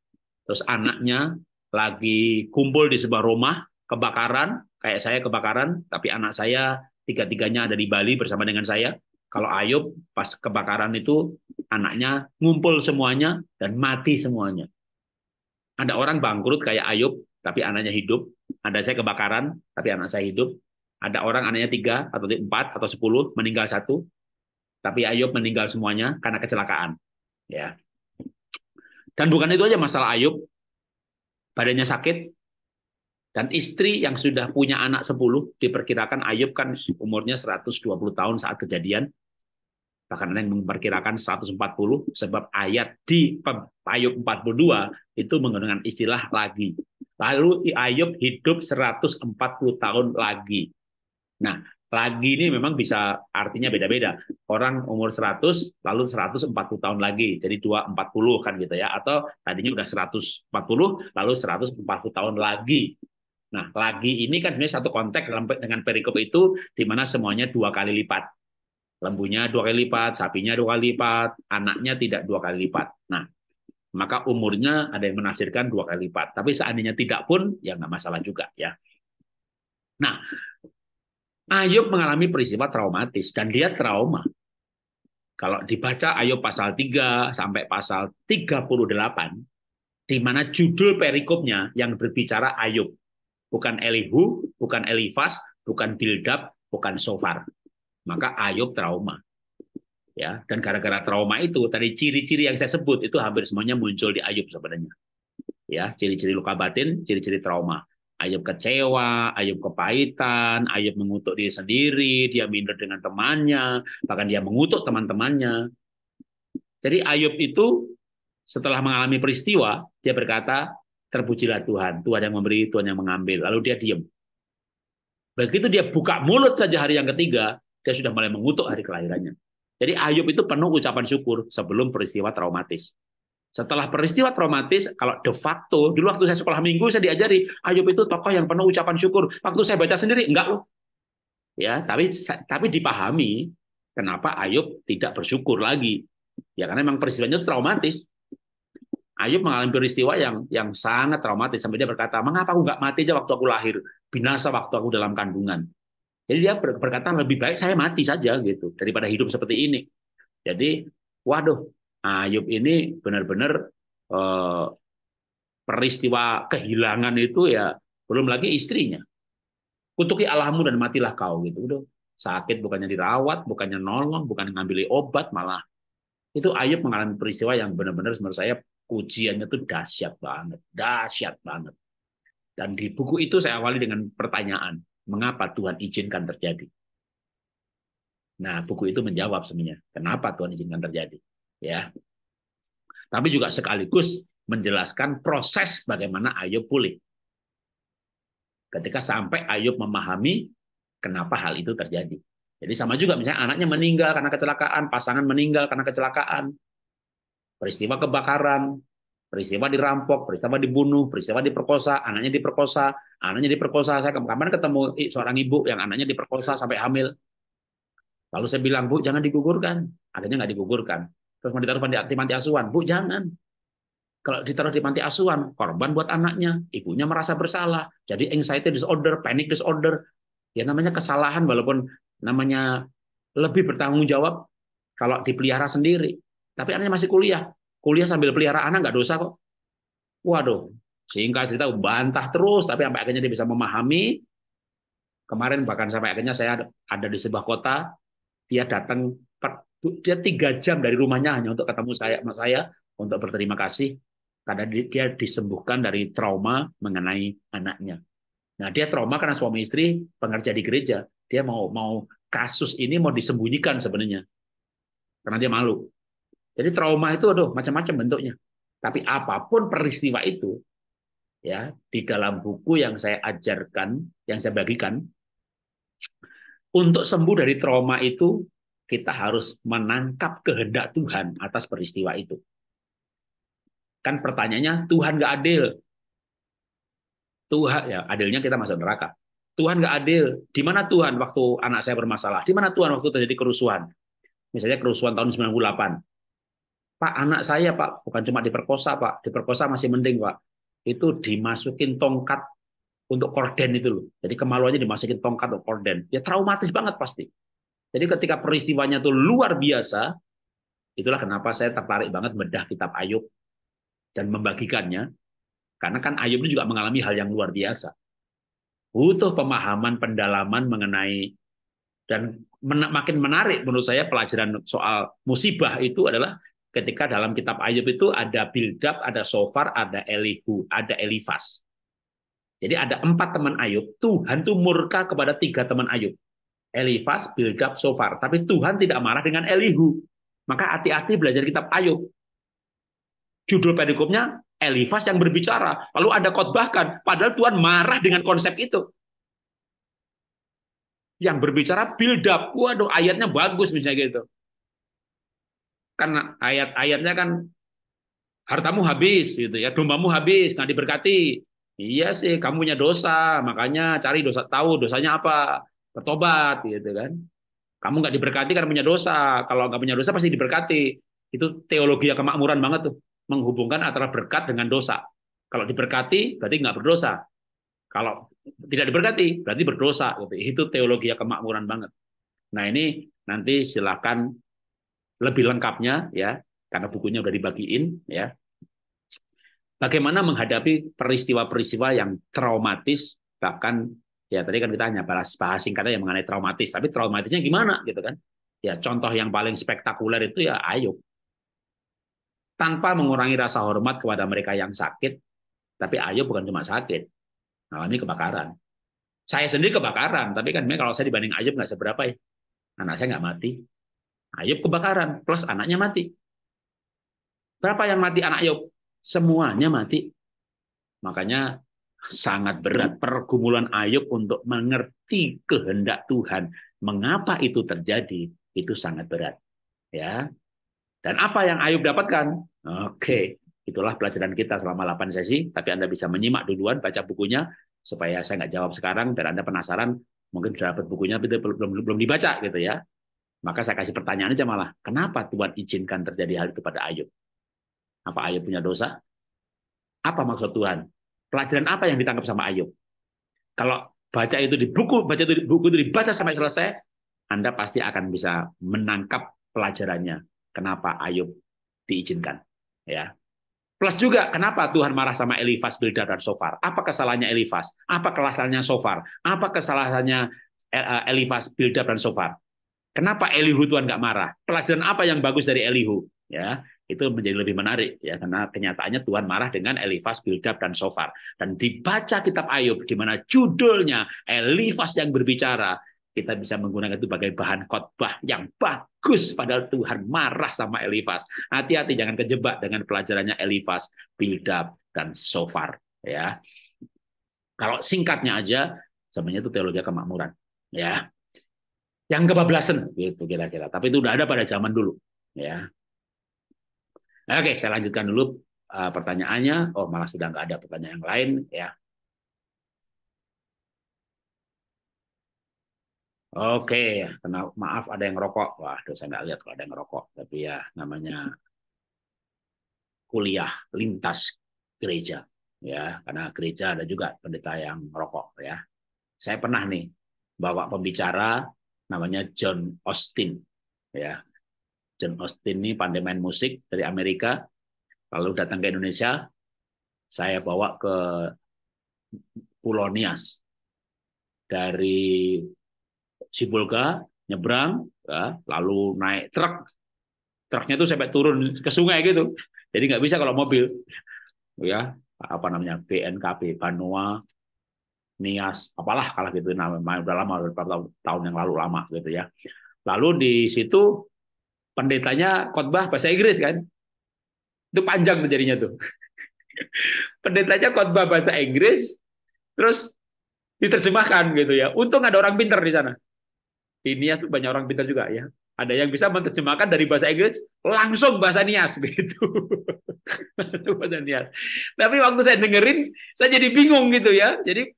Speaker 1: Terus anaknya lagi kumpul di sebuah rumah kebakaran, kayak saya kebakaran, tapi anak saya tiga-tiganya ada di Bali bersama dengan saya. Kalau Ayub pas kebakaran itu anaknya ngumpul semuanya dan mati semuanya. Ada orang bangkrut kayak Ayub, tapi anaknya hidup. Ada saya kebakaran, tapi anak saya hidup. Ada orang anaknya tiga atau empat atau sepuluh meninggal satu, tapi Ayub meninggal semuanya karena kecelakaan. Ya. Dan bukan itu aja masalah Ayub. Badannya sakit, dan istri yang sudah punya anak 10, diperkirakan Ayub kan umurnya 120 tahun saat kejadian. Bahkan ada yang memperkirakan 140, sebab ayat di Ayub 42 itu menggunakan istilah lagi. Lalu Ayub hidup 140 tahun lagi. Nah, lagi ini memang bisa artinya beda-beda. Orang umur 100, lalu 140 tahun lagi. Jadi 240 kan gitu ya. Atau tadinya udah 140, lalu 140 tahun lagi Nah, lagi ini kan sebenarnya satu konteks dengan perikop itu di mana semuanya dua kali lipat. Lembunya dua kali lipat, sapinya dua kali lipat, anaknya tidak dua kali lipat. Nah, maka umurnya ada yang menafsirkan dua kali lipat. Tapi seandainya tidak pun, ya nggak masalah juga ya. Nah, Ayub mengalami peristiwa traumatis dan dia trauma. Kalau dibaca Ayub pasal 3 sampai pasal 38, di mana judul perikopnya yang berbicara Ayub bukan Elihu, bukan Elifas, bukan Bildab, bukan Sofar. Maka Ayub trauma. Ya, dan gara-gara trauma itu tadi ciri-ciri yang saya sebut itu hampir semuanya muncul di Ayub sebenarnya. Ya, ciri-ciri luka batin, ciri-ciri trauma. Ayub kecewa, Ayub kepahitan, Ayub mengutuk diri sendiri, dia minder dengan temannya, bahkan dia mengutuk teman-temannya. Jadi Ayub itu setelah mengalami peristiwa, dia berkata, terpujilah Tuhan. Tuhan yang memberi, Tuhan yang mengambil. Lalu dia diam. Begitu dia buka mulut saja hari yang ketiga, dia sudah mulai mengutuk hari kelahirannya. Jadi Ayub itu penuh ucapan syukur sebelum peristiwa traumatis. Setelah peristiwa traumatis, kalau de facto, dulu waktu saya sekolah minggu, saya diajari, Ayub itu tokoh yang penuh ucapan syukur. Waktu saya baca sendiri, enggak loh. Ya, tapi tapi dipahami kenapa Ayub tidak bersyukur lagi. Ya karena memang peristiwanya itu traumatis. Ayub mengalami peristiwa yang yang sangat traumatis sampai dia berkata, mengapa aku nggak mati aja waktu aku lahir, binasa waktu aku dalam kandungan. Jadi dia berkata lebih baik saya mati saja gitu daripada hidup seperti ini. Jadi, waduh, Ayub ini benar-benar eh, peristiwa kehilangan itu ya belum lagi istrinya. Kutuki Allahmu dan matilah kau gitu. Udah sakit bukannya dirawat, bukannya nolong, bukan ngambil obat malah itu Ayub mengalami peristiwa yang benar-benar menurut saya ujiannya itu dahsyat banget, dahsyat banget. Dan di buku itu saya awali dengan pertanyaan, mengapa Tuhan izinkan terjadi? Nah, buku itu menjawab semuanya, kenapa Tuhan izinkan terjadi? Ya. Tapi juga sekaligus menjelaskan proses bagaimana Ayub pulih. Ketika sampai Ayub memahami kenapa hal itu terjadi. Jadi sama juga misalnya anaknya meninggal karena kecelakaan, pasangan meninggal karena kecelakaan, peristiwa kebakaran, peristiwa dirampok, peristiwa dibunuh, peristiwa diperkosa, anaknya diperkosa, anaknya diperkosa. Saya kemarin ketemu seorang ibu yang anaknya diperkosa sampai hamil. Lalu saya bilang, Bu, jangan digugurkan. Akhirnya nggak digugurkan. Terus mau ditaruh di panti asuhan. Bu, jangan. Kalau ditaruh di panti asuhan, korban buat anaknya. Ibunya merasa bersalah. Jadi anxiety disorder, panic disorder. Ya namanya kesalahan walaupun namanya lebih bertanggung jawab kalau dipelihara sendiri. Tapi anaknya masih kuliah. Kuliah sambil pelihara anak nggak dosa kok. Waduh, sehingga cerita bantah terus, tapi sampai akhirnya dia bisa memahami. Kemarin bahkan sampai akhirnya saya ada di sebuah kota, dia datang dia tiga jam dari rumahnya hanya untuk ketemu saya, saya untuk berterima kasih karena dia disembuhkan dari trauma mengenai anaknya. Nah, dia trauma karena suami istri pengerja di gereja. Dia mau mau kasus ini mau disembunyikan sebenarnya. Karena dia malu. Jadi trauma itu aduh macam-macam bentuknya. Tapi apapun peristiwa itu ya di dalam buku yang saya ajarkan, yang saya bagikan untuk sembuh dari trauma itu kita harus menangkap kehendak Tuhan atas peristiwa itu. Kan pertanyaannya Tuhan gak adil. Tuhan ya adilnya kita masuk neraka. Tuhan nggak adil. Di mana Tuhan waktu anak saya bermasalah? Di mana Tuhan waktu terjadi kerusuhan? Misalnya kerusuhan tahun 98. Pak anak saya Pak bukan cuma diperkosa Pak, diperkosa masih mending Pak. Itu dimasukin tongkat untuk korden itu loh. Jadi kemaluannya dimasukin tongkat untuk korden. ya traumatis banget pasti. Jadi ketika peristiwanya itu luar biasa, itulah kenapa saya tertarik banget bedah kitab Ayub dan membagikannya. Karena kan Ayub ini juga mengalami hal yang luar biasa. Butuh pemahaman, pendalaman mengenai dan men makin menarik menurut saya pelajaran soal musibah itu adalah ketika dalam kitab Ayub itu ada Bildab, ada Sofar, ada Elihu, ada Elifas. Jadi ada empat teman Ayub. Tuhan tuh murka kepada tiga teman Ayub. Elifas, Bildab, Sofar. Tapi Tuhan tidak marah dengan Elihu. Maka hati-hati belajar kitab Ayub. Judul perikopnya Elifas yang berbicara. Lalu ada khotbahkan. Padahal Tuhan marah dengan konsep itu. Yang berbicara Bildab. Waduh ayatnya bagus misalnya gitu kan ayat-ayatnya kan hartamu habis gitu ya, dombamu habis, nggak diberkati. Iya sih, kamu punya dosa, makanya cari dosa tahu dosanya apa, bertobat gitu kan. Kamu nggak diberkati karena punya dosa. Kalau nggak punya dosa pasti diberkati. Itu teologi yang kemakmuran banget tuh, menghubungkan antara berkat dengan dosa. Kalau diberkati berarti nggak berdosa. Kalau tidak diberkati berarti berdosa. Gitu. Itu teologi yang kemakmuran banget. Nah ini nanti silakan lebih lengkapnya ya karena bukunya sudah dibagiin ya. Bagaimana menghadapi peristiwa-peristiwa yang traumatis bahkan ya tadi kan kita hanya bahas bahas singkatnya yang mengenai traumatis, tapi traumatisnya gimana gitu kan? Ya contoh yang paling spektakuler itu ya ayo Tanpa mengurangi rasa hormat kepada mereka yang sakit, tapi ayo bukan cuma sakit, mengalami kebakaran. Saya sendiri kebakaran, tapi kan kalau saya dibanding ayo nggak seberapa ya. Anak saya nggak mati, Ayub kebakaran, plus anaknya mati. Berapa yang mati anak Ayub? Semuanya mati. Makanya sangat berat pergumulan Ayub untuk mengerti kehendak Tuhan. Mengapa itu terjadi? Itu sangat berat. Ya. Dan apa yang Ayub dapatkan? Oke, itulah pelajaran kita selama 8 sesi. Tapi Anda bisa menyimak duluan, baca bukunya, supaya saya nggak jawab sekarang dan Anda penasaran, mungkin sudah dapat bukunya, tapi belum, belum, belum dibaca gitu ya. Maka saya kasih pertanyaan aja malah, kenapa Tuhan izinkan terjadi hal itu pada Ayub? Apa Ayub punya dosa? Apa maksud Tuhan? Pelajaran apa yang ditangkap sama Ayub? Kalau baca itu di buku, baca itu di buku itu dibaca sampai selesai, Anda pasti akan bisa menangkap pelajarannya. Kenapa Ayub diizinkan? Ya, Plus juga kenapa Tuhan marah sama Elifas, Bildad dan Sofar? Apa kesalahannya Elifas? Apa kesalahannya Sofar? Apa kesalahannya eh, eh, Elifas, Bildad dan Sofar? Kenapa Elihu Tuhan nggak marah? Pelajaran apa yang bagus dari Elihu? Ya, itu menjadi lebih menarik ya karena kenyataannya Tuhan marah dengan Elifas, Bildad dan Sofar. Dan dibaca kitab Ayub di mana judulnya Elifas yang berbicara, kita bisa menggunakan itu sebagai bahan khotbah yang bagus padahal Tuhan marah sama Elifas. Hati-hati jangan kejebak dengan pelajarannya Elifas, Bildad dan Sofar ya. Kalau singkatnya aja sebenarnya itu teologi kemakmuran ya yang kebablasan gitu kira-kira. Tapi itu udah ada pada zaman dulu ya. Oke, saya lanjutkan dulu eh, pertanyaannya. Oh, malah sudah nggak ada pertanyaan yang lain ya. Oke, kena maaf ada yang rokok. Wah, saya nggak lihat kalau ada yang rokok. Tapi ya namanya kuliah lintas gereja ya karena gereja ada juga pendeta yang rokok ya saya pernah nih bawa pembicara namanya John Austin ya John Austin ini pandai main musik dari Amerika lalu datang ke Indonesia saya bawa ke Pulau Nias dari Sibulga nyebrang ya, lalu naik truk truknya tuh sampai turun ke sungai gitu jadi nggak bisa kalau mobil ya apa namanya BNKB Banua Nias apalah kalau gitu namanya udah lama udah tahun, yang lalu lama gitu ya lalu di situ pendetanya khotbah bahasa Inggris kan itu panjang terjadinya jadinya tuh pendetanya khotbah bahasa Inggris terus diterjemahkan gitu ya untung ada orang pinter di sana di Nias tuh banyak orang pinter juga ya ada yang bisa menerjemahkan dari bahasa Inggris langsung bahasa Nias gitu Tapi waktu saya dengerin, saya jadi bingung gitu ya. Jadi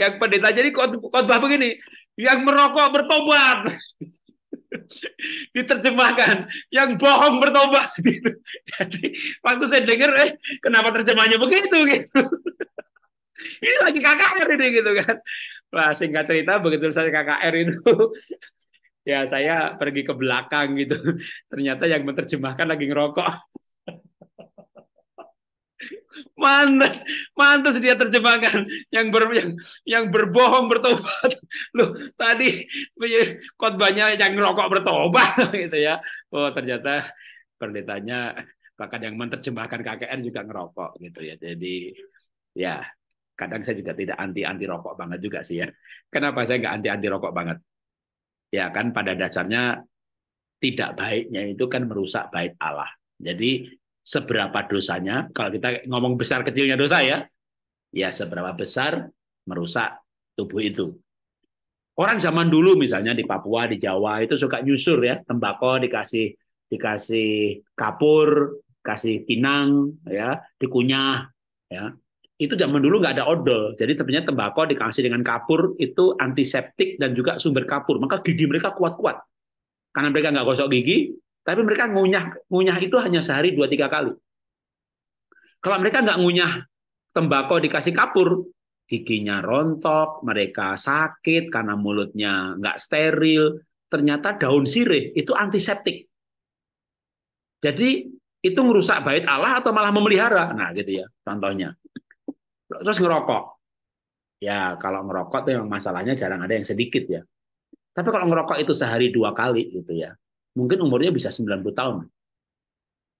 Speaker 1: yang pendeta jadi khotbah begini, yang merokok bertobat. diterjemahkan yang bohong bertobat gitu. Jadi waktu saya denger eh kenapa terjemahnya begitu gitu. ini lagi KKR ini gitu kan. Wah, singkat cerita begitu saya KKR itu ya saya pergi ke belakang gitu. Ternyata yang menerjemahkan lagi ngerokok. Mantas, mantas dia terjemahkan yang ber, yang, yang berbohong bertobat. Loh, tadi khotbahnya yang ngerokok bertobat gitu ya. Oh, ternyata pendetanya bahkan yang menerjemahkan KKN juga ngerokok gitu ya. Jadi ya kadang saya juga tidak anti anti rokok banget juga sih ya. Kenapa saya nggak anti anti rokok banget? Ya kan pada dasarnya tidak baiknya itu kan merusak bait Allah. Jadi seberapa dosanya. Kalau kita ngomong besar kecilnya dosa ya, ya seberapa besar merusak tubuh itu. Orang zaman dulu misalnya di Papua, di Jawa itu suka nyusur ya, tembakau dikasih dikasih kapur, kasih pinang ya, dikunyah ya. Itu zaman dulu nggak ada odol, jadi tentunya tembakau dikasih dengan kapur itu antiseptik dan juga sumber kapur, maka gigi mereka kuat-kuat. Karena mereka nggak gosok gigi, tapi mereka ngunyah ngunyah itu hanya sehari dua tiga kali. Kalau mereka nggak ngunyah tembakau dikasih kapur, giginya rontok, mereka sakit karena mulutnya nggak steril. Ternyata daun sirih itu antiseptik. Jadi itu ngerusak bait Allah atau malah memelihara. Nah gitu ya contohnya. Terus ngerokok, ya kalau ngerokok itu yang masalahnya jarang ada yang sedikit ya. Tapi kalau ngerokok itu sehari dua kali gitu ya, Mungkin umurnya bisa 90 tahun.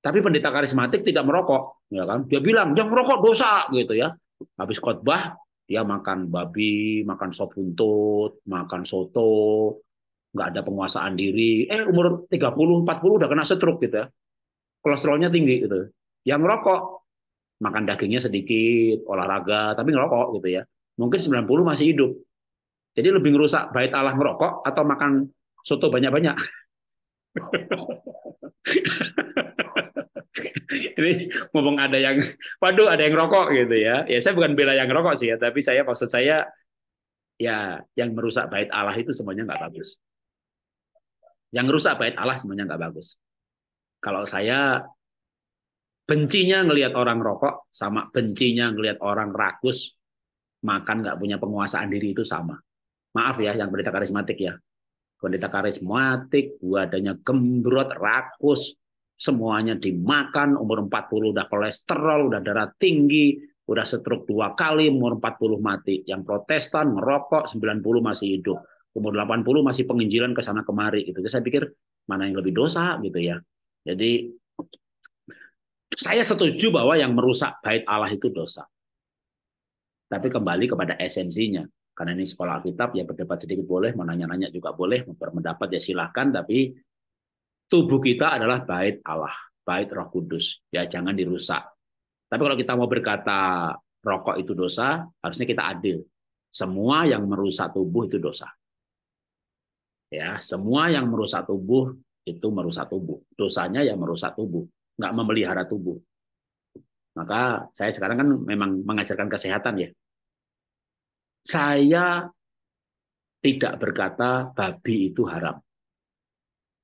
Speaker 1: Tapi pendeta karismatik tidak merokok, ya kan? Dia bilang, "Jangan merokok dosa," gitu ya. Habis khotbah, dia makan babi, makan sop buntut, makan soto, nggak ada penguasaan diri. Eh umur 30, 40 udah kena stroke gitu ya. Kolesterolnya tinggi gitu. Yang merokok makan dagingnya sedikit, olahraga, tapi ngerokok gitu ya. Mungkin 90 masih hidup. Jadi lebih ngerusak baik Allah merokok atau makan soto banyak-banyak. Ini ngomong ada yang, waduh ada yang rokok gitu ya. Ya saya bukan bela yang rokok sih ya, tapi saya maksud saya ya yang merusak bait Allah itu semuanya nggak bagus. Yang rusak bait Allah semuanya nggak bagus. Kalau saya bencinya ngelihat orang rokok sama bencinya ngelihat orang rakus makan nggak punya penguasaan diri itu sama. Maaf ya yang berita karismatik ya. Pendeta karismatik, badannya gembrot, rakus, semuanya dimakan, umur 40 udah kolesterol, udah darah tinggi, udah stroke dua kali, umur 40 mati. Yang protestan, merokok, 90 masih hidup. Umur 80 masih penginjilan ke sana kemari. Gitu. Jadi saya pikir, mana yang lebih dosa gitu ya. Jadi saya setuju bahwa yang merusak bait Allah itu dosa. Tapi kembali kepada esensinya karena ini sekolah Alkitab ya berdebat sedikit boleh, mau nanya-nanya juga boleh, mau berpendapat ya silahkan, tapi tubuh kita adalah bait Allah, bait Roh Kudus, ya jangan dirusak. Tapi kalau kita mau berkata rokok itu dosa, harusnya kita adil. Semua yang merusak tubuh itu dosa. Ya, semua yang merusak tubuh itu merusak tubuh. Dosanya yang merusak tubuh, nggak memelihara tubuh. Maka saya sekarang kan memang mengajarkan kesehatan ya saya tidak berkata babi itu haram.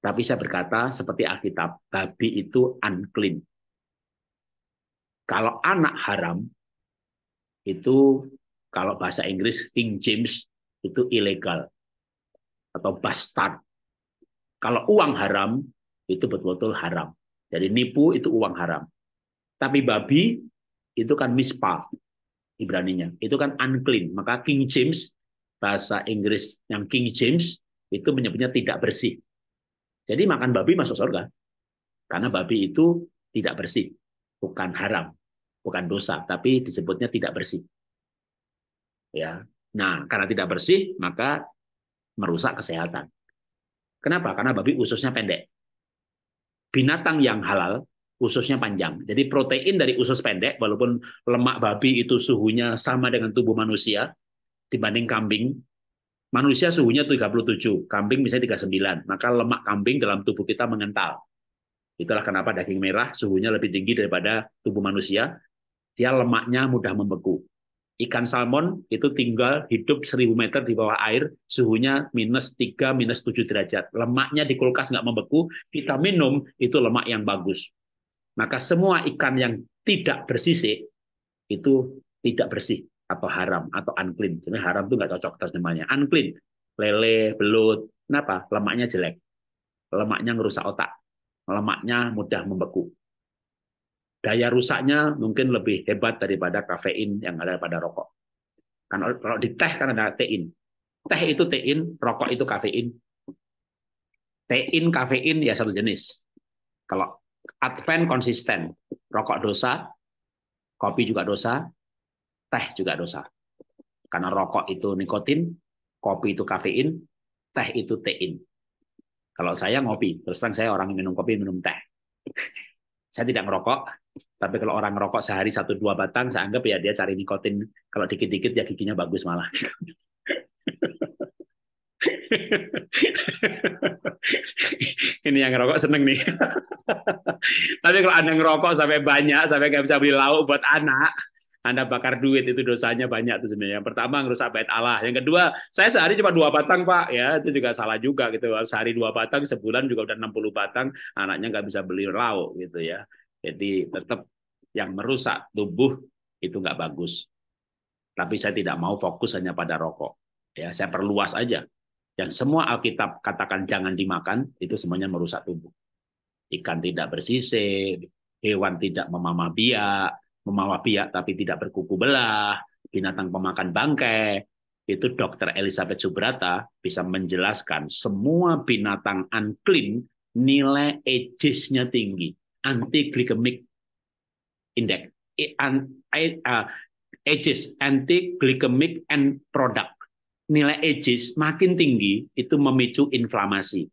Speaker 1: Tapi saya berkata seperti Alkitab, babi itu unclean. Kalau anak haram, itu kalau bahasa Inggris King James itu ilegal atau bastard. Kalau uang haram itu betul-betul haram. Jadi nipu itu uang haram. Tapi babi itu kan mispa, Ibraninya. Itu kan unclean. Maka King James, bahasa Inggris yang King James, itu menyebutnya tidak bersih. Jadi makan babi masuk surga. Karena babi itu tidak bersih. Bukan haram. Bukan dosa. Tapi disebutnya tidak bersih. Ya, Nah, karena tidak bersih, maka merusak kesehatan. Kenapa? Karena babi ususnya pendek. Binatang yang halal ususnya panjang. Jadi protein dari usus pendek, walaupun lemak babi itu suhunya sama dengan tubuh manusia dibanding kambing, manusia suhunya 37, kambing misalnya 39, maka lemak kambing dalam tubuh kita mengental. Itulah kenapa daging merah suhunya lebih tinggi daripada tubuh manusia. Dia lemaknya mudah membeku. Ikan salmon itu tinggal hidup 1000 meter di bawah air, suhunya minus 3, minus 7 derajat. Lemaknya di kulkas nggak membeku, kita minum itu lemak yang bagus maka semua ikan yang tidak bersisik itu tidak bersih atau haram atau unclean. Jadi haram itu nggak cocok terjemahnya. Unclean, lele, belut, kenapa? Lemaknya jelek, lemaknya merusak otak, lemaknya mudah membeku. Daya rusaknya mungkin lebih hebat daripada kafein yang ada pada rokok. Kan kalau di teh kan ada tein. Teh itu tein, rokok itu kafein. Tein, kafein ya satu jenis. Kalau Advent konsisten. Rokok dosa, kopi juga dosa, teh juga dosa. Karena rokok itu nikotin, kopi itu kafein, teh itu tein. Kalau saya ngopi, terus terang saya orang minum kopi, minum teh. saya tidak ngerokok, tapi kalau orang ngerokok sehari satu dua batang, saya anggap ya dia cari nikotin. Kalau dikit-dikit ya giginya bagus malah. Ini yang ngerokok seneng nih. Tapi kalau Anda ngerokok sampai banyak, sampai nggak bisa beli lauk buat anak, Anda bakar duit itu dosanya banyak tuh sebenarnya. Yang pertama ngerusak bait Allah. Yang kedua, saya sehari cuma dua batang pak, ya itu juga salah juga gitu. Sehari dua batang, sebulan juga udah 60 batang, anaknya nggak bisa beli lauk gitu ya. Jadi tetap yang merusak tubuh itu nggak bagus. Tapi saya tidak mau fokus hanya pada rokok. Ya, saya perluas aja dan semua Alkitab katakan jangan dimakan, itu semuanya merusak tubuh. Ikan tidak bersisik, hewan tidak memamah biak, memamah biak tapi tidak berkuku belah, binatang pemakan bangkai, itu dokter Elizabeth Subrata bisa menjelaskan semua binatang unclean nilai ages nya tinggi, anti glycemic index, uh, EJIS, anti glycemic end product nilai EJIS makin tinggi itu memicu inflamasi.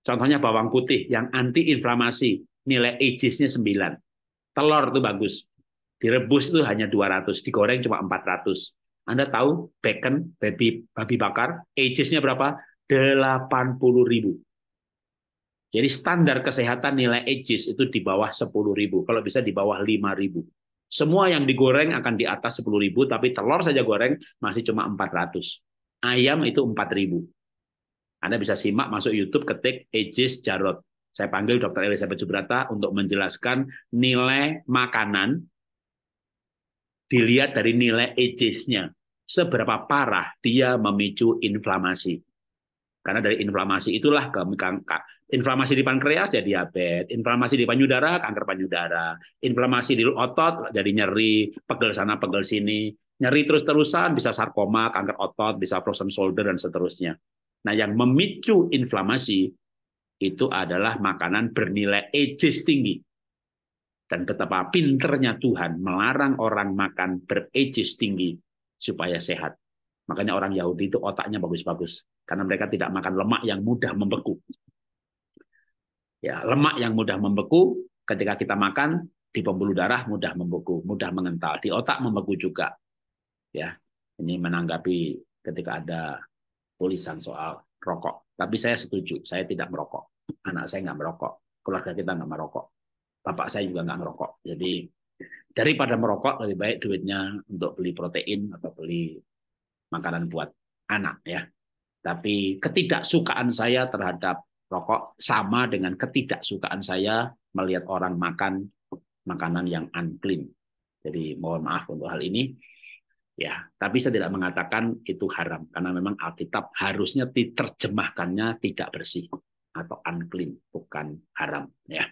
Speaker 1: Contohnya bawang putih yang anti-inflamasi, nilai ages nya 9. Telur itu bagus. Direbus itu hanya 200, digoreng cuma 400. Anda tahu bacon, babi, babi bakar, ages nya berapa? 80 ribu. Jadi standar kesehatan nilai EJIS itu di bawah 10 ribu, kalau bisa di bawah 5 ribu. Semua yang digoreng akan di atas 10.000, tapi telur saja goreng masih cuma 400. Ayam itu 4.000. Anda bisa simak masuk YouTube ketik Aegis Jarot. Saya panggil Dr. Elizabeth Subrata untuk menjelaskan nilai makanan dilihat dari nilai Aegis-nya. Seberapa parah dia memicu inflamasi. Karena dari inflamasi itulah Inflamasi di pankreas jadi diabetes, inflamasi di payudara kanker payudara, inflamasi di otot jadi nyeri, pegel sana pegel sini, nyeri terus-terusan bisa sarkoma, kanker otot, bisa frozen shoulder dan seterusnya. Nah, yang memicu inflamasi itu adalah makanan bernilai ages tinggi. Dan betapa pinternya Tuhan melarang orang makan berages tinggi supaya sehat. Makanya orang Yahudi itu otaknya bagus-bagus. Karena mereka tidak makan lemak yang mudah membeku. Ya, lemak yang mudah membeku ketika kita makan di pembuluh darah mudah membeku, mudah mengental, di otak membeku juga. Ya, ini menanggapi ketika ada tulisan soal rokok. Tapi saya setuju, saya tidak merokok. Anak saya nggak merokok, keluarga kita nggak merokok, bapak saya juga nggak merokok. Jadi daripada merokok lebih baik duitnya untuk beli protein atau beli makanan buat anak ya. Tapi ketidaksukaan saya terhadap rokok sama dengan ketidaksukaan saya melihat orang makan makanan yang unclean. Jadi mohon maaf untuk hal ini. Ya, tapi saya tidak mengatakan itu haram karena memang Alkitab harusnya diterjemahkannya tidak bersih atau unclean, bukan haram ya.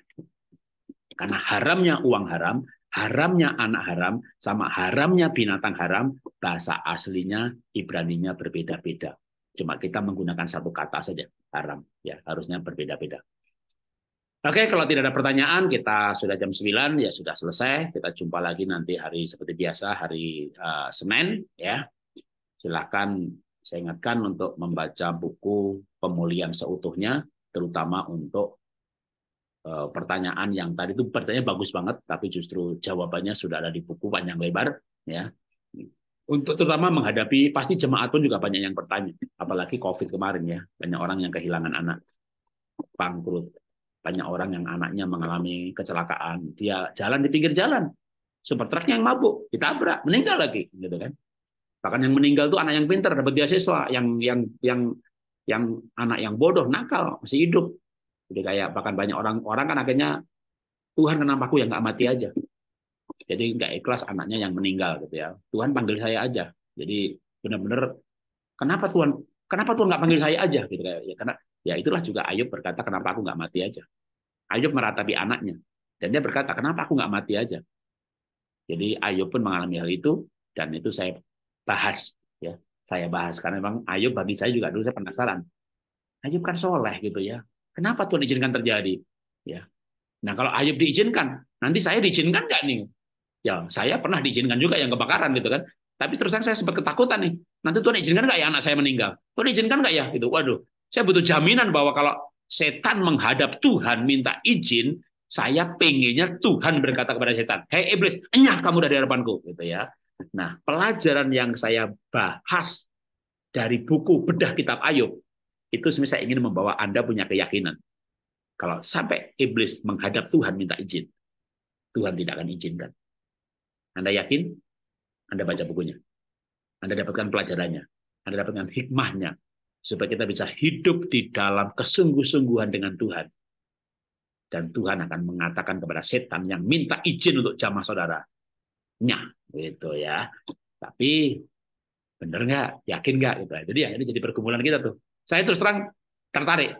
Speaker 1: Karena haramnya uang haram, haramnya anak haram, sama haramnya binatang haram, bahasa aslinya Ibraninya berbeda-beda. Cuma kita menggunakan satu kata saja, haram. Ya, harusnya berbeda-beda. Oke, kalau tidak ada pertanyaan, kita sudah jam 9, ya sudah selesai. Kita jumpa lagi nanti hari seperti biasa, hari uh, Senin. ya. Silahkan saya ingatkan untuk membaca buku pemulihan seutuhnya, terutama untuk uh, pertanyaan yang tadi itu pertanyaan bagus banget, tapi justru jawabannya sudah ada di buku panjang lebar. ya untuk terutama menghadapi pasti jemaat pun juga banyak yang bertanya, apalagi COVID kemarin ya, banyak orang yang kehilangan anak, bangkrut, banyak orang yang anaknya mengalami kecelakaan, dia jalan di pinggir jalan, super yang mabuk, ditabrak, meninggal lagi, gitu kan? Bahkan yang meninggal itu anak yang pintar dapat beasiswa, yang yang yang yang anak yang bodoh nakal masih hidup. Jadi kayak bahkan banyak orang-orang kan akhirnya Tuhan kenapa aku yang nggak mati aja? Jadi nggak ikhlas anaknya yang meninggal gitu ya. Tuhan panggil saya aja. Jadi benar-benar kenapa Tuhan kenapa Tuhan nggak panggil saya aja gitu ya karena ya itulah juga Ayub berkata kenapa aku nggak mati aja Ayub meratapi anaknya dan dia berkata kenapa aku nggak mati aja jadi Ayub pun mengalami hal itu dan itu saya bahas ya saya bahas karena memang Ayub bagi saya juga dulu saya penasaran Ayub kan soleh gitu ya kenapa Tuhan izinkan terjadi ya nah kalau Ayub diizinkan nanti saya diizinkan nggak nih ya saya pernah diizinkan juga yang kebakaran gitu kan tapi terus saya sempat ketakutan nih nanti Tuhan izinkan nggak ya anak saya meninggal Tuhan izinkan nggak ya gitu waduh saya butuh jaminan bahwa kalau setan menghadap Tuhan minta izin saya pengennya Tuhan berkata kepada setan hei iblis enyah kamu dari harapanku gitu ya nah pelajaran yang saya bahas dari buku bedah kitab Ayub itu semisal saya ingin membawa anda punya keyakinan kalau sampai iblis menghadap Tuhan minta izin Tuhan tidak akan izinkan anda yakin? Anda baca bukunya. Anda dapatkan pelajarannya. Anda dapatkan hikmahnya. Supaya kita bisa hidup di dalam kesungguh-sungguhan dengan Tuhan. Dan Tuhan akan mengatakan kepada setan yang minta izin untuk jamaah saudara. Nyah, gitu ya. Tapi bener nggak? Yakin nggak? Gitu. Jadi ya, ini jadi pergumulan kita tuh. Saya terus terang tertarik.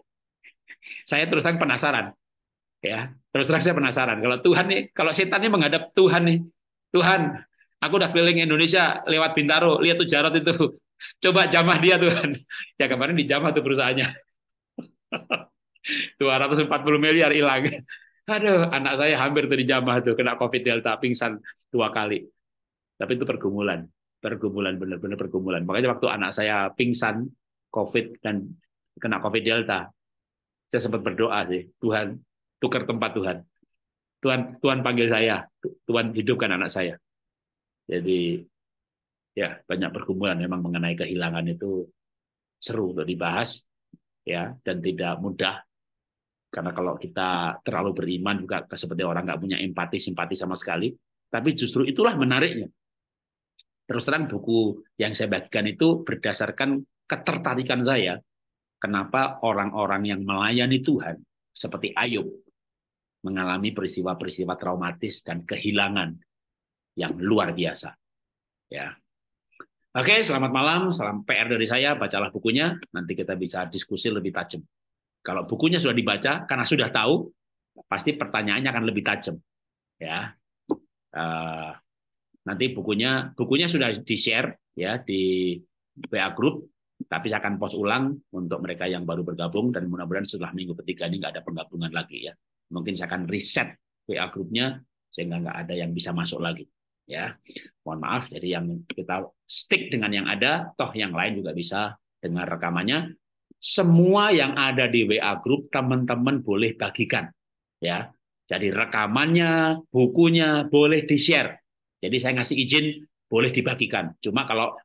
Speaker 1: Saya terus terang penasaran. Ya, terus terang saya penasaran. Kalau Tuhan nih, kalau setan nih menghadap Tuhan nih, Tuhan, aku udah keliling Indonesia lewat Bintaro, lihat tuh Jarot itu. Coba jamah dia Tuhan. Ya kemarin dijamah tuh perusahaannya. 240 miliar hilang. Aduh, anak saya hampir tuh dijamah tuh kena Covid Delta, pingsan dua kali. Tapi itu pergumulan, pergumulan benar-benar pergumulan. Makanya waktu anak saya pingsan Covid dan kena Covid Delta, saya sempat berdoa sih, Tuhan tukar tempat Tuhan. Tuhan Tuhan panggil saya, Tuhan hidupkan anak saya. Jadi ya banyak pergumulan memang mengenai kehilangan itu seru untuk dibahas ya dan tidak mudah karena kalau kita terlalu beriman juga seperti orang nggak punya empati simpati sama sekali tapi justru itulah menariknya terus terang buku yang saya bagikan itu berdasarkan ketertarikan saya kenapa orang-orang yang melayani Tuhan seperti Ayub mengalami peristiwa-peristiwa traumatis dan kehilangan yang luar biasa. Ya. Oke, selamat malam. Salam PR dari saya. Bacalah bukunya. Nanti kita bisa diskusi lebih tajam. Kalau bukunya sudah dibaca, karena sudah tahu, pasti pertanyaannya akan lebih tajam. Ya. Eh, nanti bukunya bukunya sudah di share ya di WA group tapi saya akan post ulang untuk mereka yang baru bergabung dan mudah-mudahan setelah minggu ketiga ini nggak ada penggabungan lagi ya mungkin saya akan reset WA grupnya sehingga nggak ada yang bisa masuk lagi. Ya, mohon maaf. Jadi yang kita stick dengan yang ada, toh yang lain juga bisa dengar rekamannya. Semua yang ada di WA grup teman-teman boleh bagikan. Ya, jadi rekamannya, bukunya boleh di share. Jadi saya ngasih izin boleh dibagikan. Cuma kalau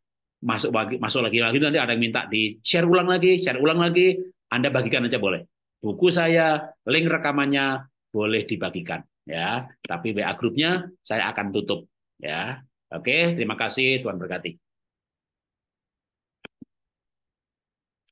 Speaker 1: masuk lagi masuk lagi lagi nanti ada yang minta di share ulang lagi, share ulang lagi, Anda bagikan aja boleh buku saya, link rekamannya boleh dibagikan ya. Tapi WA grupnya saya akan tutup ya. Oke, terima kasih Tuhan berkati.